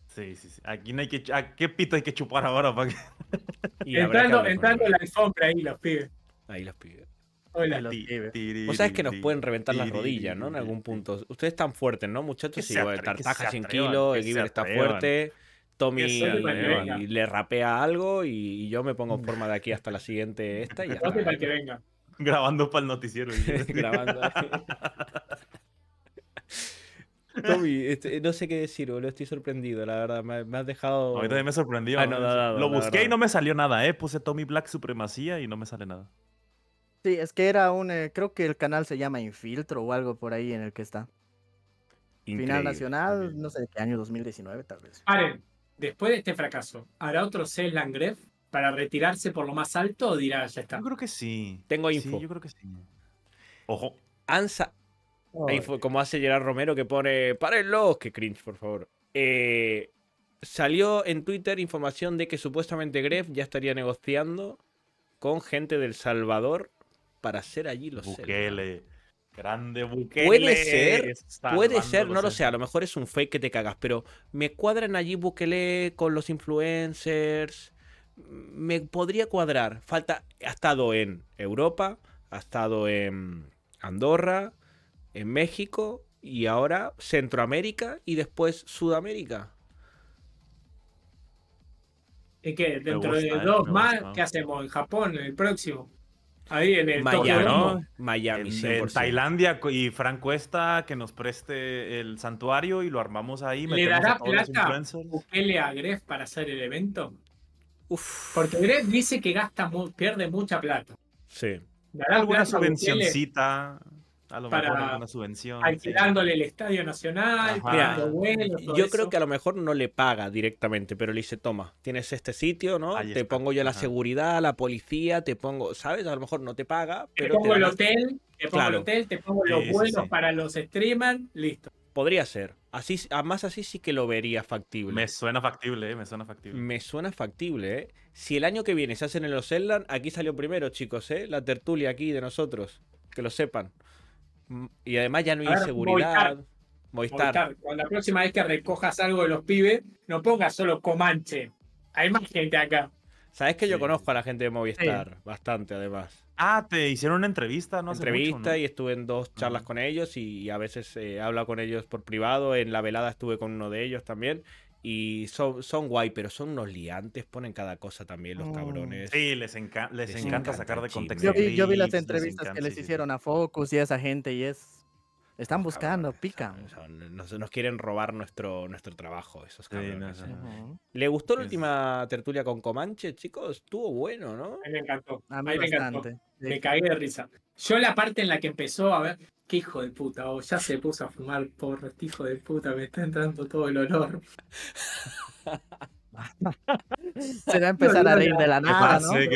Sí, sí, sí. Aquí no hay que. ¿A qué pito hay que chupar ahora para [LAUGHS] que... entrando, en la sombra ahí los pibes. Ahí los pibes. O sea, que nos pueden reventar las rodillas, ¿no? En algún punto. Ustedes están fuertes, ¿no, muchachos? Sí, Tartaja 100 kilos el Giver está fuerte. Tommy le rapea algo y, yo me pongo en forma de aquí hasta la siguiente esta y ya. venga. Grabando para el noticiero. [LAUGHS] Grabando. [LAUGHS] Tommy, este, no sé qué decir, boludo. Estoy sorprendido, la verdad. Me, has dejado. A me sorprendió. lo busqué y no me salió nada, ¿eh? Puse Tommy Black Supremacía y no me sale nada. Sí, es que era un, eh, creo que el canal se llama Infiltro o algo por ahí en el que está. Final nacional, no sé de qué año, 2019 tal vez. Paren, después de este fracaso, ¿hará otro C Langref para retirarse por lo más alto o dirá ya está? Yo creo que sí. Tengo info. yo creo que sí. Ojo. Ansa. info, como hace Gerard Romero que pone, los que cringe, por favor. Eh, salió en Twitter información de que supuestamente Gref ya estaría negociando con gente del Salvador para hacer allí los Bukele. Grande Bukele. Puede ser, puede ser, no lo sé, a lo mejor es un fake que te cagas, pero me cuadran allí Bukele con los influencers. Me podría cuadrar. Falta, ha estado en Europa, ha estado en Andorra, en México y ahora Centroamérica y después Sudamérica. ¿Y qué? ¿Dentro de eh, dos más? ¿Qué hacemos? ¿En Japón? ¿El próximo? Ahí en el Miami, Miami, en, Tailandia y Frank Cuesta que nos preste el santuario y lo armamos ahí. ¿Le dará plata a Gref para hacer el evento? Uf. Porque Gref dice que gasta pierde mucha plata. Sí. ¿Dará alguna subvencioncita? A lo mejor subvención. Alquilándole el Estadio Nacional, Yo creo que a lo mejor no le paga directamente, pero le dice, toma, tienes este sitio, ¿no? te pongo yo la seguridad, la policía, te pongo, ¿sabes? A lo mejor no te paga, pero... Te pongo el hotel, te pongo el hotel, te pongo los vuelos para los streamers, listo. Podría ser. Así, además, así sí que lo vería factible. Me suena factible, eh, me suena factible. Me suena factible, ¿eh? Si el año que viene se hacen en los Zeldan, aquí salió primero, chicos, ¿eh? La tertulia aquí de nosotros. Que lo sepan. Mm, y además ya no hay seguridad Movistar. Cuando la próxima vez que recojas algo de los pibes, no pongas solo Comanche. Hay más gente acá. Sabes que yo conozco a la gente de Movistar, bastante además. Ah, te hicieron una entrevista, ¿no? entrevista y estuve en dos ah. charlas con ellos y, a veces eh, hablo con ellos por privado. En la velada estuve con uno de ellos también y son, son guay, pero son unos liantes, ponen cada cosa también los mm. cabrones. Sí, les, encanta, sacar de contexto. Yo vi, las entrevistas que les hicieron a Focus y a esa gente y es... Están buscando, pican. nos, quieren robar nuestro, nuestro trabajo, esos cabrones. ¿eh? ¿Le gustó la última tertulia con Comanche, chicos? Estuvo bueno, ¿no? A mí me encantó. A mí, me encantó. Me caí de risa. Yo la parte en la que empezó a ver, qué hijo de puta, o ya se puso a fumar por este hijo de puta, me está entrando todo el olor. [LAUGHS] se va a empezar a reír de la nada. Que pase, ¿no?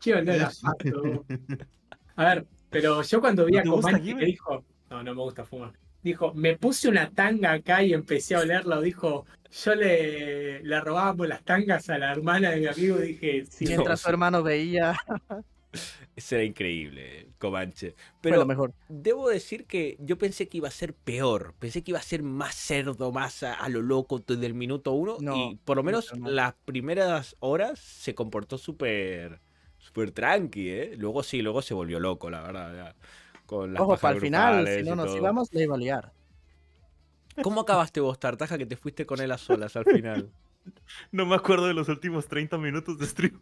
que pase. [LAUGHS] A ver, pero yo cuando vi a ¿No que dijo, no, no me gusta fumar. Dijo, me puse una tanga acá y empecé a olerla. Dijo, yo le, le robábamos las tangas a la hermana de mi amigo. Dije, sí, mientras su hermano veía. Será era increíble, eh, Comanche. Pero lo mejor. debo decir que yo pensé que iba a ser peor. Pensé que iba a ser más cerdo, más a, lo loco desde el minuto uno. y por lo menos las primeras horas se comportó súper súper tranqui, ¿eh? Luego sí, luego se volvió loco, la verdad. con Ojo, para el final, si no nos íbamos, le iba a liar. ¿Cómo acabaste vos, Tartaja, que te fuiste con él a solas al final? [LAUGHS] No me acuerdo de los últimos 30 minutos de stream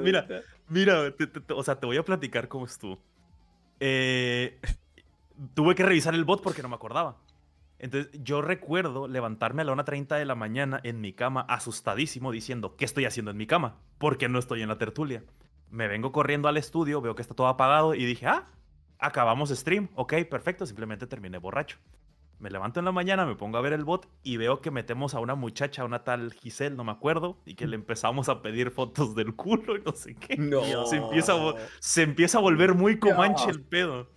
mira, mira, o sea, te voy a platicar cómo estuvo. Eh, [LAUGHS] tuve que revisar el bot porque no me acordaba. Entonces, yo recuerdo levantarme a la 1.30 de la mañana en mi cama, asustadísimo, diciendo, ¿qué estoy haciendo en mi cama? Porque no estoy en la tertulia. Me vengo corriendo al estudio, veo que está todo apagado y dije, ah, acabamos stream. Ok, perfecto, simplemente terminé borracho. Me levanto en la mañana, me pongo a ver el bot y veo que metemos a una muchacha, una tal Giselle, no me acuerdo, y que le empezamos a pedir fotos del culo y no sé qué. No. Se empieza a, se empieza a volver muy comanche el pedo.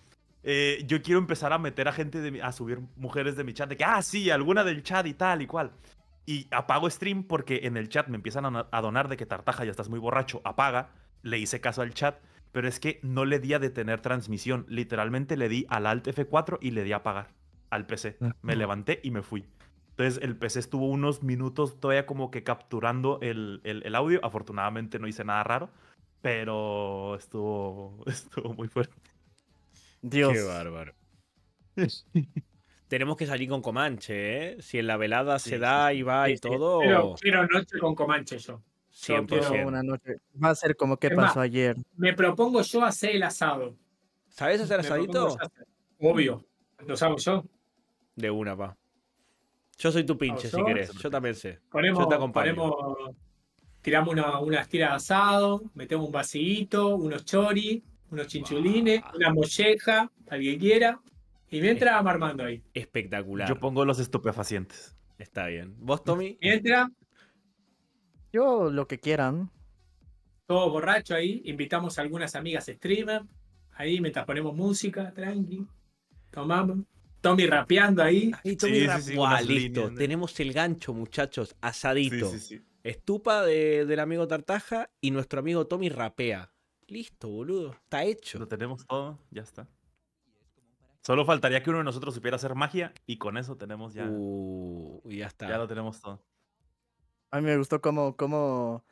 Eh, yo quiero empezar a meter a gente de a subir mujeres de mi chat, de que, ah, sí, alguna del chat y tal y cual. Y apago stream porque en el chat me empiezan a, a donar de que Tartaja ya estás muy borracho, apaga. Le hice caso al chat, pero es que no le di a detener transmisión, literalmente le di al Alt F4 y le di a apagar al PC. Me levanté y me fui. Entonces el PC estuvo unos minutos todavía como que capturando el, audio. Afortunadamente no hice nada raro, pero estuvo, [LAUGHS] estuvo muy fuerte. Dios. Qué bárbaro. [LAUGHS] Tenemos que salir con Comanche, ¿eh? Si en la velada se da y va y todo. pero noche con Comanche yo. Siempre Una noche. Va a ser como que pasó ayer. Me propongo yo hacer el asado. ¿Sabes hacer asadito? Obvio. Lo hago yo una, pa. Yo soy tu pinche, si querés. Yo también sé. Ponemos, yo te acompaño. tiramos una, unas tiras de asado, metemos un vasito, unos chori, unos chinchulines, una molleja, alguien quiera. Y mientras vamos armando ahí. Espectacular. Yo pongo los estupefacientes. Está bien. ¿Vos, Tommy? Entra. Yo lo que quieran. Todo borracho ahí. Invitamos a algunas amigas streamer. Ahí mientras ponemos música, tranqui. Tomamos. Tommy rapeando ahí. Tommy sí, listo. Tenemos el gancho, muchachos, asadito. Estupa del amigo Tartaja y nuestro amigo Tommy rapea. Listo, boludo. Está hecho. Lo tenemos todo, ya está. Solo faltaría que uno de nosotros supiera hacer magia y con eso tenemos ya. Uh, ya está. Ya lo tenemos todo. A mí me gustó cómo, cómo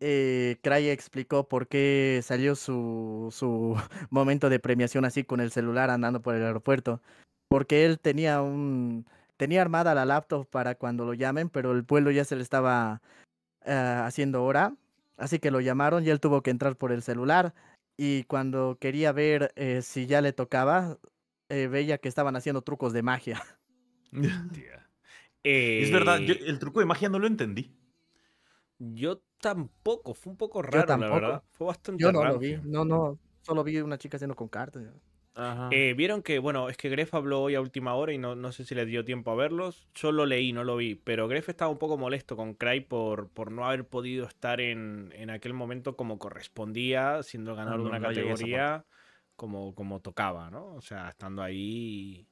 eh, explicó por qué salió su, su [LAUGHS] momento de premiación así con el celular andando por el aeropuerto porque él tenía un tenía armada la laptop para cuando lo llamen, pero el pueblo ya se le estaba ah, haciendo hora, así que lo llamaron y él tuvo que entrar por el celular y cuando quería ver eh, si ya le tocaba, eh, veía que estaban haciendo trucos de magia. [LAUGHS] es verdad, eh. el truco de magia no lo entendí. Yo tampoco, fue un poco raro, la verdad. Fue bastante yo no Lo vi. No, no, solo vi una chica haciendo con cartas. Eh, vieron que, bueno, es que Gref habló hoy a última hora y no, sé si les dio tiempo a verlos. Yo lo leí, no lo vi, pero Gref estaba un poco molesto con Cry por, por no haber podido estar en, aquel momento como correspondía, siendo el ganador de una categoría como, como tocaba, ¿no? O sea, estando ahí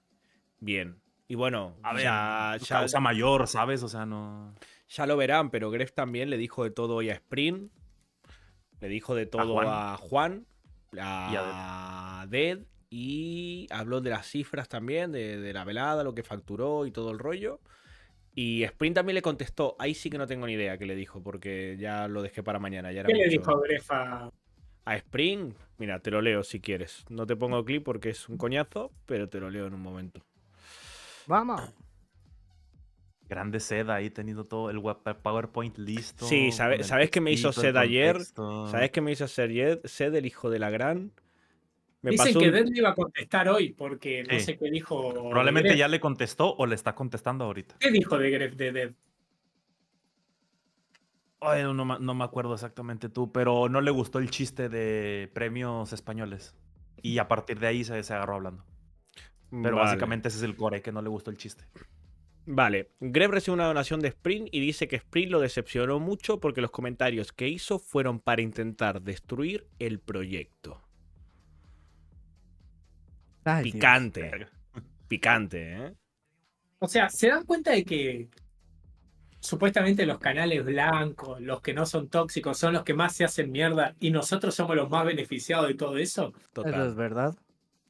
bien. Y bueno, ya, ya... mayor, ¿sabes? O sea, no... Ya lo verán, pero Gref también le dijo de todo hoy a Sprint, le dijo de todo a Juan, a, Ded a Dead y habló de las cifras también, de, la velada, lo que facturó y todo el rollo. Y Spring también le contestó, ahí sí que no tengo ni idea qué le dijo, porque ya lo dejé para mañana. Ya ¿Qué le dijo Grefa? A Spring. mira, te lo leo si quieres. No te pongo clip porque es un coñazo, pero te lo leo en un momento. Vamos. Grande Seda ahí teniendo todo el PowerPoint listo. Sí, ¿sabes, ¿sabes qué me hizo Seda ayer? ¿Sabes qué me hizo hacer ayer? Sed, el hijo de la gran. Me Dicen que Dev iba a contestar hoy porque no sé qué dijo. Probablemente ya le contestó o le está contestando ahorita. ¿Qué dijo de Gref de no, me acuerdo exactamente tú, pero no le gustó el chiste de premios españoles. Y a partir de ahí se, agarró hablando. Pero básicamente ese es el core, que no le gustó el chiste. Vale, Greb recibe una donación de Sprint y dice que Sprint lo decepcionó mucho porque los comentarios que hizo fueron para intentar destruir el proyecto picante. Picante, ¿eh? O sea, ¿se dan cuenta de que supuestamente los canales blancos, los que no son tóxicos, son los que más se hacen mierda y nosotros somos los más beneficiados de todo eso? Total. es verdad.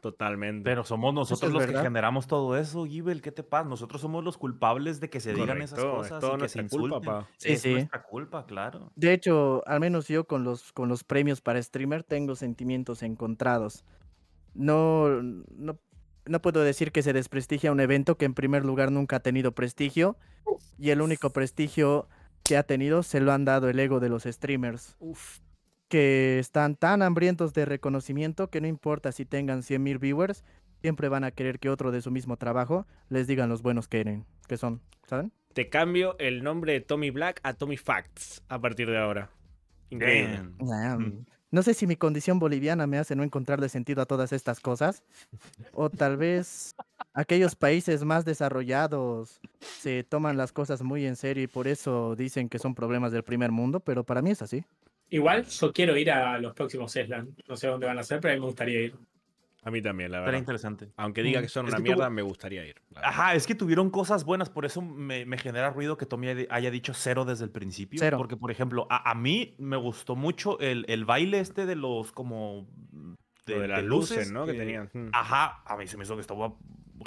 Totalmente. Pero somos nosotros los que generamos todo eso, Gibel, ¿qué te pasa? Nosotros somos los culpables de que se digan esas cosas y que se insulten. es nuestra culpa, claro. De hecho, al menos yo con los, con los premios para streamer tengo sentimientos encontrados no, no, no puedo decir que se desprestigia un evento que en primer lugar nunca ha tenido prestigio y el único prestigio que ha tenido se lo han dado el ego de los streamers. Uf. Que están tan hambrientos de reconocimiento que no importa si tengan 100.000 viewers, siempre van a querer que otro de su mismo trabajo les digan los buenos que, eren que son, ¿saben? Te cambio el nombre de Tommy Black a Tommy Facts a partir de ahora. Increíble. Mm. No sé si mi condición boliviana me hace no encontrarle sentido a todas estas cosas, o tal vez aquellos países más desarrollados se toman las cosas muy en serio y por eso dicen que son problemas del primer mundo, pero para mí es así. Igual yo quiero ir a los próximos Eslan, no sé dónde van a ser, pero a me gustaría ir. A mí también, la verdad. Era interesante. Aunque diga mm, que son una mierda, me gustaría ir. Ajá, es que tuvieron cosas buenas, por eso me, genera ruido que Tommy haya dicho cero desde el principio. Cero. Porque, por ejemplo, a, mí me gustó mucho el, baile este de los como... De, las luces, ¿no? Que, tenían. Mm. Ajá, a mí se me hizo que estaba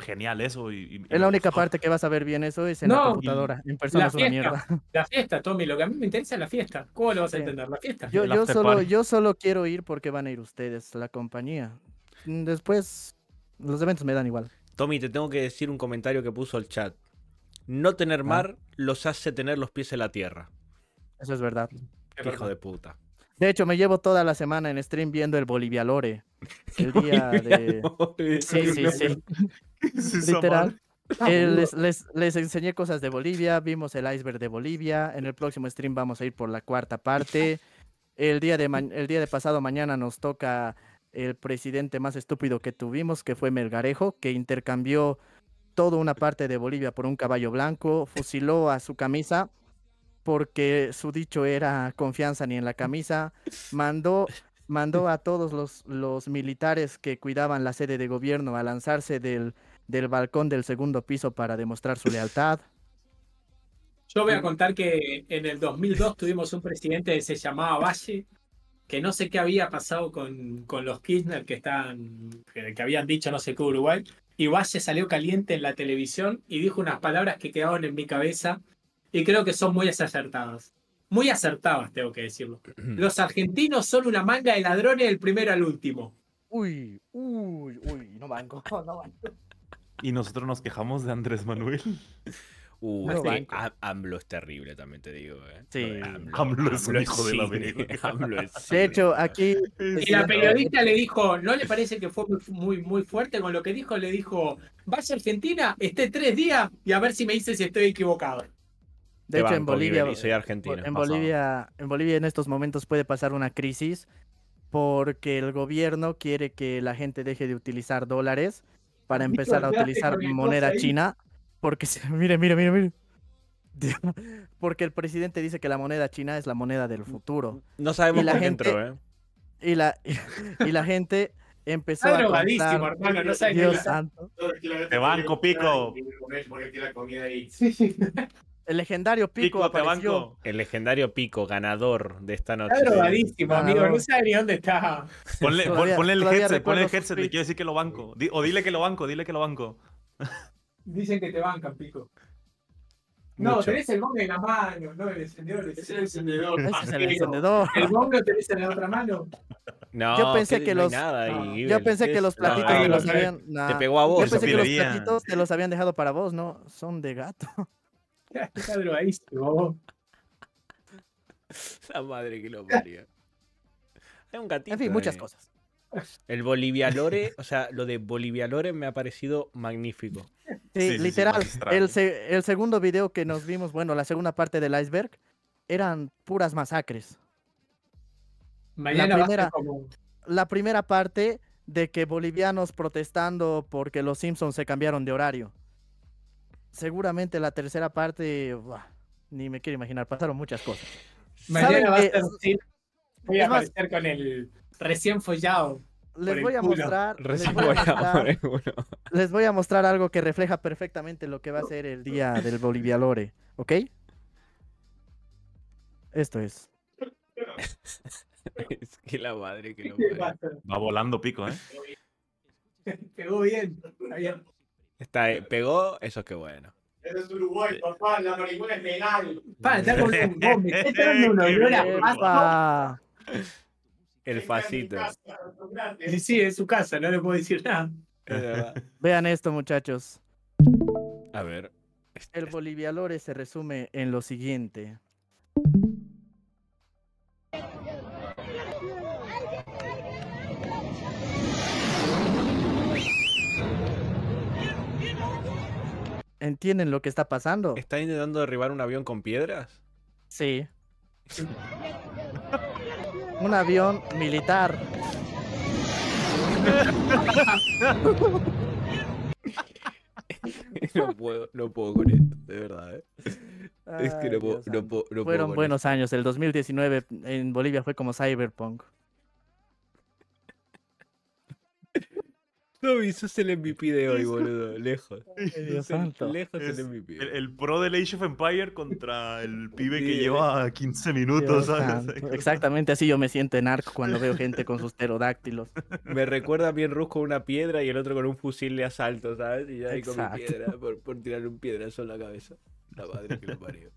genial eso. es la única parte que vas a ver bien eso es en la computadora. En persona una mierda. [LAUGHS] La fiesta, Tommy. Lo que a mí me interesa es la fiesta. ¿Cómo lo vas a entender? La fiesta. Yo, yo solo, yo solo quiero ir porque van a ir ustedes, la compañía después los eventos me dan igual. Tommy, te tengo que decir un comentario que puso el chat. No tener ah. mar los hace tener los pies en la tierra. Eso es verdad. hijo de puta. De hecho, me llevo toda la semana en stream viendo el Bolivia Lore. [LAUGHS] El día de. Sí, sí, sí. Literal. Eh, les, enseñé cosas de Bolivia, vimos el iceberg de Bolivia. En el próximo stream vamos a ir por la cuarta parte. El día de, el día de pasado mañana nos toca el presidente más estúpido que tuvimos, que fue Melgarejo, que intercambió toda una parte de Bolivia por un caballo blanco, fusiló a su camisa porque su dicho era confianza ni en la camisa, mandó, mandó a todos los, militares que cuidaban la sede de gobierno a lanzarse del, del balcón del segundo piso para demostrar su lealtad. Yo voy a contar que en el 2002 tuvimos un presidente que se llamaba Valle, que no sé qué había pasado con, con los Kirchner que, están. que, habían dicho no sé qué Uruguay, y Valle salió caliente en la televisión y dijo unas palabras que quedaron en mi cabeza y creo que son muy acertadas. Muy acertadas, tengo que decirlo. [CLEARS THROAT] Los argentinos son una manga de ladrones del primero al último. Uy, uy, uy, no banco, [LAUGHS] no banco. Y nosotros nos quejamos de Andrés Manuel. [LAUGHS] Uh, es terrible, también te digo. ¿eh? AMLO, es un hijo de la [LAUGHS] de hecho, aquí. Y la periodista le dijo: ¿No le parece que fue muy, muy fuerte con lo que dijo? Le dijo: vaya a Argentina? Esté tres días y a ver si me dice si estoy equivocado. De hecho, en Bolivia. Soy En Bolivia, en Bolivia, en estos momentos puede pasar una crisis porque el gobierno quiere que la gente deje de utilizar dólares para empezar a utilizar moneda china. Porque [LAUGHS] mire, mire, mire, mire. [LAUGHS] Porque el presidente dice que la moneda china es la moneda del futuro. No sabemos por qué ¿eh? Y la, [LAUGHS] y, la gente empezó a... a drogadísimo, hermano, no sabes Dios santo. Te banco, Pico. El legendario Pico, te El legendario Pico, ganador de esta noche. Está drogadísimo, amigo, no sé ni dónde está. Ponle, ponle el headset, ponle el headset, te quiero decir que lo banco. O dile que lo banco, dile que lo banco. Dicen que te bancan, pico. No, tenés el bongo en la mano, no el encendedor. Es el encendedor. es el encendedor. El bongo lo tenés en la otra mano. No, yo pensé que los, nada, yo pensé que los platitos te los habían, te pegó a vos. Yo pensé que los platitos te los habían dejado para vos, no, son de gato. Está ahí, La madre que lo parió. Hay un gatito. En fin, muchas cosas. El Bolivialore, o sea, lo de Bolivialore me ha parecido magnífico. Sí, literal. el, segundo video que nos vimos, bueno, la segunda parte del iceberg, eran puras masacres. la primera, parte de que bolivianos protestando porque los Simpsons se cambiaron de horario. Seguramente la tercera parte, ni me quiero imaginar, pasaron muchas cosas. Mañana voy a aparecer con el recién follado. Les voy, a mostrar, [LAUGHS] les les voy a mostrar algo que refleja perfectamente lo que va a ser el día del Bolivialore, ¿ok? Esto es. [LAUGHS] es que la madre que lo [LAUGHS] Va volando pico, ¿eh? Pegó bien, está pegó, eso qué bueno. Eso es Uruguay, papá, la marihuana es legal. Para, está con un bombe. El facito. Sí, es su casa, no le puedo decir nada. [LAUGHS] Vean esto, muchachos. A ver. Este El Lore se resume en lo siguiente. ¿Entienden lo que está pasando? ¿Está intentando derribar un avión con piedras? Sí. [LAUGHS] un avión militar. [LAUGHS] no, puedo, no puedo con esto, de verdad. ¿eh? es que no puedo, Fueron buenos años. El 2019 en Bolivia fue como Cyberpunk. No, el MVP de hoy, boludo. Lejos. [LAUGHS] el, lejos el MVP. El, pro del Age of Empire contra el [LAUGHS] pibe que eh. lleva 15 minutos, ¿sabes? Exactamente así yo me siento en arco cuando veo gente con sus pterodáctilos. [LAUGHS] Me recuerda bien Rusco una piedra y el otro con un fusil de asalto, ¿sabes? Y ya ahí con mi piedra por, por un piedrazo en la cabeza. La madre que lo parió.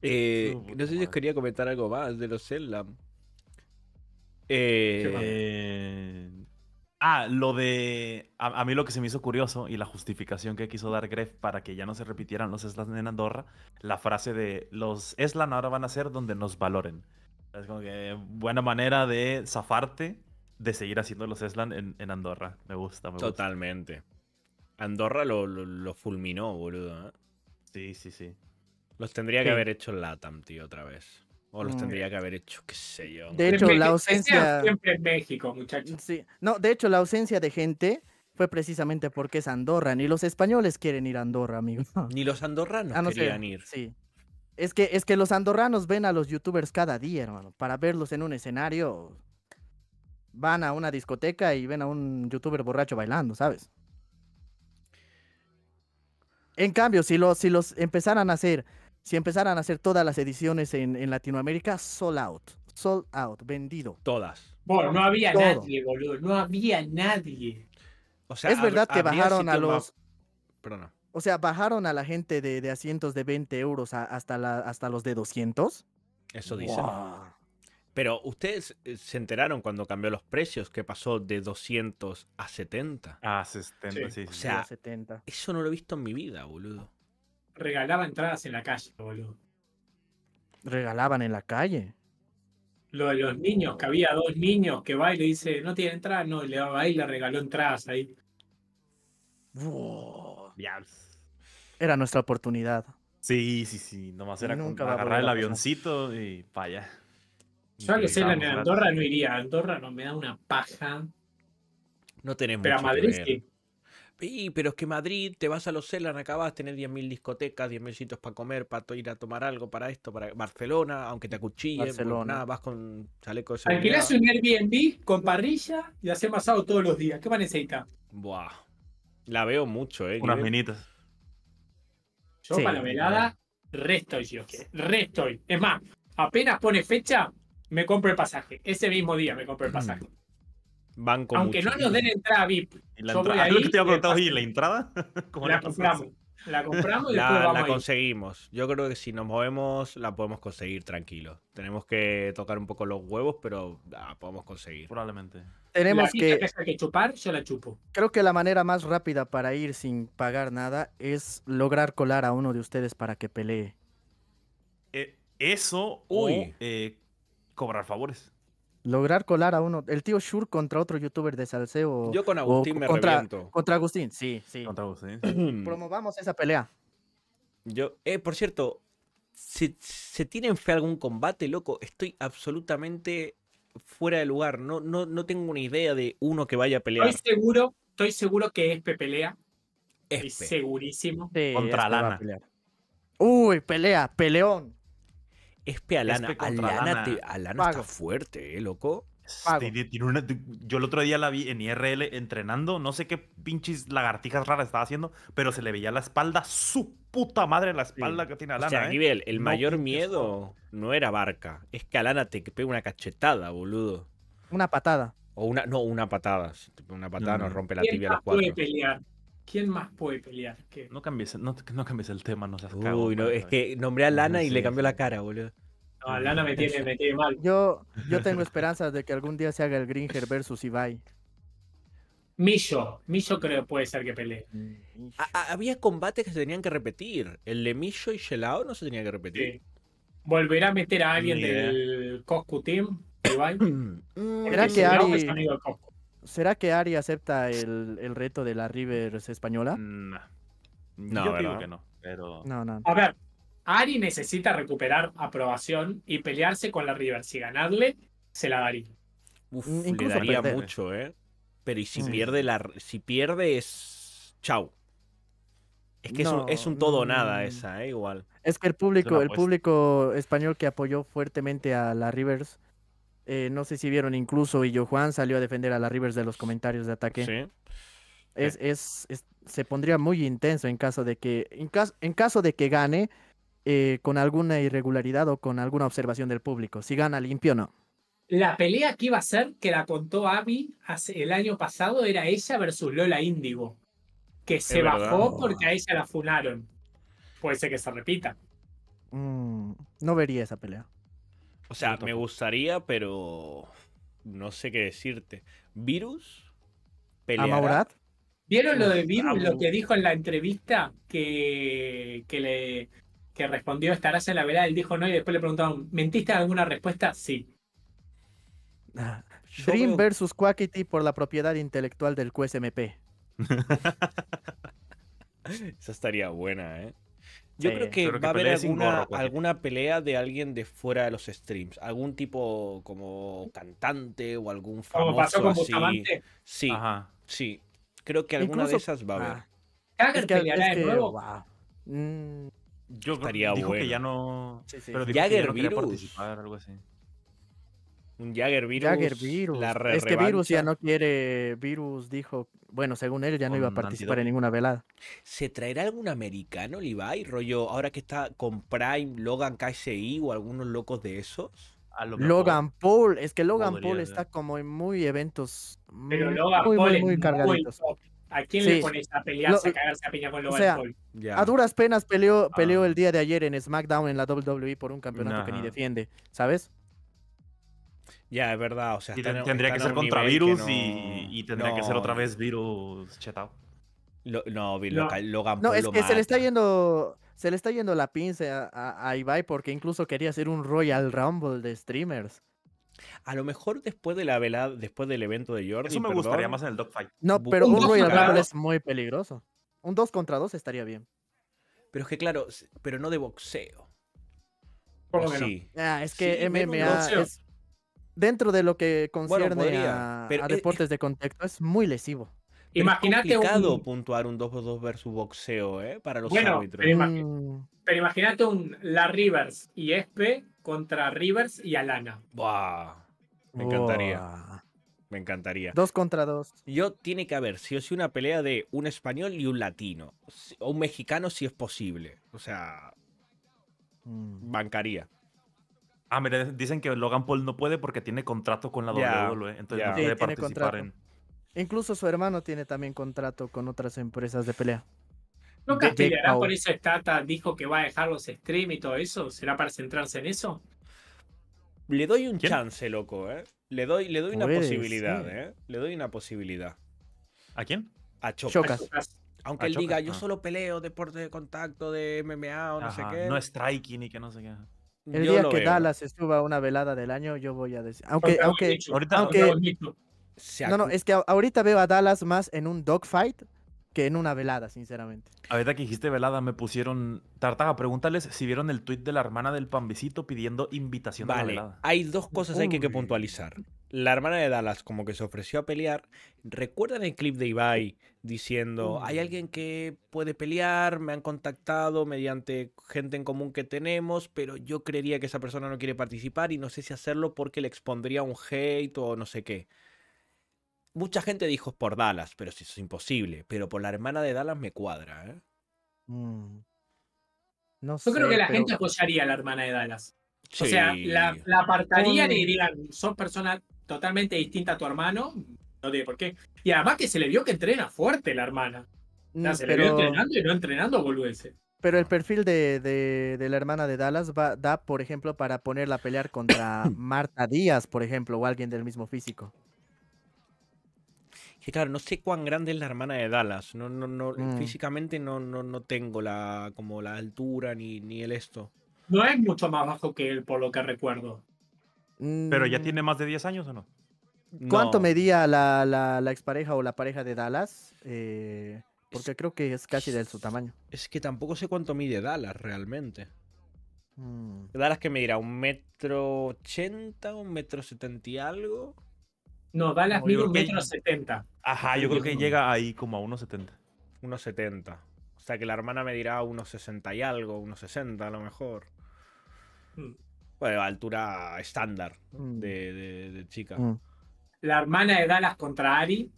Eh, no sé si os quería comentar algo más de los Zelda. Eh, Ah, lo de. A, mí lo que se me hizo curioso y la justificación que quiso dar Gref para que ya no se repitieran los Eslan en Andorra, la frase de los Eslan ahora van a ser donde nos valoren. Es como que buena manera de zafarte de seguir haciendo los Eslan en, Andorra. Me gusta, me Totalmente. Andorra lo, fulminó, boludo. ¿eh? Sí, sí, sí. Los tendría que haber hecho LATAM, tío, otra vez. O oh, los mm. tendría que haber hecho, qué sé yo. De hecho, la ausencia. Siempre en México, muchachos. Sí. No, de hecho, la ausencia de gente fue precisamente porque es Andorra. Ni los españoles quieren ir a Andorra, amigo. [LAUGHS] Ni los andorranos ah, querían ir. Sí. Es que, es que los andorranos ven a los youtubers cada día, hermano. Para verlos en un escenario, van a una discoteca y ven a un youtuber borracho bailando, ¿sabes? En cambio, si si los empezaran a hacer si empezaran a hacer todas las ediciones en, Latinoamérica, sold out, sold out, vendido. Todas. Bueno, no había nadie, boludo, no había nadie. O sea, es verdad que bajaron a los... Perdona. O sea, bajaron a la gente de, de asientos de 20 euros hasta, la, hasta los de 200. Eso dice. Pero ustedes eh, se enteraron cuando cambió los precios que pasó de 200 a 70. A 70, sí. O 70. eso no lo he visto en mi vida, boludo regalaba entradas en la calle, boludo. ¿Regalaban en la calle? Lo de los niños, que había dos niños que va y le dice, no tiene entrada, no, y le va y le regaló entradas ahí. Era nuestra oportunidad. Sí, sí, sí. Nomás era Nunca agarrar el avioncito y allá Yo a los en Andorra no iría. Andorra no me da una paja. No tenemos. Pero a Madrid sí pero es que Madrid, te vas a los Celan, acabas de tener 10.000 discotecas, 10.000 sitios para comer, para ir a tomar algo, para esto, para Barcelona, aunque te acuchillen, pues, nada, vas con chaleco un Airbnb con parrilla y hacer masado todos los días. ¿Qué van Buah, la veo mucho, ¿eh? Unas minitas. Yo para la velada, resto yo, Restoy. Es más, apenas pone fecha, me compro el pasaje. Ese mismo día me compro el mm. pasaje. Aunque no nos den entrada VIP. En la ah, que te iba ¿y la entrada? [LAUGHS] la, compramos. La compramos y la, después La conseguimos. Yo creo que si nos movemos, la podemos conseguir tranquilo. Tenemos que tocar un poco los huevos, pero la ah, podemos conseguir. Probablemente. Tenemos la que. chupar, se la chupo. Creo que la manera más rápida para ir sin pagar nada es lograr colar a uno de ustedes para que pelee. Eh, eso Uy. Eh, cobrar favores lograr colar a uno, el tío Shur contra otro youtuber de salseo. Yo con Agustín me contra, reviento. Contra Agustín, sí, sí. Contra Agustín. [CLEARS THROAT] Promovamos esa pelea. Yo, eh, por cierto, ¿se, tiene tienen fe algún combate, loco? Estoy absolutamente fuera de lugar. No, no, no tengo una idea de uno que vaya a pelear. Estoy seguro, estoy seguro que es pelea. Espe. segurísimo. contra Lana. Uy, pelea, peleón. Espe Alana, Alana. está fuerte, ¿eh, loco. yo el otro día la vi en IRL entrenando, no sé qué pinches lagartijas raras estaba haciendo, pero se le veía la espalda, su puta madre la espalda que tiene Alana. O sea, ¿eh? el, mayor miedo no era Barca, es que Alana te pega una cachetada, boludo. Una patada. O una, no, una patada. Una patada nos rompe la tibia a los cuatro. ¿Quién más puede pelear? No, cambies, el tema, no seas Uy, es que nombré a Lana y le cambió la cara, boludo. No, Lana me tiene, me tiene mal. Yo, yo tengo esperanzas de que algún día se haga el Gringer versus Ibai. Millo, Millo creo que puede ser que pelee. Había combates que se tenían que repetir. El de Millo y Shelao no se tenía que repetir. Sí. ¿Volverá a meter a alguien del Coscu Team? Ibai? Era [CLEARS THROAT] que Ari... ¿será que Ari acepta el, reto de la Rivers española? No, no que no. Pero... A ver, Ari necesita recuperar aprobación y pelearse con la Rivers. Si ganarle, se la daría. Uf, le daría mucho, ¿eh? Pero si pierde la si pierde es chau. Es que es, un, todo nada esa, ¿eh? igual. Es que el público, el público español que apoyó fuertemente a la Rivers eh, no sé si vieron, incluso Illo Juan salió a defender a la Rivers de los comentarios de ataque. Eh. Es, se pondría muy intenso en caso de que, en caso, de que gane eh, con alguna irregularidad o con alguna observación del público. Si gana limpio, o no. La pelea que iba a ser, que la contó Abby hace, el año pasado, era ella versus Lola Índigo, que se bajó porque a ella la funaron. Puede ser que se repita. Mm, no vería esa pelea. O sea, me gustaría, pero no sé qué decirte. ¿Virus? ¿Peleará? ¿Vieron lo de Virus, lo que dijo en la entrevista? Que, que le que respondió, estarás en la velada, él dijo no y después le preguntaron, ¿mentiste alguna respuesta? Sí. Ah, Dream versus Quackity por la propiedad intelectual del QSMP. [LAUGHS] Esa estaría buena, ¿eh? Yo creo que va a haber alguna, pues, alguna pelea de alguien de fuera de los streams. Algún tipo como cantante o algún famoso así. Sí, Ajá. sí. Creo que alguna de esas va a haber. Ah, que, peleará de nuevo. yo estaría bueno. que ya no... Pero dijo que ya no virus. participar, algo así. Un Jagger virus. Jagger virus. virus ya no quiere. Virus dijo, bueno, según él ya no iba a participar en ninguna velada. ¿Se traerá algún americano, Levi? Rollo, ahora que está con Prime, Logan KSI o algunos locos de esos. Logan Paul, es que Logan Paul está como en muy eventos. muy, ¿A quién le pones a pelearse, a cagarse a piña con Logan Paul? A duras penas peleó, peleó ah. el día de ayer en SmackDown en la WWE por un campeonato que ni defiende, ¿sabes? Ya, es verdad. O sea, tendría que ser contra virus y, tendría que ser otra vez virus chetado. no, lo, No, es que se le está yendo. Se le está yendo la pinza a, Ibai porque incluso quería hacer un Royal Rumble de streamers. A lo mejor después de la velada, después del evento de Jordan. Eso me gustaría más en el dogfight. No, pero un, Royal Rumble es muy peligroso. Un 2 contra 2 estaría bien. Pero es que claro, pero no de boxeo. Sí. Ah, es que MMA es, dentro de lo que concierne a, e, e deportes de contacto, es muy lesivo. imagínate es complicado puntuar un 2-2 versus boxeo, ¿eh? Para los árbitros. Mm. Pero, imagínate un La Rivers y Espe contra Rivers y Alana. Buah, me encantaría. Me encantaría. Dos contra dos. Yo tiene que haber, si o una pelea de un español y un latino. O un mexicano, si es posible. O sea. Mm. Bancaría. Ah, mira, dicen que Logan Paul no puede porque tiene contrato con la WWE, entonces no puede participar Incluso su hermano tiene también contrato con otras empresas de pelea. ¿No castigará por eso Stata dijo que va a dejar los streams y todo eso? ¿Será para centrarse en eso? Le doy un chance, loco, ¿eh? Le doy, le doy una posibilidad, ¿eh? Le doy una posibilidad. ¿A quién? A Chocas. Aunque él diga, yo ah. solo peleo deporte de contacto, de MMA o no sé qué. No striking y que no sé qué. El día que Dallas estuvo a una velada del año, yo voy a decir. Aunque, aunque, ahorita, no, no, es que ahorita veo a Dallas más en un dogfight que en una velada, sinceramente. Ahorita que dijiste velada, me pusieron. Tartaga, pregúntales si vieron el tweet de la hermana del pambecito pidiendo invitación a la velada. Hay dos cosas que hay que puntualizar la hermana de Dallas como que se ofreció a pelear. ¿Recuerdan el clip de Ibai diciendo, hay mm. alguien que puede pelear, me han contactado mediante gente en común que tenemos, pero yo creería que esa persona no quiere participar y no sé si hacerlo porque le expondría un hate o no sé qué? Mucha gente dijo por Dallas, pero si eso es imposible, pero por la hermana de Dallas me cuadra. ¿eh? Mm. No sé, yo creo que la gente apoyaría a la hermana de Dallas. O sea, la, la apartarían y dirían, son personas totalmente distinta a tu hermano, no digo por qué. Y además que se le vio que entrena fuerte la hermana. Mm, se pero... le vio entrenando y no entrenando goluense. Pero el perfil de, la hermana de Dallas va, da, por ejemplo, para ponerla a pelear contra [COUGHS] Marta Díaz, por ejemplo, o alguien del mismo físico. Que claro, no sé cuán grande es la hermana de Dallas. No, no, mm. Físicamente no, no, tengo la, como la altura ni, ni el esto. No es mucho más bajo que él, por lo que recuerdo. Pero ya mm. tiene más de 10 años o no? ¿Cuánto medía la, expareja o la pareja de Dallas? Eh, porque creo que es casi del su tamaño. Es que tampoco sé cuánto mide Dallas realmente. Mm. Dallas que medirá un metro ochenta, un metro setenta y algo. No, Dallas mide un metro setenta. Ajá, yo creo que llega ahí como a unos setenta. Unos setenta. O sea que la hermana medirá unos sesenta y algo, unos sesenta a lo mejor. Mm bueno, altura estándar mm. de, chica. Mm. La hermana de Dallas contra Ari.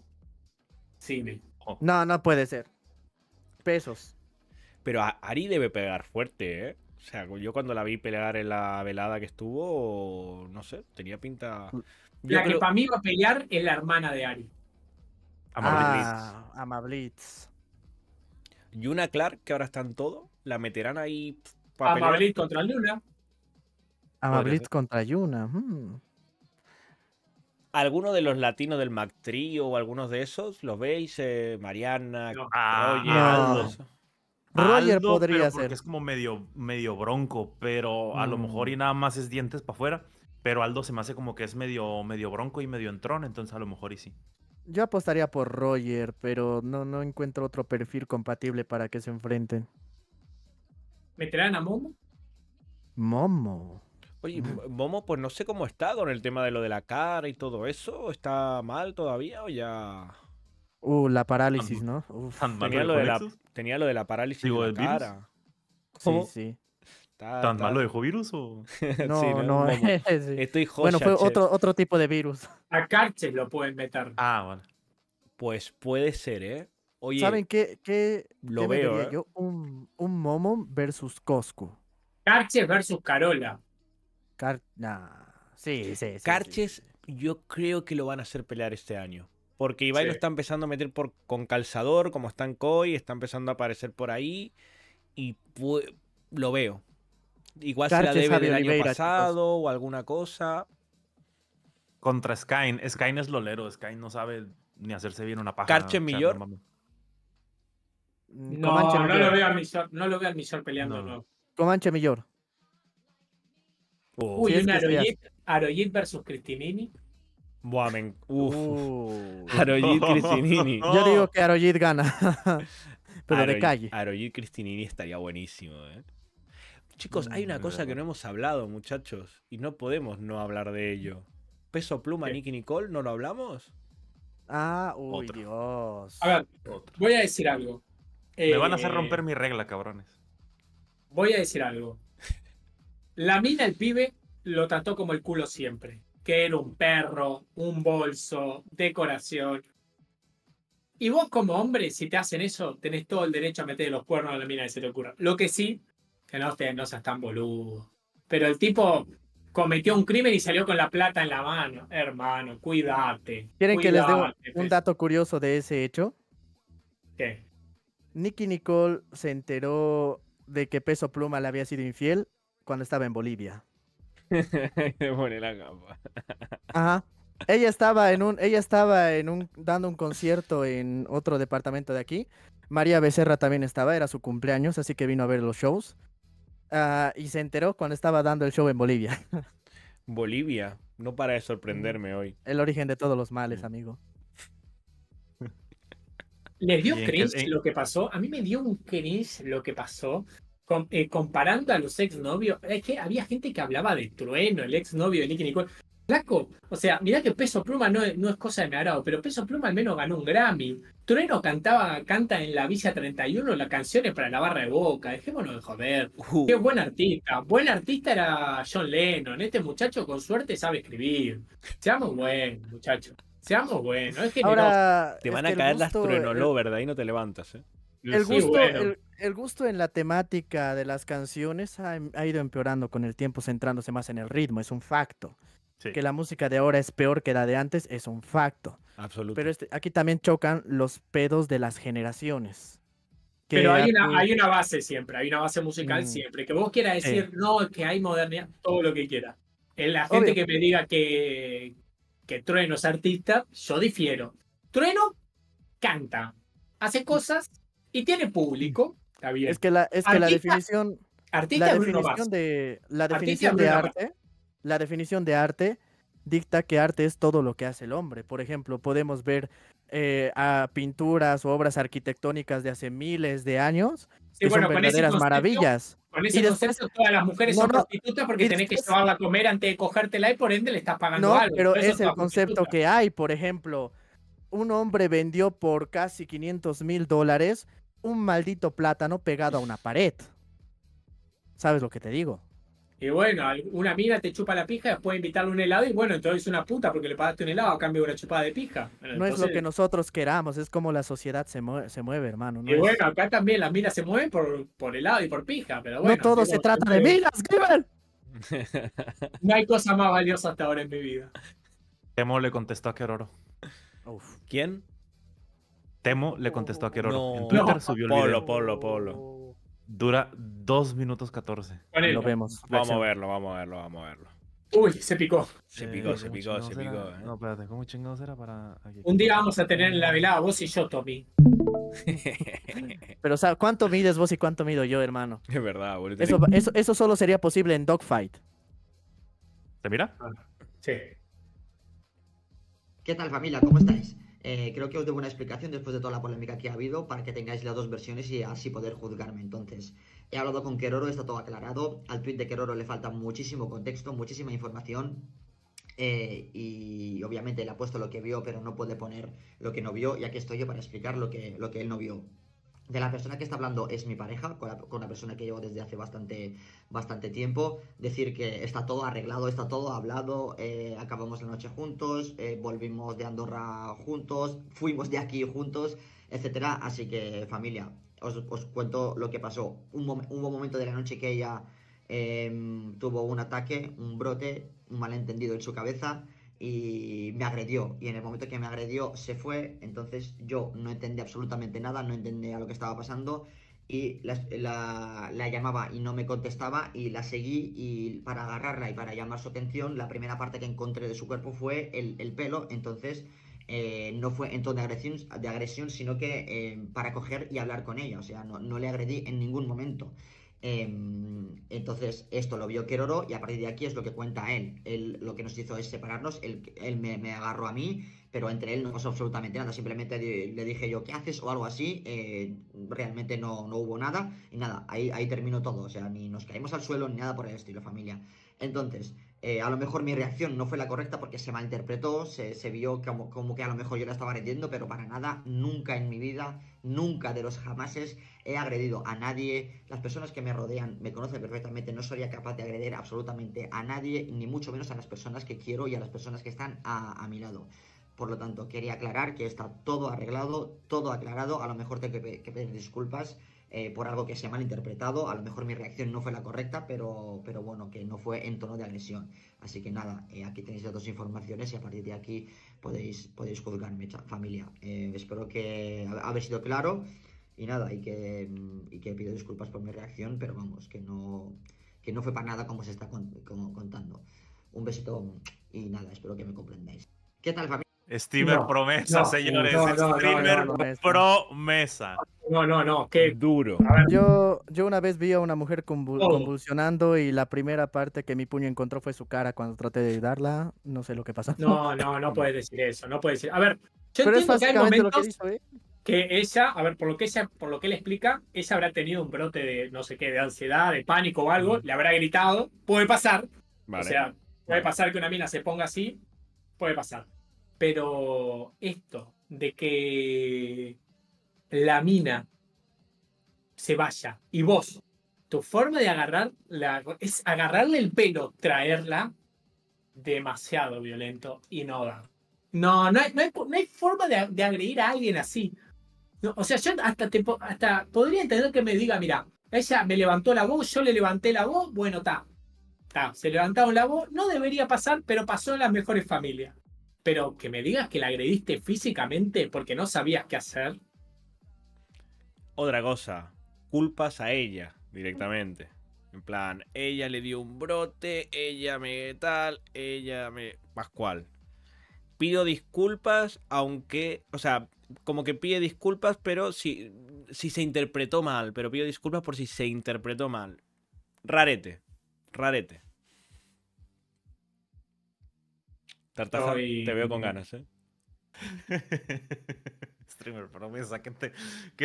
Sí. No, no puede ser. Pesos. Pero Ari debe pegar fuerte, ¿eh? O sea, yo cuando la vi pelear en la velada que estuvo, no sé, tenía pinta. la que para mí va a pelear es la hermana de Ari. Amablitz. Ah, Amablitz. Y una Clark, que ahora está en todo, la meterán ahí. Para Amablitz contra Luna. Amablit ah, contra Yuna. Mm. ¿Alguno de los latinos del Trio o algunos de esos? ¿Los veis? Eh, Mariana, ah, Aldo, podría ser. Es como medio, medio bronco, pero a lo mejor y mm. nada más es dientes para afuera. Pero Aldo se me hace como que es medio, medio bronco y medio entrón, entonces a lo mejor y sí. Yo apostaría por Roger, pero no, no encuentro otro perfil compatible para que se enfrenten. ¿Meterán a Momo? Momo. Oye, Momo, pues no sé cómo está con el tema de lo de la cara y todo eso. ¿Está mal todavía o ya...? Uh, la parálisis, ¿no? Tenía, lo de la, parálisis de la cara. Sí, sí. ¿Tan malo dejó virus o...? [LAUGHS] No, no, [LAUGHS] Estoy Bueno, fue otro, otro tipo de virus. A Carche lo pueden meter. Ah, bueno. Pues puede ser, ¿eh? Oye, ¿Saben qué, lo veo, ¿eh? yo? Un, un, Momo versus Cosco. Carche versus Carola. Carches, yo creo que lo van a hacer pelear este año. Porque Ibai lo está empezando a meter por, con calzador, como está en Koi, está empezando a aparecer por ahí. Y lo veo. Igual se la debe del año pasado o alguna cosa. Contra Sky. Sky es lolero. Sky no sabe ni hacerse bien una paja. Carche Millor. No, lo veo al Misor no peleando. Millor. Oh. Uy, un versus Cristinini. Buah, men... Uf. Uh. Cristinini. [LAUGHS] Yo digo que Arojit gana. [LAUGHS] Pero de calle. Aroyit Cristinini estaría buenísimo, ¿eh? Chicos, hay una cosa que mm. no hemos hablado, muchachos, y no podemos no hablar de ello. Peso pluma, ¿Qué? Nicky Nicole, ¿no lo hablamos? Ah, uy, Dios. A ver, voy a decir algo. Me van a hacer eh, romper mi regla, cabrones. Voy a decir algo. La mina, el pibe, lo trató como el culo siempre. Que era un perro, un bolso, decoración. Y vos como hombre, si te hacen eso, tenés todo el derecho a meter los cuernos a la mina de se te ocurra. Lo que sí, que no, te, no seas tan boludo. Pero el tipo cometió un crimen y salió con la plata en la mano. Hermano, cuídate. ¿Quieren que les dé un pues. dato curioso de ese hecho? ¿Qué? Nicky Nicole se enteró de que Peso Pluma le había sido infiel cuando estaba en Bolivia. [LAUGHS] Ajá. Ella estaba en un, ella estaba en un, dando un concierto en otro departamento de aquí. María Becerra también estaba, era su cumpleaños, así que vino a ver los shows. Ah, y se enteró cuando estaba dando el show en Bolivia. [LAUGHS] Bolivia, no para de sorprenderme hoy. El origen de todos los males, mm. amigo. ...le dio cringe lo que pasó? A mí me dio un cringe lo que pasó eh, comparando a los ex novios, es que había gente que hablaba de Trueno, el ex novio de Nicky Nicole. Flaco, o sea, mirá que Peso Pluma no, es cosa de mi agrado, pero Peso Pluma al menos ganó un Grammy. Trueno cantaba, canta en la Villa 31 las canciones para la barra de boca, dejémonos de joder. Uh. Qué buen artista. Buen artista era John Lennon. Este muchacho con suerte sabe escribir. Seamos buenos, muchachos. Seamos buenos. Este, te van a caer las las no, ¿verdad ahí no te levantas, eh. El gusto, el, gusto en la temática de las canciones ha, ido empeorando con el tiempo, centrándose más en el ritmo, es un facto. Que la música de ahora es peor que la de antes es un facto. Absolutamente. Pero este, aquí también chocan los pedos de las generaciones. Pero hay una, base siempre, hay una base musical mm. siempre. Que vos quieras decir, no, que hay modernidad, todo lo que quieras. La gente que me diga que, que Trueno es artista, yo difiero. Trueno canta, hace mm. cosas y tiene público. Es que la, es que la definición, artista la definición de, la definición de arte, la definición de arte dicta que arte es todo lo que hace el hombre. Por ejemplo, podemos ver eh, a pinturas o obras arquitectónicas de hace miles de años sí, bueno, son verdaderas maravillas. Con ese concepto, todas las mujeres son prostitutas porque tenés que llevarla a comer antes de cogértela y por ende le estás pagando algo. Pero es el concepto que hay, por ejemplo. Un hombre vendió por casi 500 mil dólares un maldito plátano pegado a una pared. ¿Sabes lo que te digo? Y bueno, una mina te chupa la pija, después invitarle un helado y bueno, entonces es una puta porque le pagaste un helado a cambio de una chupada de pija. no es lo que nosotros queramos, es como la sociedad se mueve, hermano. y bueno, acá también las minas se mueven por, helado y por pija, pero bueno. No todo se trata de minas, Giver. [LAUGHS] No hay cosa más valiosa hasta ahora en mi vida. ¿Qué le contestó a Keroro. ¿Quién? Demo le contestó a Queroro En Twitter subió el Polo, video. Polo, Polo. Dura 2 minutos 14. lo vemos. Vamos a verlo, vamos a verlo, vamos a verlo. Uy, se picó. Se picó, se picó, se picó. Eh? No, espérate, ¿cómo chingados era para.? Un día vamos a tener en la velada vos y yo, Tommy. [LAUGHS] Pero, sea, cuánto mides vos y cuánto mido yo, hermano? Es verdad, boludo. Eso, eso, eso solo sería posible en Dogfight. ¿Te mira? Sí. ¿Qué tal, familia? ¿Cómo estáis? Eh, creo que os debo una explicación después de toda la polémica que ha habido para que tengáis las dos versiones y así poder juzgarme. Entonces, he hablado con Keroro, está todo aclarado. Al tweet de Keroro le falta muchísimo contexto, muchísima información. Eh, y obviamente le ha puesto lo que vio, pero no puede poner lo que no vio, y aquí estoy yo para explicar lo que él no vio de la persona que está hablando es mi pareja, con la, persona que llevo desde hace bastante, bastante tiempo. Decir que está todo arreglado, está todo hablado, eh, acabamos la noche juntos, eh, volvimos de Andorra juntos, fuimos de aquí juntos, etcétera. Así que familia, os, cuento lo que pasó. Un hubo un momento de la noche que ella em, tuvo un ataque, un brote, un malentendido en su cabeza y me agredió. Y en el momento que me agredió se fue, entonces yo no entendí absolutamente nada, no entendía lo que estaba pasando y la, llamaba y no me contestaba y la seguí y para agarrarla y para llamar su atención la primera parte que encontré de su cuerpo fue el, el pelo, entonces eh, no fue en tono de agresión, de agresión sino que eh, para coger y hablar con ella, o sea, no, no le agredí en ningún momento. Em, entonces, esto lo vio Keroro y a partir de aquí es lo que cuenta él. él lo que nos hizo es separarnos, él, me, agarró a mí, pero entre él no pasó absolutamente nada. Simplemente le dije yo, ¿qué haces? o algo así. Eh, realmente no, no, hubo nada y nada, ahí, ahí terminó todo. O sea, ni nos caímos al suelo ni nada por el estilo, familia. Entonces, eh, a lo mejor mi reacción no fue la correcta porque se malinterpretó, se, vio como, que a lo mejor yo la estaba agrediendo, pero para nada, nunca en mi vida, nunca de los jamases he agredido a nadie. Las personas que me rodean me conocen perfectamente, no sería capaz de agredir absolutamente a nadie, ni mucho menos a las personas que quiero y a las personas que están a, mi lado. Por lo tanto, quería aclarar que está todo arreglado, todo aclarado. A lo mejor tengo que pedir disculpas eh, por algo que se ha malinterpretado. A lo mejor mi reacción no fue la correcta, pero, pero bueno, que no fue en tono de agresión. Así que nada, eh, aquí tenéis las dos informaciones y a partir de aquí podéis, podéis juzgarme, familia. Eh, espero que haber sido claro y nada, y que, mm, y que pido disculpas por mi reacción, pero vamos, que no, que no fue para nada como se está contando. Un besito y nada, espero que me comprendáis. ¿Qué tal, familia? Steamer promesa, señores. streamer promesa. No, no, no, qué duro. Yo, yo una vez vi a una mujer convulsionando y la primera parte que mi puño encontró fue su cara cuando traté de darla. No sé lo que pasó. No, no, no puedes decir eso, no puedes decir. A ver, yo entiendo que hay momentos ¿eh? que, ella, a ver, por lo que ella, por lo que él explica, ella habrá tenido un brote de no sé qué, de ansiedad, de pánico o algo, le habrá gritado, puede pasar. O sea, puede pasar que una mina se ponga así, puede pasar. Pero esto de que la mina se vaya y vos, tu forma de agarrar la, es agarrarle el pelo, traerla demasiado violento y no da. No, no hay, forma de, agredir a alguien así. o sea, yo hasta, hasta podría entender que me diga, mira, ella me levantó la voz, yo le levanté la voz, bueno, está. Se levantaron la voz, no debería pasar, pero pasó en las mejores familias. Pero que me digas que la agrediste físicamente porque no sabías qué hacer, otra cosa, culpas a ella directamente. En plan, ella le dio un brote, ella me tal, ella me... Pascual. Pido disculpas, aunque... O sea, como que pide disculpas, pero si, si se interpretó mal. Pero pido disculpas por si se interpretó mal. Rarete. Rarete. Tartaza, te veo con ganas, ¿eh? [LAUGHS] streamer promesa. ¿Qué te,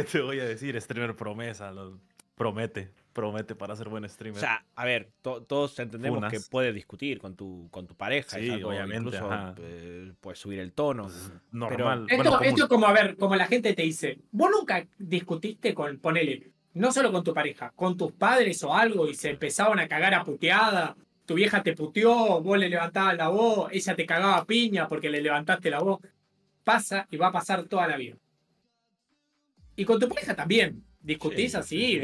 te voy a decir, streamer promesa? Lo, promete, promete para ser buen streamer. O sea, a ver, todos entendemos que puedes discutir con tu, con tu pareja. obviamente. Eh, puedes subir el tono. Pues, normal. esto, es como, a ver, como la gente te dice, vos nunca discutiste con, ponele, no solo con tu pareja, con tus padres o algo y se empezaban a cagar a puteada. Tu vieja te puteó, vos le levantabas la voz, ella te cagaba piña porque le levantaste la voz. Pasa y va a pasar toda la vida. Y con tu pareja también. Discutís así,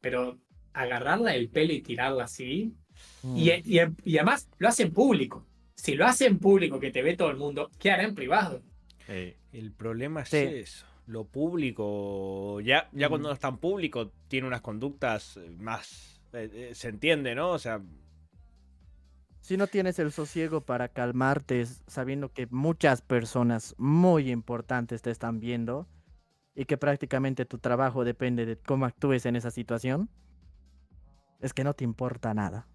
pero agarrarla del pelo y tirarla así. Y, mm. y, y, además lo hace en público. Si lo hace en público, que te ve todo el mundo, ¿qué hará en privado? El problema es eso. Lo público, ya, ya cuando no es tan público, tiene unas conductas más. Eh, eh, se entiende, ¿no? O sea, si no tienes el sosiego para calmarte sabiendo que muchas personas muy importantes te están viendo, y que prácticamente tu trabajo depende de cómo actúes en esa situación, es que no te importa nada.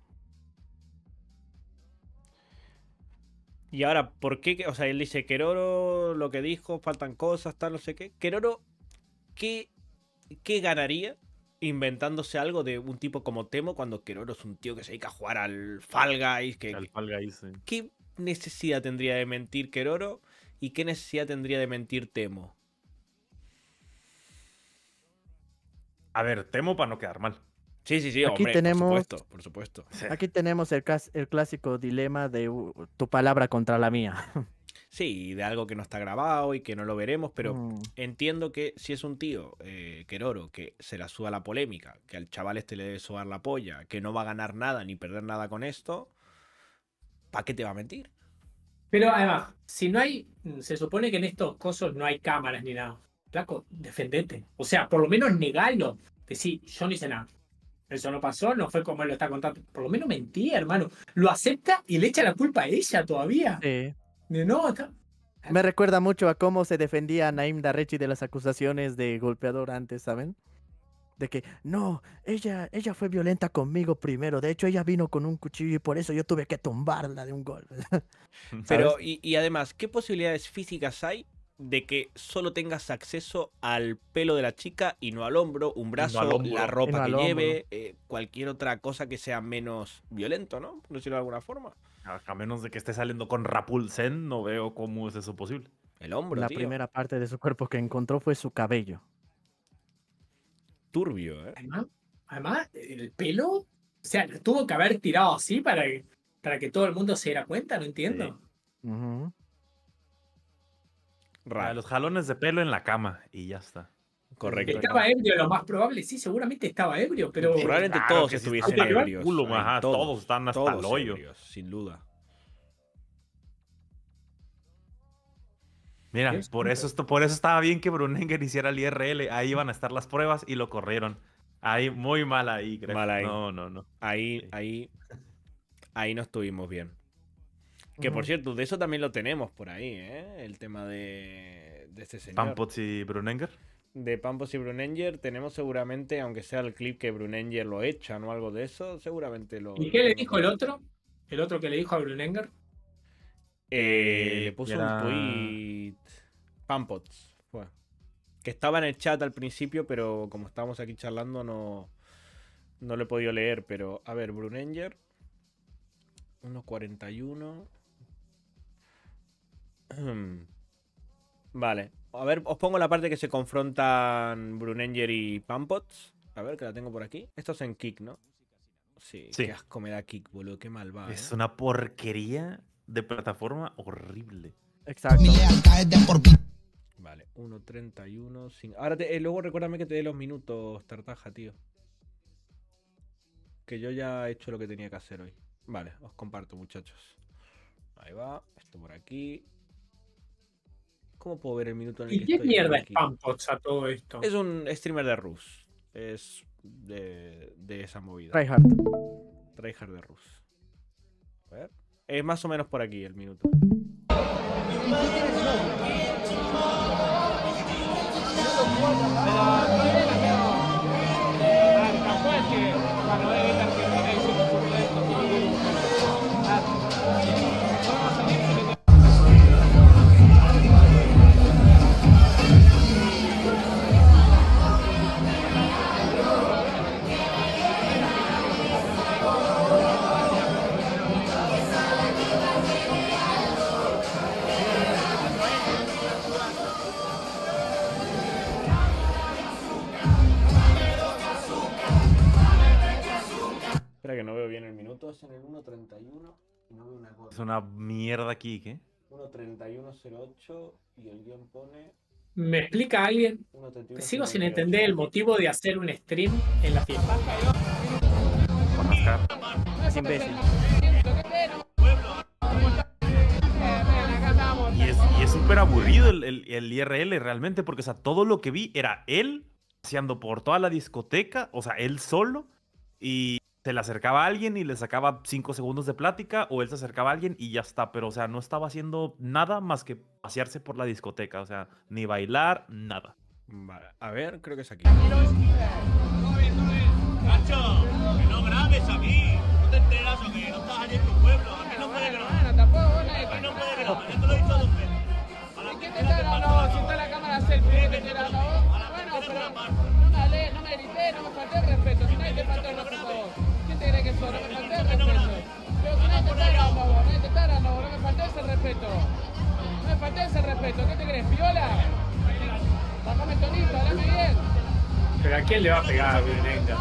Y ahora, ¿por qué? O sea, él dice, Keroro, lo que dijo, faltan cosas, tal, no sé qué. Keroro, ¿qué, qué ganaría inventándose algo de un tipo como Temo cuando Keroro es un tío que se dedica a jugar al Fall Guys? Que, al Fall Guys, ¿Qué necesidad tendría de mentir Keroro y qué necesidad tendría de mentir Temo? A ver, temo para no quedar mal. Sí, sí, sí, aquí hombre, tenemos, por supuesto, por supuesto. Aquí tenemos el, clásico dilema de uh, tu palabra contra la mía. [LAUGHS] Sí, de algo que no está grabado y que no lo veremos, pero mm. entiendo que si es un tío, eh, Queroro, que se la suba la polémica, que al chaval este le debe sobar la polla, que no va a ganar nada ni perder nada con esto, ¿para qué te va a mentir? Pero además, si no hay, se supone que en estos cosos no hay cámaras ni nada. Placo, defendete. O sea, por lo menos negalo. Decir, yo no hice nada. Eso no pasó, no fue como él lo está contando. Por lo menos mentía, hermano. Lo acepta y le echa la culpa a ella todavía. Sí. Me recuerda mucho a cómo se defendía Naimda Naim Darrechi de las acusaciones de golpeador antes, ¿saben? de que no, ella, ella fue violenta conmigo primero. De hecho, ella vino con un cuchillo y por eso yo tuve que tumbarla de un golpe. [LAUGHS] Pero, y, y, además, ¿qué posibilidades físicas hay de que solo tengas acceso al pelo de la chica y no al hombro, un brazo, la ropa que lleve, eh, cualquier otra cosa que sea menos violento, ¿no? Por decirlo de alguna forma. A menos de que esté saliendo con Rapulsen, no veo cómo es eso posible. El hombro. La primera parte de su cuerpo que encontró fue su cabello. Turbio, ¿eh? Además, el pelo, o sea, tuvo que haber tirado así para, para que todo el mundo se diera cuenta, no entiendo los jalones de pelo en la cama y ya está. Correcto. Estaba ebrio, lo más probable, sí, seguramente estaba ebrio, pero. Probablemente todos estuviesen ebrios. todos, están hasta el hoyo. sin duda. Mira, por eso, esto, por eso estaba bien que Brunenger [LAUGHS] hiciera el IRL. Ahí iban a estar las pruebas y lo corrieron. Ahí, muy mal ahí, creo. No, no, no. Ahí, ahí, ahí no estuvimos bien. Que por cierto, de eso también lo tenemos por ahí, ¿eh? El tema de, de este señor. ¿Pampots y Brunenger? De Pampots y Brunenger tenemos seguramente, aunque sea el clip que Brunenger lo echa o algo de eso, seguramente lo. ¿Y qué le dijo el otro? ¿El otro que le dijo a Brunenger? Eh, le puso un tweet. Pampots, Que estaba en el chat al principio, pero como estábamos aquí charlando, no, no lo he podido leer. Pero, a ver, Brunenger. 1.41. [CLEARS THROAT] Vale. A ver, os pongo la parte que se confrontan Brunenger y Pampots. A ver, que la tengo por aquí. Esto es en Kick, ¿no? Sí, sí. qué asco me da Kick, boludo. Qué mal va. Es ¿eh? una porquería de plataforma horrible. Exacto. Vale, 1.31. Sin... Ahora, eh, luego recuérdame que te dé los minutos, Tartaja, tío. Que yo ya he hecho lo que tenía que hacer hoy. Vale, os comparto, muchachos. Ahí va, esto por aquí. ¿Cómo puedo ver el minuto en el ¿Y qué mierda es Pampots todo esto? Es un streamer de Rus. Es de, de esa movida. Tryhard. Tryhard de Rus. A ver. Es más o menos por aquí el minuto. en el minuto, es en el 1.31 y no veo una cosa. Es una mierda aquí, ¿qué? 1.31.08 y el guión pone... ¿Me explica alguien? sigo sin entender el motivo de hacer un stream en la fiesta. Es Y es súper aburrido el, el, IRL realmente, porque o sea, todo lo que vi era él paseando por toda la discoteca, o sea, él solo, y se le acercaba a alguien y le sacaba cinco segundos de plática, o él se acercaba a alguien y ya está. Pero, o sea, no estaba haciendo nada más que pasearse por la discoteca. O sea, ni bailar, nada. Vale, a ver, creo que es aquí. ¡Cacho! ¡Que no grabes aquí! ¿No te enteras o que ¿No estás allí en tu pueblo? Aquí no puedes grabar. Bueno, tampoco, Aquí no puedes grabar, ya te lo he dicho dos veces. ¿Y qué te está grabando? Si está la cámara selfie, te está grabando. Bueno, pero no me hablé, no me grité, no me falté el respeto. Si nadie te faltó el respeto. No me faltes el respeto. no me faltes el respeto. No me faltes el respeto. ¿Qué te crees, piola? Bajame tonita, dame bien. Pero a quién le va a pegar a Brunenga?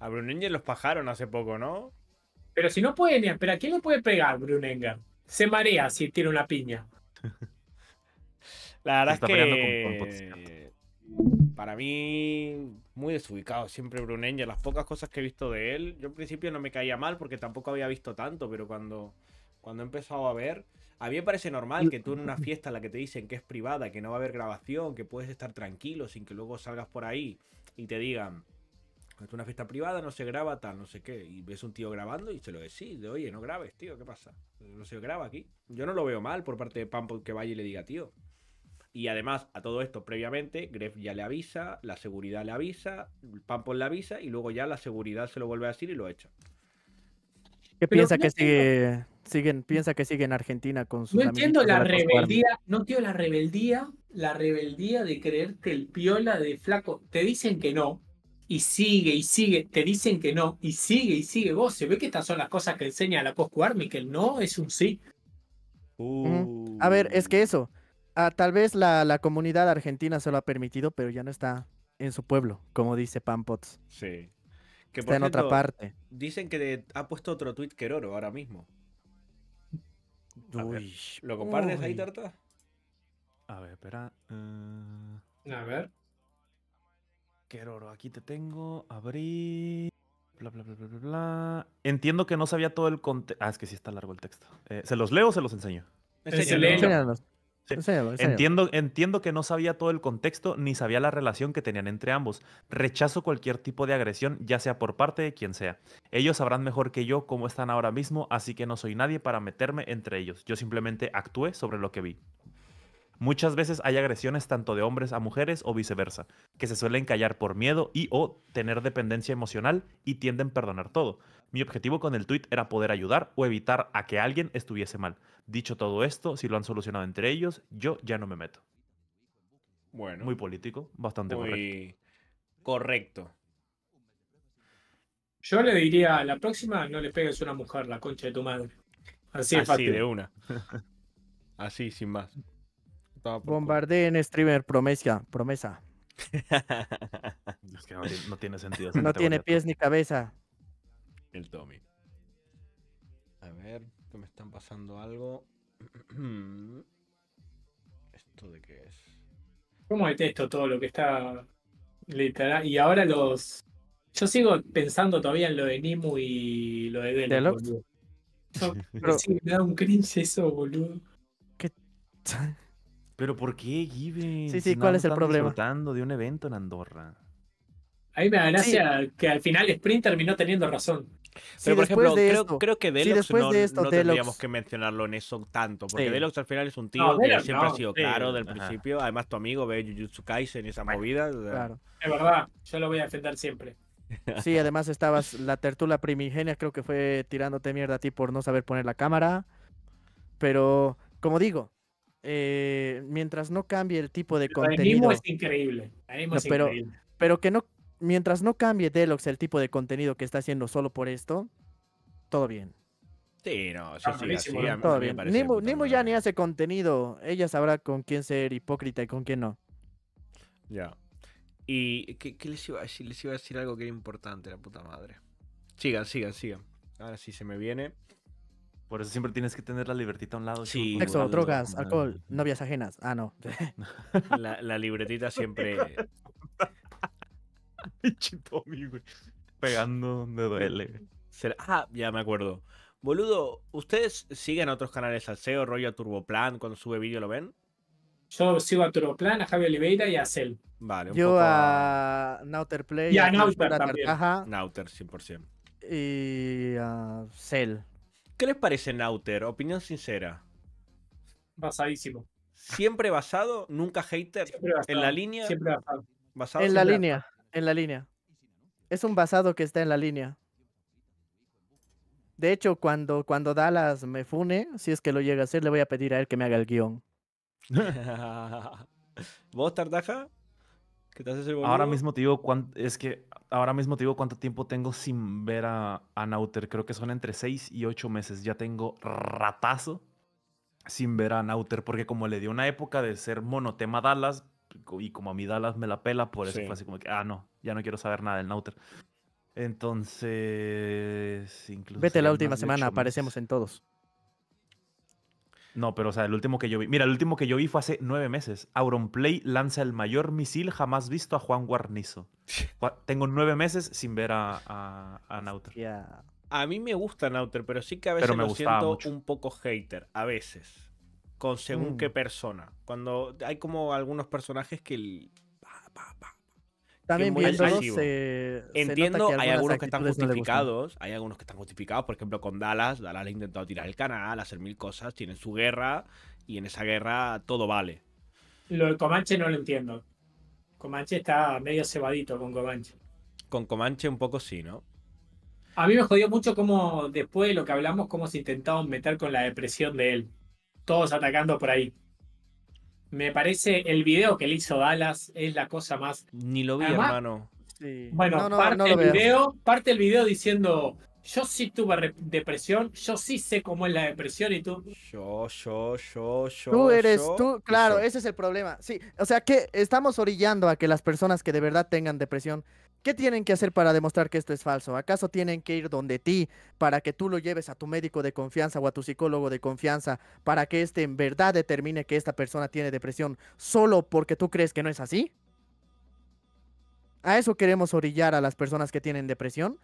A Brunenga los pajaron hace poco, ¿no? Pero si no puede, ¿a quién le puede pegar a Brunenga? Se marea si tiene una piña. [LAUGHS] La verdad, es que... Para mí muy desubicado siempre Brunenja. Las pocas cosas que he visto de él, yo en principio no me caía mal porque tampoco había visto tanto, pero cuando, cuando he empezado a ver, a mí me parece normal que tú en una fiesta en la que te dicen que es privada, que no va a haber grabación, que puedes estar tranquilo sin que luego salgas por ahí y te digan, es una fiesta privada, no se graba tal, no sé qué, y ves un tío grabando y se lo decís, de, oye, no grabes, tío, ¿qué pasa? No se graba aquí. Yo no lo veo mal por parte de Pampo que vaya y le diga, tío, y además, a todo esto previamente, Gref ya le avisa, la seguridad le avisa, Pampos le avisa y luego ya la seguridad se lo vuelve a decir y lo echa. ¿Qué piensa que sigue, piensa que sigue en Argentina con su. No entiendo la rebeldía, no entiendo la rebeldía, la rebeldía de creerte el piola de flaco. Te dicen que no, y sigue, y sigue, te dicen que no, y sigue, y sigue. Vos se ve que estas son las cosas que enseña la Coscu y que el no es un sí. A ver, es que eso Ah, tal vez la, comunidad argentina se lo ha permitido, pero ya no está en su pueblo, como dice Pampots. Sí. Que está en otra parte. Dicen que ha puesto otro tweet oro ahora mismo. Uy, ¿Lo compartes ahí, Tarta? A ver, espera. Eh. A ver. Queroro, aquí te tengo. abrí Bla, bla, bla, bla, bla, Entiendo que no sabía todo el contexto. Ah, es que sí está largo el texto. Eh, ¿Se los leo o se los enseño? Entiendo, entiendo que no sabía todo el contexto ni sabía la relación que tenían entre ambos. Rechazo cualquier tipo de agresión, ya sea por parte de quien sea. Ellos sabrán mejor que yo cómo están ahora mismo, así que no soy nadie para meterme entre ellos. Yo simplemente actué sobre lo que vi. Muchas veces hay agresiones tanto de hombres a mujeres o viceversa, que se suelen callar por miedo y o tener dependencia emocional y tienden a perdonar todo. Mi objetivo con el tuit era poder ayudar o evitar a que alguien estuviese mal. Dicho todo esto, si lo han solucionado entre ellos, yo ya no me meto. Bueno. Muy político, bastante muy correcto. Yo le diría, a la próxima no le pegues una mujer, la concha de tu madre. Así, de una. [LAUGHS] Así, sin más. Bombardeen streamer promesa, promesa. no, tiene sentido. [LAUGHS] No tiene pies ni cabeza. El Tommy. A ver, que me están pasando algo. [CLEARS THROAT] ¿Esto de qué es? ¿Cómo detesto todo lo que está literal? Y ahora los. Yo sigo pensando todavía en lo de Nimu y lo de Delos. Pero... Sí, me un cringe eso, boludo. [LAUGHS] Pero ¿por qué, Given? Sí, sí, ¿cuál es el problema? Disfrutando de un evento en Andorra. Ahí me da gracia que al final Sprint terminó teniendo razón. Pero por ejemplo, creo, creo, que Deluxe no, de esto, tendríamos que mencionarlo en eso tanto, porque Deluxe al final es un tío que siempre ha sido claro del principio. Además, tu amigo ve Jujutsu Kaisen y esa movida. Claro. Es verdad, yo lo voy a defender siempre. [LAUGHS] Sí, además estabas la tertula primigenia, creo que fue tirándote mierda a ti por no saber poner la cámara. Pero, como digo, eh, mientras no cambie el tipo de contenido. es increíble. pero, pero que no, mientras no cambie Deluxe el tipo de contenido que está haciendo solo por esto, todo bien. Sí, no, todo bien. ya ni hace contenido. Ella sabrá con quién ser hipócrita y con quién no. Ya. ¿Y qué, les iba a decir? Les iba a decir algo que era importante, la puta madre. Sigan, sigan, sigan. Ahora sí se me viene. Por eso siempre tienes que tener la libretita a un lado. Sí, drogas, alcohol, novias ajenas. Ah, no. [LAUGHS] La, libretita [LAUGHS] siempre. [LAUGHS] Pegando donde duele. Ah, ya me acuerdo. Boludo, ¿ustedes siguen otros canales al SEO, rollo Turboplan? Cuando sube vídeo, ¿lo ven? Yo sigo a turboplan a javier Oliveira y a Cel. Vale, Yo a Nauter Play. Y a, Nauter también. Ajá. Nauter, 100%. Y a Cel. ¿Qué les parece Nauter? Opinión sincera. Basadísimo. Siempre basado, nunca hater. en la línea. Siempre basado. en la línea, en la línea. Es un basado que está en la línea. De hecho, cuando, cuando Dallas me fune, si es que lo llega a hacer, le voy a pedir a él que me haga el guión. [LAUGHS] [LAUGHS] ¿Vos, Tardaja? Ahora mismo te digo cuánto, es que ahora mismo te cuánto tiempo tengo sin ver a, Nauter. Creo que son entre 6 y 8 meses. Ya tengo ratazo sin ver a Nauter, porque como le dio una época de ser monotema Dallas, y como a mí Dallas me la pela, por eso fue así como que, ah, no, ya no quiero saber nada del Nauter. Entonces, Vete la última semana, aparecemos en todos. No, pero o sea, el último que yo vi. Mira, el último que yo vi fue hace nueve meses. Auronplay lanza el mayor misil jamás visto a Juan Guarnizo. [LAUGHS] Tengo nueve meses sin ver a, a, a Nauter. A mí me gusta Nauter, pero sí que a veces me siento un poco hater. A veces. Con según mm. qué persona. Cuando hay como algunos personajes que. El... También Entiendo, hay algunos que están justificados, hay algunos que están justificados, por ejemplo con Dallas, Dallas ha intentado tirar el canal, hacer mil cosas, tienen su guerra y en esa guerra todo vale. Lo de Comanche no lo entiendo. Comanche está medio cebadito con Comanche. Con Comanche un poco sí, ¿no? A mí me jodió mucho cómo después de lo que hablamos, cómo se intentaron meter con la depresión de él. Todos atacando por ahí. Me parece el video que le hizo Dallas es la cosa más. Ni lo vi, hermano. Bueno, parte, el video, parte el video diciendo: Yo sí tuve depresión, yo sí sé cómo es la depresión y tú. Yo, yo, yo, yo. Tú eres tú, claro, ese es el problema. Sí, o sea que estamos orillando a que las personas que de verdad tengan depresión ¿Qué tienen que hacer para demostrar que esto es falso? ¿Acaso tienen que ir donde ti para que tú lo lleves a tu médico de confianza o a tu psicólogo de confianza para que éste en verdad determine que esta persona tiene depresión solo porque tú crees que no es así? ¿A eso queremos orillar a las personas que tienen depresión?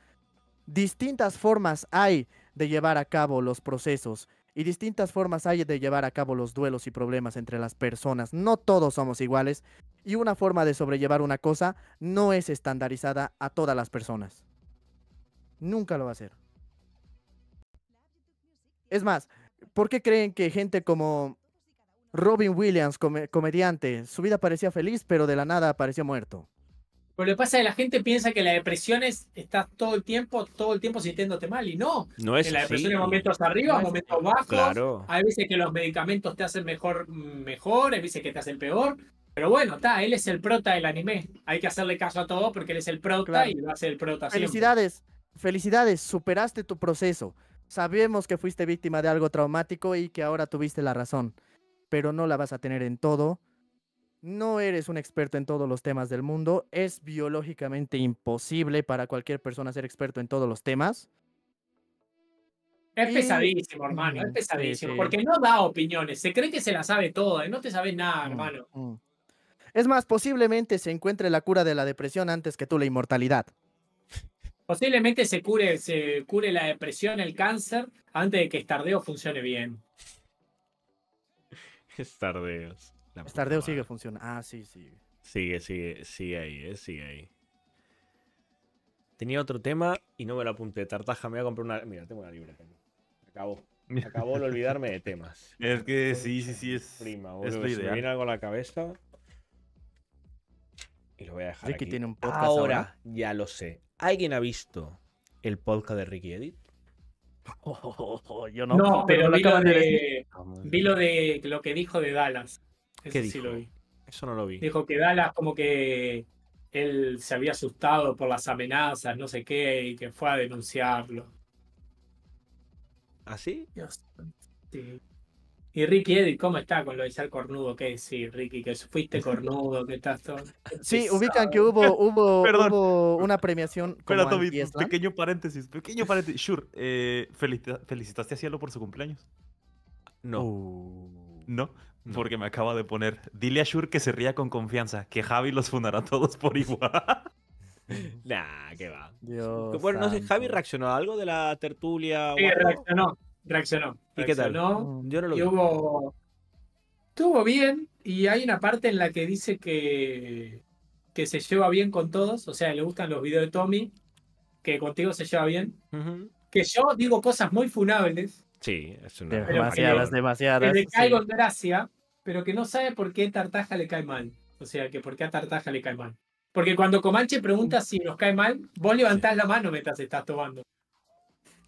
Distintas formas hay de llevar a cabo los procesos y distintas formas hay de llevar a cabo los duelos y problemas entre las personas. No todos somos iguales y una forma de sobrellevar una cosa no es estandarizada a todas las personas. Nunca lo va a ser. Es más, ¿por qué creen que gente como Robin Williams, comediante, su vida parecía feliz, pero de la nada parecía muerto? Pero lo que pasa es que la gente piensa que la depresión es estás todo el tiempo, todo el tiempo sintiéndote mal, y no. No es La depresión es momentos arriba, momentos bajos. Claro. Hay veces que los medicamentos te hacen mejor, mejor, hay veces que te hacen peor. Pero bueno, está, él es el prota del anime. Hay que hacerle caso a todo porque él es el prota y va a ser el prota. Felicidades, felicidades, superaste tu proceso. Sabemos que fuiste víctima de algo traumático y que ahora tuviste la razón, pero no la vas a tener en todo no eres un experto en todos los temas del mundo, es biológicamente imposible para cualquier persona ser experto en todos los temas. Es pesadísimo, hermano, es pesadísimo, porque no da opiniones, se cree que se la sabe toda y no te sabe nada, mm, hermano. Mm. Es más, posiblemente se encuentre la cura de la depresión antes que tú la inmortalidad. Posiblemente se cure, se cure la depresión, el cáncer, antes de que Estardeo funcione bien. Estardeos. [LAUGHS] Estardeo sigue funcionando. Ah, sí, sí. Sigue, sigue, sigue ahí, eh, sigue ahí. Tenía otro tema y no me lo apunté. Tartaja, me voy a comprar una. Mira, tengo una libreta. Acabó. Acabó de olvidarme de temas. [LAUGHS] Es que sí, sí, sí, es. Prima, boludo. me viene algo a la cabeza. Y lo voy a dejar. Ricky tiene un podcast. Ahora, ya lo sé. ¿Alguien ha visto el podcast de Ricky Edit? [LAUGHS] yo no. No, pero, pero vi, vi lo de lo que dijo de Dallas dijo? lo vi. Eso no lo vi. Dijo que Dallas como que él se había asustado por las amenazas, no sé qué, y que fue a denunciarlo. ¿Ah, sí. Y Ricky ¿cómo está con lo de ser cornudo? ¿Qué sí Ricky? Que fuiste cornudo, que estás todo. [LAUGHS] Sí, ubican que hubo, hubo, [LAUGHS] una premiación. pequeño paréntesis, pequeño paréntesis. Sure, eh, felicitaste a Cielo por su cumpleaños. No. No. Porque me acaba de poner, dile a Shur que se ría con confianza, que Javi los fundará todos por [LAUGHS] igual. [LAUGHS] nah, qué va. bueno, no sé, Javi reaccionó a algo de la tertulia. Sí, reaccionó, reaccionó. ¿Y qué tal? Mm, yo no lo bien y hay una parte en la que dice que, que se lleva bien con todos, o sea, le gustan los videos de Tommy, que contigo se lleva bien. Que yo digo cosas muy funables. Sí, es una... Demasiadas, demasiadas. Que le caigo en gracia, pero que no sabe por qué Tartaja le cae mal. O sea, que por qué a Tartaja le cae mal. Porque cuando Comanche pregunta si nos cae mal, vos levantás la mano mientras estás tomando.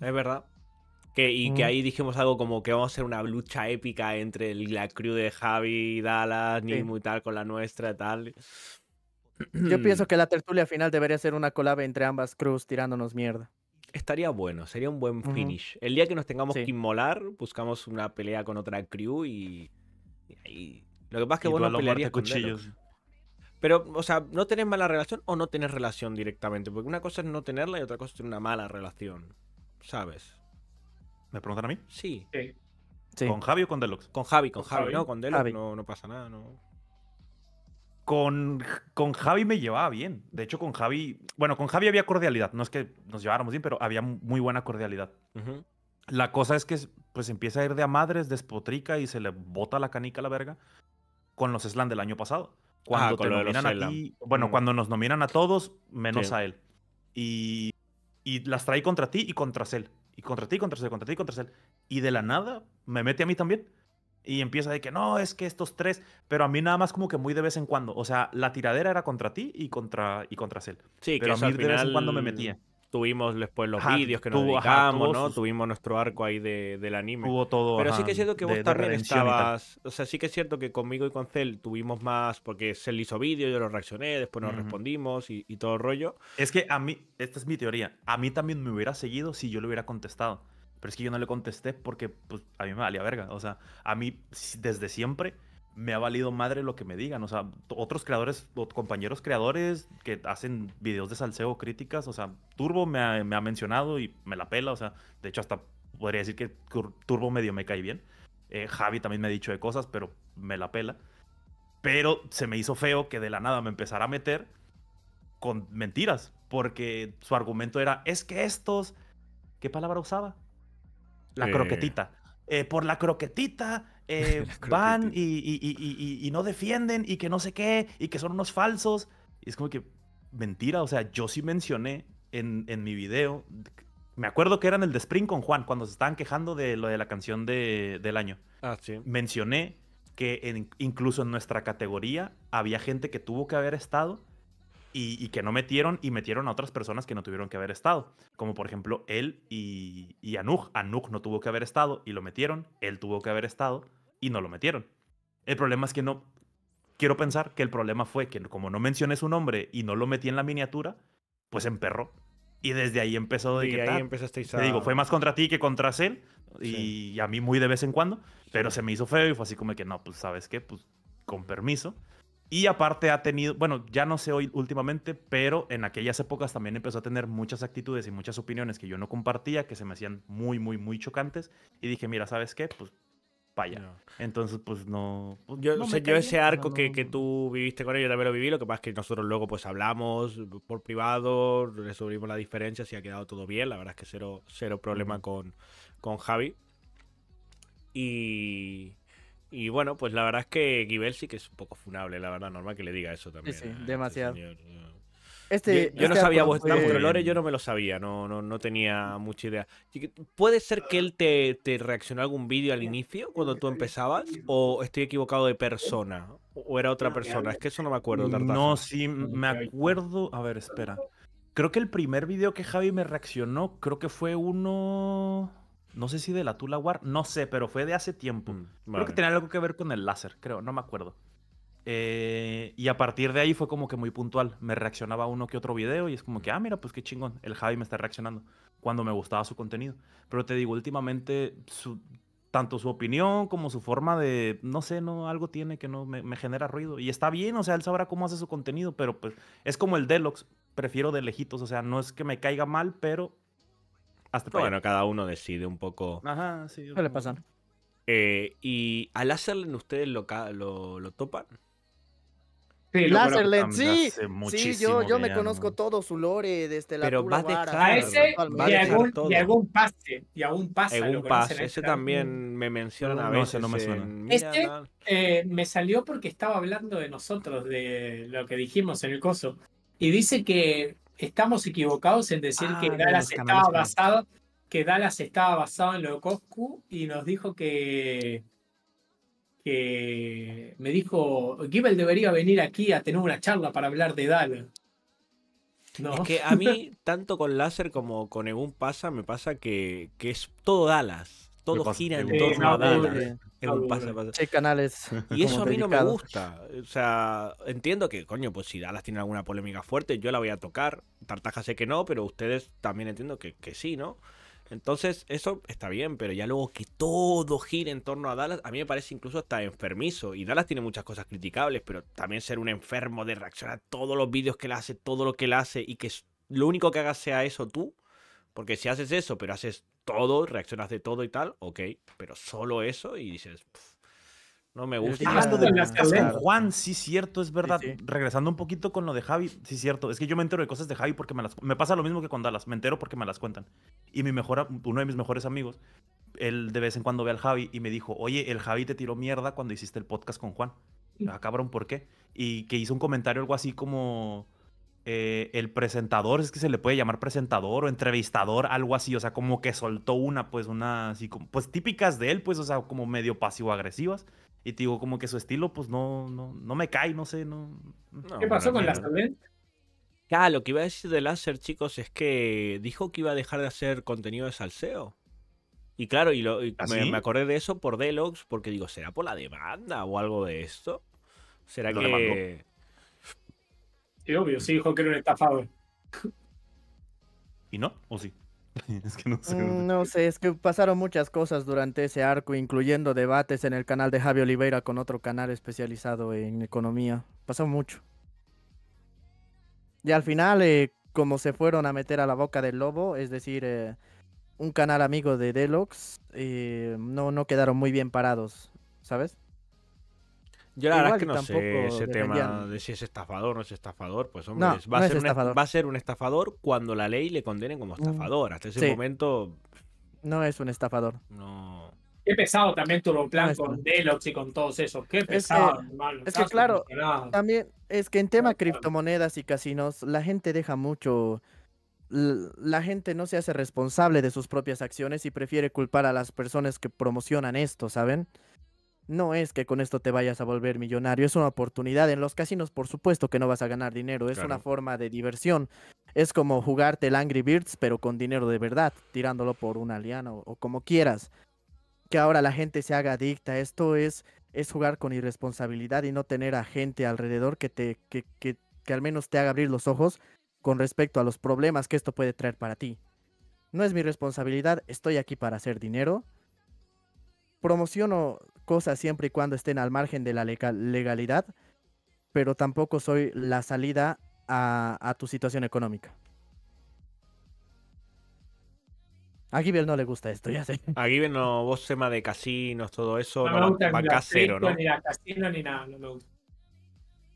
Es verdad. Que, y que mm. ahí dijimos algo como que vamos a hacer una lucha épica entre la crew de Javi, Dallas, sí. y tal, con la nuestra y tal. Yo [CLEARS THROAT] pienso que la tertulia final debería ser una colabe entre ambas crews tirándonos mierda. Estaría bueno, sería un buen finish. El día que nos tengamos que inmolar, buscamos una pelea con otra crew y lo que pasa es que vos no pelearías con cuchillos. Pero, o sea, no tenés mala relación o no tener relación directamente. Porque una cosa es no tenerla y otra cosa es tener una mala relación. ¿Sabes? ¿Me preguntan a mí? Sí. ¿Con Javi o con Deluxe? Con Javi, con, Javi. No, con Deluxe no, no, pasa nada, no. Con, con Javi me llevaba bien. De hecho, con Javi. Bueno, con Javi había cordialidad. No es que nos lleváramos bien, pero había muy buena cordialidad. Ajá. La cosa es que pues empieza a ir de a madres, despotrica y se le bota la canica a la verga con los slam del año pasado. Ah, cuando te nominan a ti, bueno, mm. cuando nos nominan a todos, menos a él. Y, las trae contra ti y contra él Y contra ti, contra él contra ti, contra él Y de la nada me mete a mí también. Y empieza de que no, es que estos tres, pero a mí nada más como que muy de vez en cuando. O sea, la tiradera era contra ti y contra, y contra él Sí, pero a vez cuando me metía. Tuvimos después los vídeos que nos ¿no? Tuvimos nuestro arco ahí de, del anime. Hubo todo. Pero sí que es cierto que vos también estabas. O sea, sí que es cierto que conmigo y con Cel tuvimos más. Porque Cel hizo vídeo, yo lo reaccioné, después nos respondimos y, y, todo el rollo. Es que a mí, esta es mi teoría. A mí también me hubiera seguido si yo le hubiera contestado. Pero es que yo no le contesté porque pues, a mí me valía verga. O sea, a mí desde siempre me ha valido madre lo que me digan. O sea, otros creadores, compañeros creadores que hacen videos de salseo, críticas, o sea, Turbo me ha, mencionado y me la pela. O sea, de hecho, hasta podría decir que Turbo medio me cae bien. Eh, Javi también me ha dicho de cosas, pero me la pela. Pero se me hizo feo que de la nada me empezara a meter con mentiras, porque su argumento era, es que estos, ¿qué palabra usaba? La croquetita. Eh, por la croquetita eh, [LAUGHS] van y, no defienden y que no sé qué y que son unos falsos. Y es como que, mentira, o sea, yo sí mencioné en, mi video, me acuerdo que era en el de Spring con Juan, cuando se estaban quejando de lo de la canción del año. Ah, sí. Mencioné que incluso en nuestra categoría había gente que tuvo que haber estado y, que no metieron y metieron a otras personas que no tuvieron que haber estado. Como por ejemplo él y, y Anuj. Anuj no tuvo que haber estado y lo metieron. Él tuvo que haber estado y no lo metieron. El problema es que no. Quiero pensar que el problema fue que, como no mencioné su nombre y no lo metí en la miniatura, pues emperró. Y desde ahí empezó de y ahí empezaste a... Te digo, fue más contra ti que contra él Y a mí muy de vez en cuando. Pero se me hizo feo y fue así como que, no, pues, ¿sabes qué? Pues, con permiso. Y aparte ha tenido, bueno, ya no sé hoy últimamente, pero en aquellas épocas también empezó a tener muchas actitudes y muchas opiniones que yo no compartía, que se me hacían muy, muy, muy chocantes. Y dije, mira, ¿sabes qué? Pues entonces, pues no. Pues, yo, ese arco que, tú viviste con ellos también lo viví. Lo que pasa es que nosotros luego pues hablamos por privado, resolvimos la diferencia, si ha quedado todo bien. La verdad es que cero, cero problema con, con Javi. Y. Y bueno, pues la verdad es que Gibel sí que es un poco funable, la verdad, normal que le diga eso también. Sí, este demasiado. Este, yo, este no sabía vuestros Lore yo no me lo sabía, no, no, no tenía mucha idea. ¿Puede ser que él te, reaccionó a algún vídeo al inicio cuando tú empezabas? ¿O estoy equivocado de persona? ¿O era otra persona? Es que eso no me acuerdo, No, sí, me acuerdo. A ver, espera. Creo que el primer vídeo que Javi me reaccionó, creo que fue uno. No sé si de la Tula War, no sé, pero fue de hace tiempo. Mm, creo que tenía algo que ver con el láser, creo, no me acuerdo. Eh, y a partir de ahí fue como que muy puntual. Me reaccionaba uno que otro video y es como que, ah, mira, pues qué chingón, el Javi me está reaccionando cuando me gustaba su contenido. Pero te digo, últimamente, tanto su opinión como su forma de, no sé, no, algo tiene que no me, genera ruido. Y está bien, o sea, él sabrá cómo hace su contenido, pero pues es como el Deluxe, prefiero de lejitos, o sea, no es que me caiga mal, pero... Hasta bueno, cada uno decide un poco... Ajá, sí. Eh, ¿Y al hacerle ustedes lo, lo, lo topan? Sí, yo, me conozco todo su lore desde la Pero va a dejar, ese y algún pase, y algún pase. ese también me menciona uh, a veces, no me suena. Este me salió porque estaba hablando de nosotros, de lo que dijimos en el coso, y dice que estamos equivocados en decir que ah, Dallas estaba basado, que Dallas estaba basado en lo de Coscu, y nos dijo que eh, me dijo, Gibbel debería venir aquí a tener una charla para hablar de Dal. Es que a mí, [LAUGHS] tanto con Láser como con Egun pasa, me pasa que, es todo Dallas. Todo gira en torno a Dallas. canales. Y eso a mí no me gusta. O sea, entiendo que, coño, pues si Dallas tiene alguna polémica fuerte, yo la voy a tocar. Tartaja sé que no, pero ustedes también entiendo que, que sí, ¿no? Entonces, eso está bien, pero ya luego que todo gire en torno a Dallas, a mí me parece incluso hasta enfermizo. Y Dallas tiene muchas cosas criticables, pero también ser un enfermo de reaccionar a todos los vídeos que le hace, todo lo que le hace, y que lo único que hagas sea eso tú. Porque si haces eso, pero haces todo, reaccionas de todo y tal, ok, pero solo eso y dices, no me gusta. Ah, Juan, sí, cierto, es verdad. Regresando un poquito con lo de Javi, sí, cierto. Es que yo me entero de cosas de Javi porque me las. Me pasa lo mismo que con Dallas, me entero porque me las cuentan. Y mi mejor, uno de mis mejores amigos, él de vez en cuando ve al Javi y me dijo, oye, el Javi te tiró mierda cuando hiciste el podcast con Juan. Ah, cabrón, ¿por qué? Y que hizo un comentario algo así como. Eh, el presentador, es que se le puede llamar presentador o entrevistador, algo así, o sea, como que soltó una, pues, una, así, como, pues típicas de él, pues, o sea, como medio pasivo-agresivas. Y te digo, como que su estilo, pues no, no, no me cae, no sé, no. ¿Qué pasó con Lazer? Ah, lo que iba a decir de Láser, chicos, es que dijo que iba a dejar de hacer contenido de salseo. Y claro, y, ¿Ah, me, acordé de eso por Deluxe, porque digo, ¿será por la demanda o algo de esto? ¿Será que.? Sí, obvio, sí dijo que era un estafador. ¿Y no? ¿O sí? [LAUGHS] Mm, no sé. es que pasaron muchas cosas durante ese arco, incluyendo debates en el canal de Javi Oliveira con otro canal especializado en economía. Pasó mucho. Y al final, eh, como se fueron a meter a la boca del lobo, es decir, eh, un canal amigo de Deluxe, eh, no, no quedaron muy bien parados, ¿sabes? Yo la verdad es que no sé ese tema de si es estafador o no es estafador. Pues hombre, va, a ser un, estafador cuando la ley le condene como mm, estafador. Hasta ese momento... No es un estafador. No. Qué pesado también lo plan con Deluxe y con todos esos. Qué pesado, Es que, claro, también es que en tema criptomonedas y casinos, la gente deja mucho. La gente no se hace responsable de sus propias acciones y prefiere culpar a las personas que promocionan esto, ¿saben? no es que con esto te vayas a volver millonario, es una oportunidad. En los casinos, por supuesto que no vas a ganar dinero, es una forma de diversión. Es como jugarte el Angry Birds, pero con dinero de verdad, tirándolo por una liana o, como quieras. Que ahora la gente se haga adicta, esto es, es jugar con irresponsabilidad y no tener a gente alrededor que, te, que al menos te haga abrir los ojos con respecto a los problemas que esto puede traer para ti. No es mi responsabilidad, estoy aquí para hacer dinero promociono cosas siempre y cuando estén al margen de la legalidad, pero tampoco soy la salida a, tu situación económica. A Gibel no le gusta esto, ya sé. A Gibel no, vos tema de casinos, todo eso, no, no casero, ¿no? Ni a casino ni nada, no me gusta.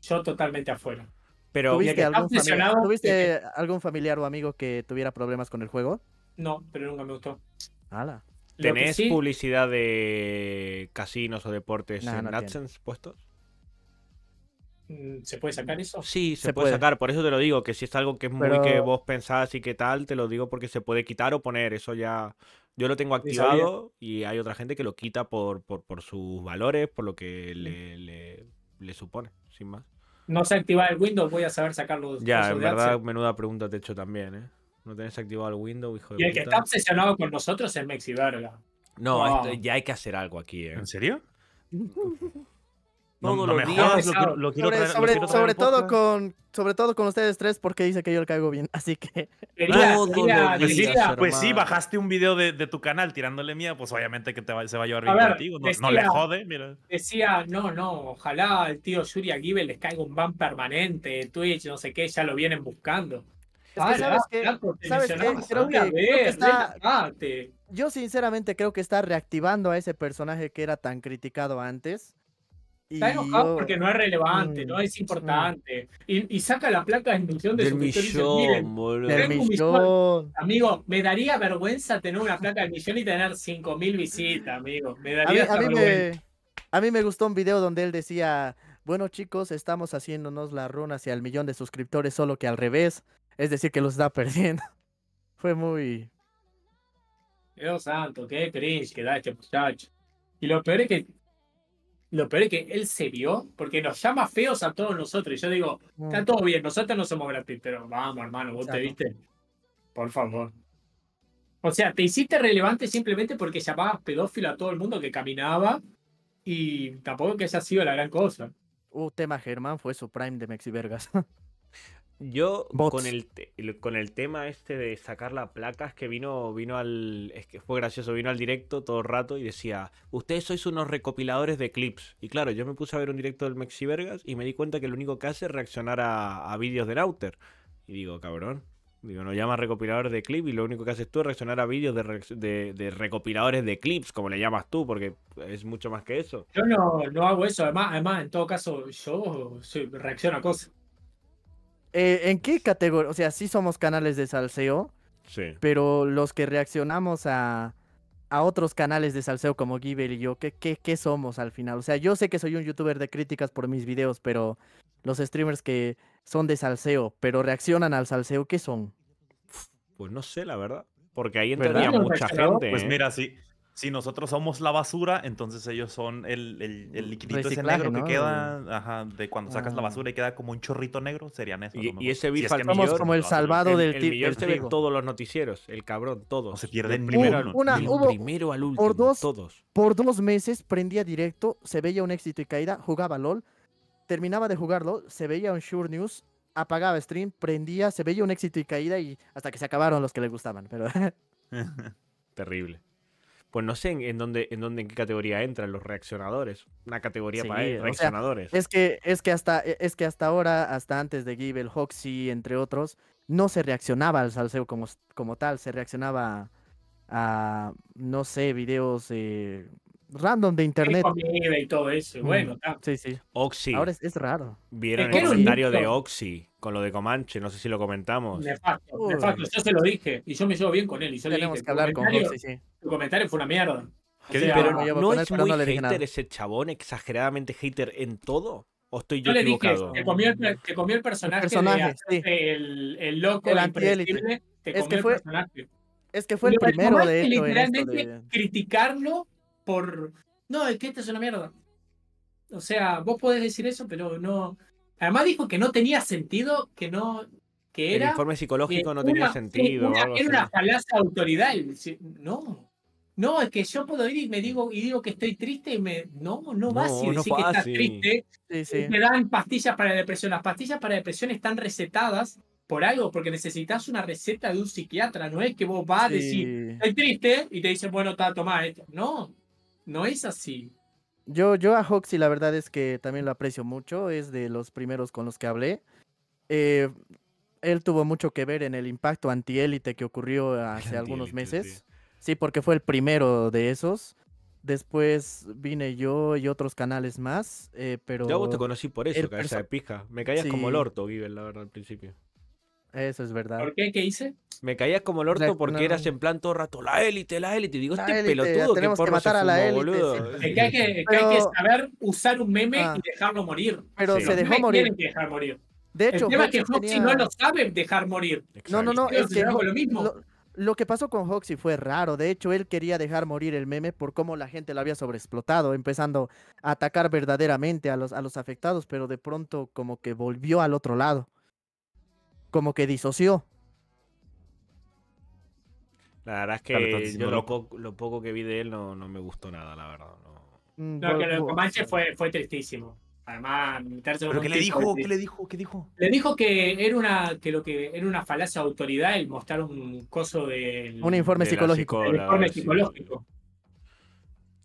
Yo totalmente afuera. Pero, ¿Tuviste, algún, familiar, eh, eh, algún familiar o amigo que tuviera problemas con el juego? No, pero nunca me gustó. ¡Hala! ¿Tenés publicidad de casinos o deportes en AdSense puestos? Mm, ¿Se puede sacar eso? Sí, se, puede, sacar, por eso te lo digo, que si es algo que es muy que vos pensás y que tal, te lo digo porque se puede quitar o poner, eso ya... Yo lo tengo activado y hay otra gente que lo quita por, por, sus valores, por lo que le, mm. supone, sin más. No se activa el Windows, voy a saber sacarlo. Ya, en verdad, menuda pregunta te he hecho también, ¿eh? No tenés activado el Windows, hijo de Y el que está obsesionado con nosotros es Mexi Verga. No, ya hay que hacer algo aquí, ¿eh? ¿En serio? No, lo, quiero Sobre, todo con, sobre todo con ustedes tres, porque dice que yo le caigo bien. [LAUGHS] Así que Pues sí, pues bajaste un video de, tu canal tirándole mía, pues obviamente que se va a llevar bien contigo. No, le jode, mira. decía, no, no, ojalá al tío Yuri Aguibe les caiga un ban permanente, Twitch, no sé qué, ya lo vienen buscando. ¿sabes qué? Yo sinceramente creo que está reactivando a ese personaje que era tan criticado antes. Está enojado porque no es relevante, mm, no es mm. importante. Y, saca la placa de emisión de del su millón, Amigo, me daría vergüenza tener una placa de millón y tener 5.000 visitas, amigo. Me daría a mí, Me, a mí me gustó un video donde él decía, bueno chicos, estamos haciéndonos la runa hacia el millón de suscriptores, solo que al revés. Es decir, que los está [LAUGHS] perdiendo. Fue muy. Dios santo, qué cringe que da este muchacho. Y lo peor es que. Lo peor es que él se vio, porque nos llama feos a todos nosotros. Y yo digo, mm. está todo bien, nosotros no somos gratis, pero vamos, hermano, vos te viste. Por favor. O sea, te hiciste relevante simplemente porque llamabas pedófilo a todo el mundo que caminaba y tampoco que haya sido la gran cosa. Uh, tema Germán fue su prime de Mexivergas. [LAUGHS] Yo con el, con el tema este de sacar las placas que vino, vino al. que fue gracioso, vino al directo todo el rato y decía, ustedes sois unos recopiladores de clips. Y claro, yo me puse a ver un directo del Mexi Vergas y me di cuenta que lo único que hace es reaccionar a, vídeos de Nauter Y digo, cabrón. Digo, no llamas recopilador de clips y lo único que haces tú es reaccionar a vídeos de, recopiladores de clips, como le llamas tú, porque es mucho más que eso. Yo no, no hago eso, además, además, en todo caso, yo reacciono a cosas. Eh, ¿en qué categoría? O sea, sí somos canales de salseo, sí. pero los que reaccionamos a, otros canales de salseo como Giver y yo, ¿qué, ¿qué, somos al final? O sea, yo sé que soy un youtuber de críticas por mis videos, pero los streamers que son de salseo, pero reaccionan al salseo, ¿qué son? Pues no sé, la verdad. Porque ahí entraría mucha gente. Pues mira, ¿eh? sí. Si nosotros somos la basura, entonces ellos son el, el, el liquidito ese negro que queda ajá, de cuando sacas la ah. basura y queda como un chorrito negro, serían eso. Y, ese bif faltamos como el salvado del El, se ve todos los noticieros, el cabrón, todos. se pierden primero, primero al último, por dos, Por dos meses prendía directo, se veía un éxito y caída, jugaba LOL, terminaba de jugarlo, se veía un Sure News, apagaba stream, prendía, se veía un éxito y caída y hasta que se acabaron los que les gustaban, pero... [LAUGHS] [LAUGHS] Terrible pues no sé en, dónde, en dónde, en qué categoría entran los reaccionadores. Una categoría para reaccionadores. es que, es que hasta, e, es que hasta ahora, hasta antes de Gibel, Hoxie, entre otros, no se reaccionaba al salseo como, como tal, se reaccionaba a, no sé, videos eh, random de internet. Comida y todo eso. Mm. Bueno, Sí, sí. Oxy. Ahora es, es raro. Vieron el comentario de Oxy con lo de Comanche, no sé si lo comentamos. De facto, de facto, Yo se lo dije y yo me llevo bien con él. Y yo Tenemos le dije, que hablar con Oxy, sí. Tu comentario fue una mierda. O pero no, no es muy no hater nada. ese chabón, exageradamente hater en todo. ¿O estoy yo, yo le equivocado? Dije, te comió el, comió el personaje, el, personaje, de, el, el loco, el es que fue, el personaje. Es que fue el primero de, esto, literalmente criticarlo por, no, es que esto es una mierda. O sea, vos podés decir eso, pero no. Además dijo que no tenía sentido, que no, que era. El informe psicológico no tenía sentido. era una falacia autoridad. No. No, es que yo puedo ir y me digo y digo que estoy triste y me. No, no, vas a decir que estás triste. me eh, dan pastillas para depresión. Las pastillas para depresión están recetadas por algo, porque necesitas una receta de un psiquiatra. No es que vos vas a decir, estoy triste, y te dicen, bueno, está, tomar esto. No. No es así. Yo, yo a Hoxie la verdad es que también lo aprecio mucho, es de los primeros con los que hablé. Eh, él tuvo mucho que ver en el impacto antiélite que ocurrió hace algunos meses. Sí, porque fue el primero de esos. Después vine yo y otros canales más, pero... Eh, yo vos te conocí por eso, cabeza de pija. Me caías como el orto, Vivian, la verdad, al principio. Eso es verdad. ¿Por qué? ¿Qué hice? Me caía como el orto porque eras en plan todo rato, la élite, la élite. Digo, este pelotudo que por matar a la élite. hay que, saber usar un meme ah. y dejarlo morir. Pero se dejó morir. De hecho, el tema es que Hoxie no lo sabe dejar morir. No, no, no. lo que pasó con Hoxie fue raro. De hecho, él quería dejar morir el meme por cómo la gente lo había sobreexplotado, empezando a atacar verdaderamente a los, a los afectados, pero de pronto como que volvió al otro lado como que disoció. La verdad es que lo poco, que vi de él no, no me gustó nada, la verdad. No, mm, que lo de fue, tristísimo. Además, ¿Pero qué le dijo? ¿Qué le dijo? ¿Qué dijo? Le dijo que era una, que lo que era una falacia de autoridad el mostrar un coso de... Un informe de psicológico. Un informe psicológico.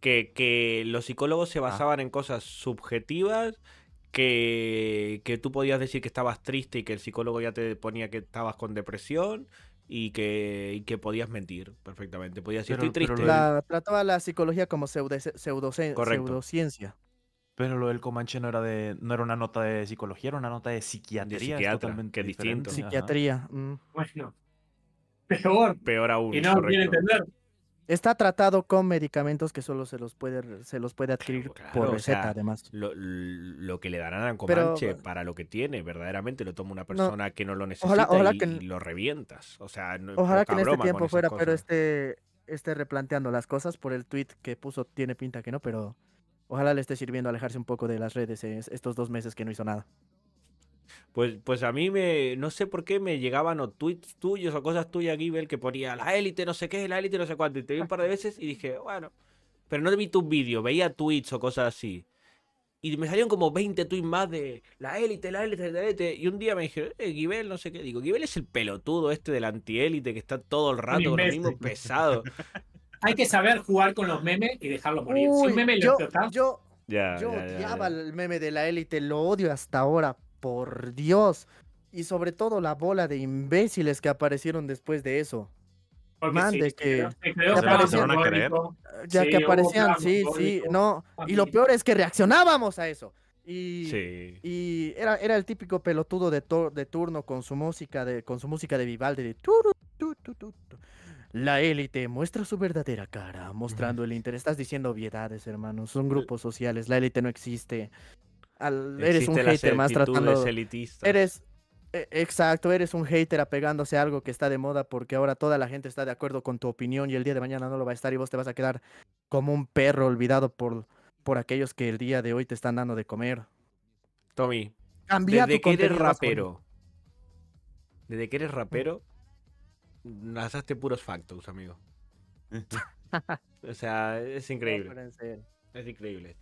Que, que, los psicólogos se ah. basaban en cosas subjetivas que, que tú podías decir que estabas triste y que el psicólogo ya te ponía que estabas con depresión y que, que podías mentir perfectamente. Podías decir, estoy triste. trataba la psicología como pseudociencia. Pero lo del Comanche no era de no era una nota de psicología, era una nota de psiquiatría. De totalmente distinto. Psiquiatría. Mm. Bueno, peor. Peor aún. Y no quiere entender. Está tratado con medicamentos que solo se los puede, se los puede adquirir por receta, además. Lo, que le darán a Comanche para lo que tiene, verdaderamente lo toma una persona que no lo necesita y, lo revientas. O sea, ojalá que en este tiempo fuera, pero este, esté replanteando las cosas por el tweet que puso, tiene pinta que no, pero ojalá le esté sirviendo alejarse un poco de las redes estos dos meses que no hizo nada. Pues, pues a mí me, no sé por qué me llegaban o tweets tuyos o cosas tuyas, Gibel, que ponía la élite, no sé qué, la élite, no sé cuánto. Y te vi un par de veces y dije, bueno, pero no vi tus vídeo veía tweets o cosas así. Y me salieron como 20 tweets más de la élite, la élite, la élite. Y un día me dijeron, eh, Givel, no sé qué. Digo, Givel es el pelotudo este del antiélite que está todo el rato con el mismo pesado. [LAUGHS] Hay que saber jugar con los memes y dejarlos morir. Uy, yo, yo, yo odiaba el meme de la élite, lo odio hasta ahora por Dios. Y sobre todo la bola de imbéciles que aparecieron después de eso. Porque que, ya que aparecían, sí, sí, no. Y lo peor es que reaccionábamos a eso. Y, y era, era el típico pelotudo de, turno con su música de, con su música de Vivaldi La élite muestra su verdadera cara, mostrando el interés. Estás diciendo obviedades, hermanos. Son grupos sociales. La élite no existe eres un hater más tratando. Eres, e, Exacto, eres un hater apegándose a algo que está de moda porque ahora toda la gente está de acuerdo con tu opinión y el día de mañana no lo va a estar y vos te vas a quedar como un perro olvidado por, por aquellos que el día de hoy te están dando de comer. Tommy, Cambia desde que eres rapero, desde que eres rapero, lanzaste puros factos, amigo. [LAUGHS] o sea, es increíble. Es increíble.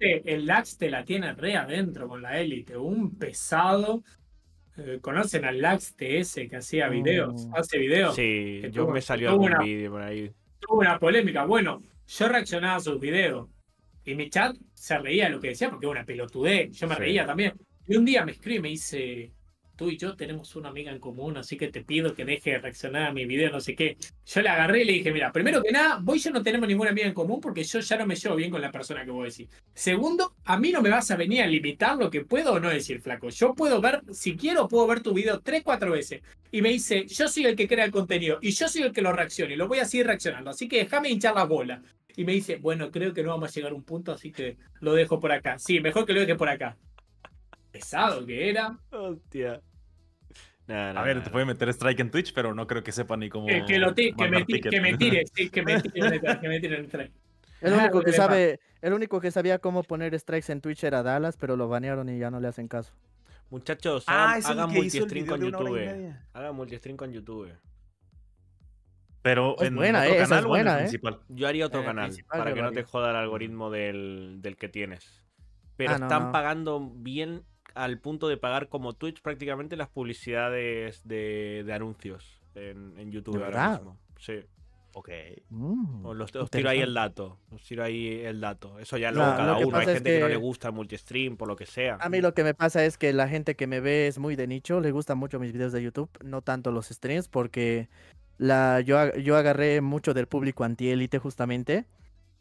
el, Lax el la tiene re adentro con la élite. Un pesado. Eh, ¿Conocen al Laxte ese que hacía videos? Hace videos. Sí, yo me salió algún video por ahí. Tuvo una polémica. Bueno, yo reaccionaba a sus videos. Y mi chat se reía de lo que decía porque era una pelotudez. Yo me reía también. Y un día me escribe y me dice: tú y yo tenemos una amiga en común, así que te pido que deje de reaccionar a mi video, no sé qué. Yo le agarré y le dije, mira, primero que nada, voy y yo no tenemos ninguna amiga en común porque yo ya no me llevo bien con la persona que voy a decir. Segundo, a mí no me vas a venir a limitar lo que puedo o no decir, flaco. Yo puedo ver, si quiero, puedo ver tu video tres, cuatro veces. Y me dice, yo soy el que crea el contenido y yo soy el que lo reaccione y lo voy a seguir reaccionando, así que déjame hinchar la bola. Y me dice, bueno, creo que no vamos a llegar a un punto, así que lo dejo por acá. Sí, mejor que lo deje por acá pesado que era. Hostia. a ver, te puede meter strike en Twitch, pero no creo que sepa ni cómo. Que, lo que, me, que tire, sí, [LAUGHS] que me tire, el strike. El ah, único, que sabe, el único que sabía cómo poner strikes en Twitch era Dallas, pero lo banearon y ya no le hacen caso. Muchachos, ah, hagan, multistream con YouTube. Hagan multistream con YouTube. Pero es en buena, eh, canal es buena, eh. Yo haría otro eh, canal para que no te joda el algoritmo del, del que tienes. Pero ah, están pagando bien al punto de pagar como Twitch prácticamente las publicidades de, anuncios en, YouTube ahora mismo. Sí. Ok. Mm, os, tiro ahí el dato. Os tiro ahí el dato. Eso ya lo cada uno. Hay gente que... no le gusta el multistream, por lo que sea. A mí lo que me pasa es que la gente que me ve es muy de nicho. Le gustan mucho mis videos de YouTube, no tanto los streams, porque la, yo, yo agarré mucho del público anti-élite justamente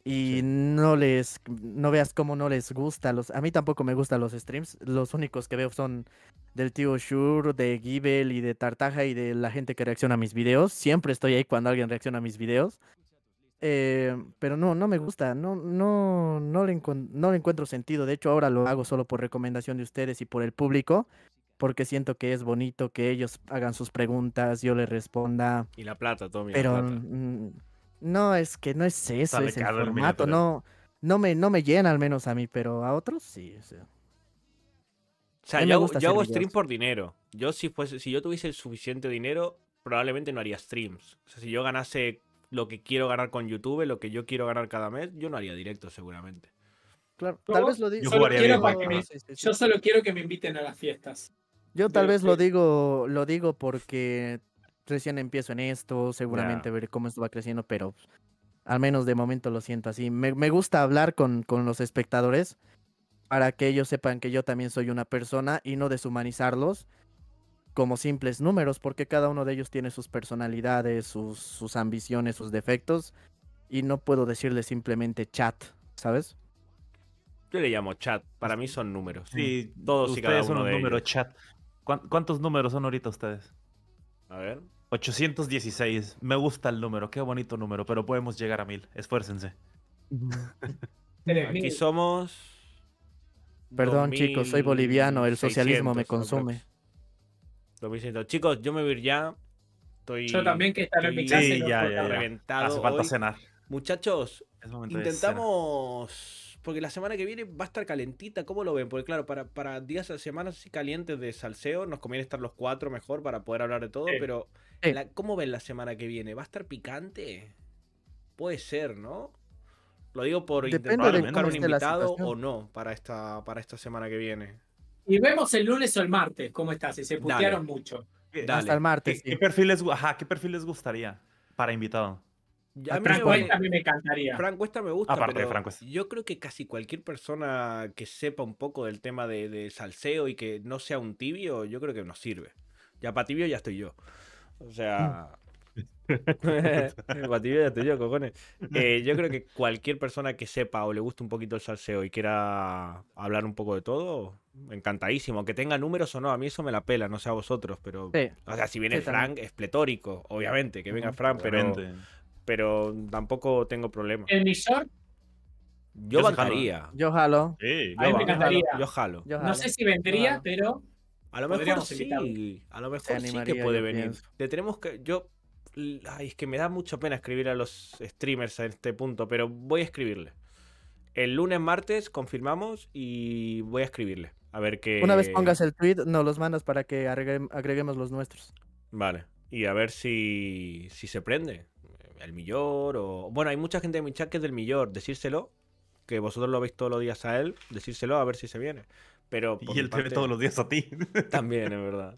y no les no veas cómo no les gusta los a mí tampoco me gustan los streams los únicos que veo son del tío Shur de Gibel y de Tartaja y de la gente que reacciona a mis videos siempre estoy ahí cuando alguien reacciona a mis videos eh, pero no no me gusta no no no le, no le encuentro sentido de hecho ahora lo hago solo por recomendación de ustedes y por el público porque siento que es bonito que ellos hagan sus preguntas yo les responda y la plata Tommy pero la plata. No, es que no es eso, es el formato, no, no me, no me llena al menos a mí, pero a otros sí. O sea, yo, hago stream por dinero. Yo si fuese, si yo tuviese el suficiente dinero, probablemente no haría streams. O sea, si yo ganase lo que quiero ganar con YouTube, lo que yo quiero ganar cada mes, yo no haría directo seguramente. Claro, tal vez lo digo. Yo, solo quiero, que me, yo solo quiero que me inviten a las fiestas. Yo tal vez lo digo, lo digo porque recién empiezo en esto, seguramente veré cómo esto va creciendo, pero pues, al menos de momento lo siento así. Me, gusta hablar con, con, los espectadores para que ellos sepan que yo también soy una persona y no deshumanizarlos como simples números, porque cada uno de ellos tiene sus personalidades, sus, sus ambiciones, sus defectos, y no puedo decirles simplemente chat, ¿sabes? Yo le llamo chat, para mí son números. Sí, todos y cada uno son un número chat. ¿Cuántos números son ahorita ustedes? A ver. 816. Me gusta el número, qué bonito número, pero podemos llegar a mil. Esfuércense. Aquí somos. Perdón, chicos, soy boliviano, el socialismo me consume. Lo Chicos, yo me voy ya. Estoy, yo también que en mi casa. Sí, ya, ya, Hace falta cenar. Muchachos, intentamos. Porque la semana que viene va a estar calentita, ¿cómo lo ven? Porque claro, para, para días, semanas así calientes de salseo, nos conviene estar los cuatro mejor para poder hablar de todo, pero ¿Cómo ven la semana que viene? ¿Va a estar picante? Puede ser, ¿no? Lo digo por intentar buscar un invitado o no para esta, para esta semana que viene. Y vemos el lunes o el martes cómo estás? si se putearon mucho. Eh, Hasta el martes. ¿Qué, perfil les, gustaría para invitado? a mí me encantaría. Frank esta me gusta. Yo creo que casi cualquier persona que sepa un poco del tema de, de salseo y que no sea un tibio, yo creo que nos sirve. Ya para tibio ya estoy yo. O sea. Mm. [LAUGHS] cojones. [LAUGHS] Eh, yo creo que cualquier persona que sepa o le guste un poquito el salseo y quiera hablar un poco de todo, encantadísimo. que tenga números o no, a mí eso me la pela, no sé a vosotros, pero. O sea, si viene Frank, es pletórico, obviamente, que venga Frank, pero, pero tampoco tengo problema. ¿El mi Yo, yo Yo jalo. Sí, yo jalo. No sé si vendría, pero. A lo mejor sí, a lo mejor sí que puede venir. Le tenemos que, yo, ay, es que me da mucha pena escribir a los streamers a este punto, pero voy a escribirle. El lunes, martes, confirmamos y voy a escribirle. A ver qué. Una vez pongas el tweet, nos los mandas para que agreguemos los nuestros. Vale. Y a ver si, se prende. El millor o. Bueno, hay mucha gente en mi chat que es del millor. Decírselo. Que vosotros lo veis todos los días a él. Decírselo a ver si se viene. Pero y él te ve todos los días a ti. También, es verdad.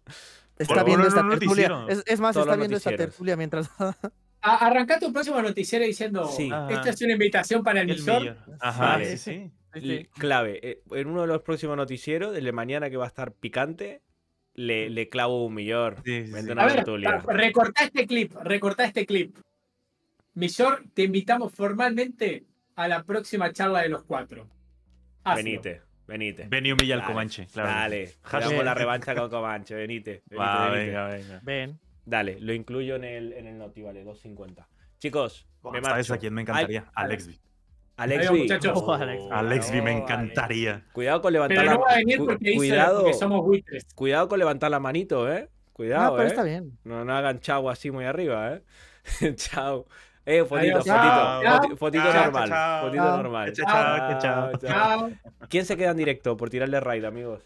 Está viendo esta tertulia. es, más, está viendo esta tertulia mientras. [LAUGHS] arrancate tu próximo noticiero diciendo: sí. Ah. Esta es una invitación para el, Ajá, sí, sí. Clave. Eh, en uno de los próximos noticieros, de mañana que va a estar picante, le, le clavo un millón. Sí, a ver, ah, recortá este clip, recorta este clip. Millor, te invitamos formalmente a la próxima charla de los cuatro. Venite. Venite. Ven y humilla al Comanche, claro. Dale, hagamos la revancha con Comanche, venite. venite, [LAUGHS] Va, venga, venga. Ven. Dale, lo incluyo en el, en el Noti, vale, 250. Chicos, me ¿sabes a quién me encantaría? Alexvi. Alexby. Alexvi me encantaría. Cuidado con levantar la no va cuidado, Cuidado con levantar la manito, ¿eh? Cuidado, no, pero eh. está bien. No, no hagan chau así muy arriba, ¿eh? [LAUGHS] chau. Eh, fotito, fotito. Fotito, fotito normal. Chao, chao, Chao, ¿Quién se queda en directo por tirarle raid, amigos?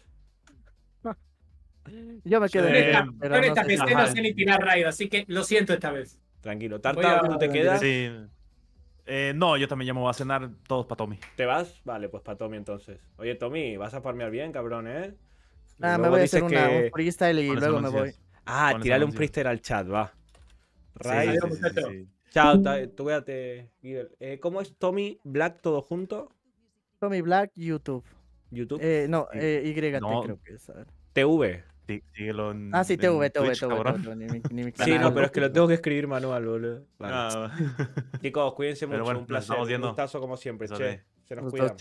Yo me quedo en directo. pero esta no sé ni tirar raid, así que lo siento esta vez. Tranquilo. Tarta, ¿tú te quedas? Sí. Eh, no, yo también llamo a cenar todos para Tommy. ¿Te vas? Vale, pues para Tommy entonces. Oye, Tommy, vas a farmear bien, cabrón, ¿eh? Nada, ah, me voy a hacer una, ahí un freestyle y luego me voy. Ah, tirarle un freestyle al chat, va. Raid. Sí, Chao, tú Miguel. eh, ¿Cómo es Tommy Black todo junto? Tommy Black, YouTube. YouTube. Eh, no, eh, YT creo que es. TV. Sí, síguelo en, ah, sí, TV, TV, TV, Sí, no, pero es que lo tengo que escribir manual, boludo. Vale. Ah, Chicos, cuídense [LAUGHS] mucho, bueno, un placer. un gustazo como siempre, che. Se nos cuidan.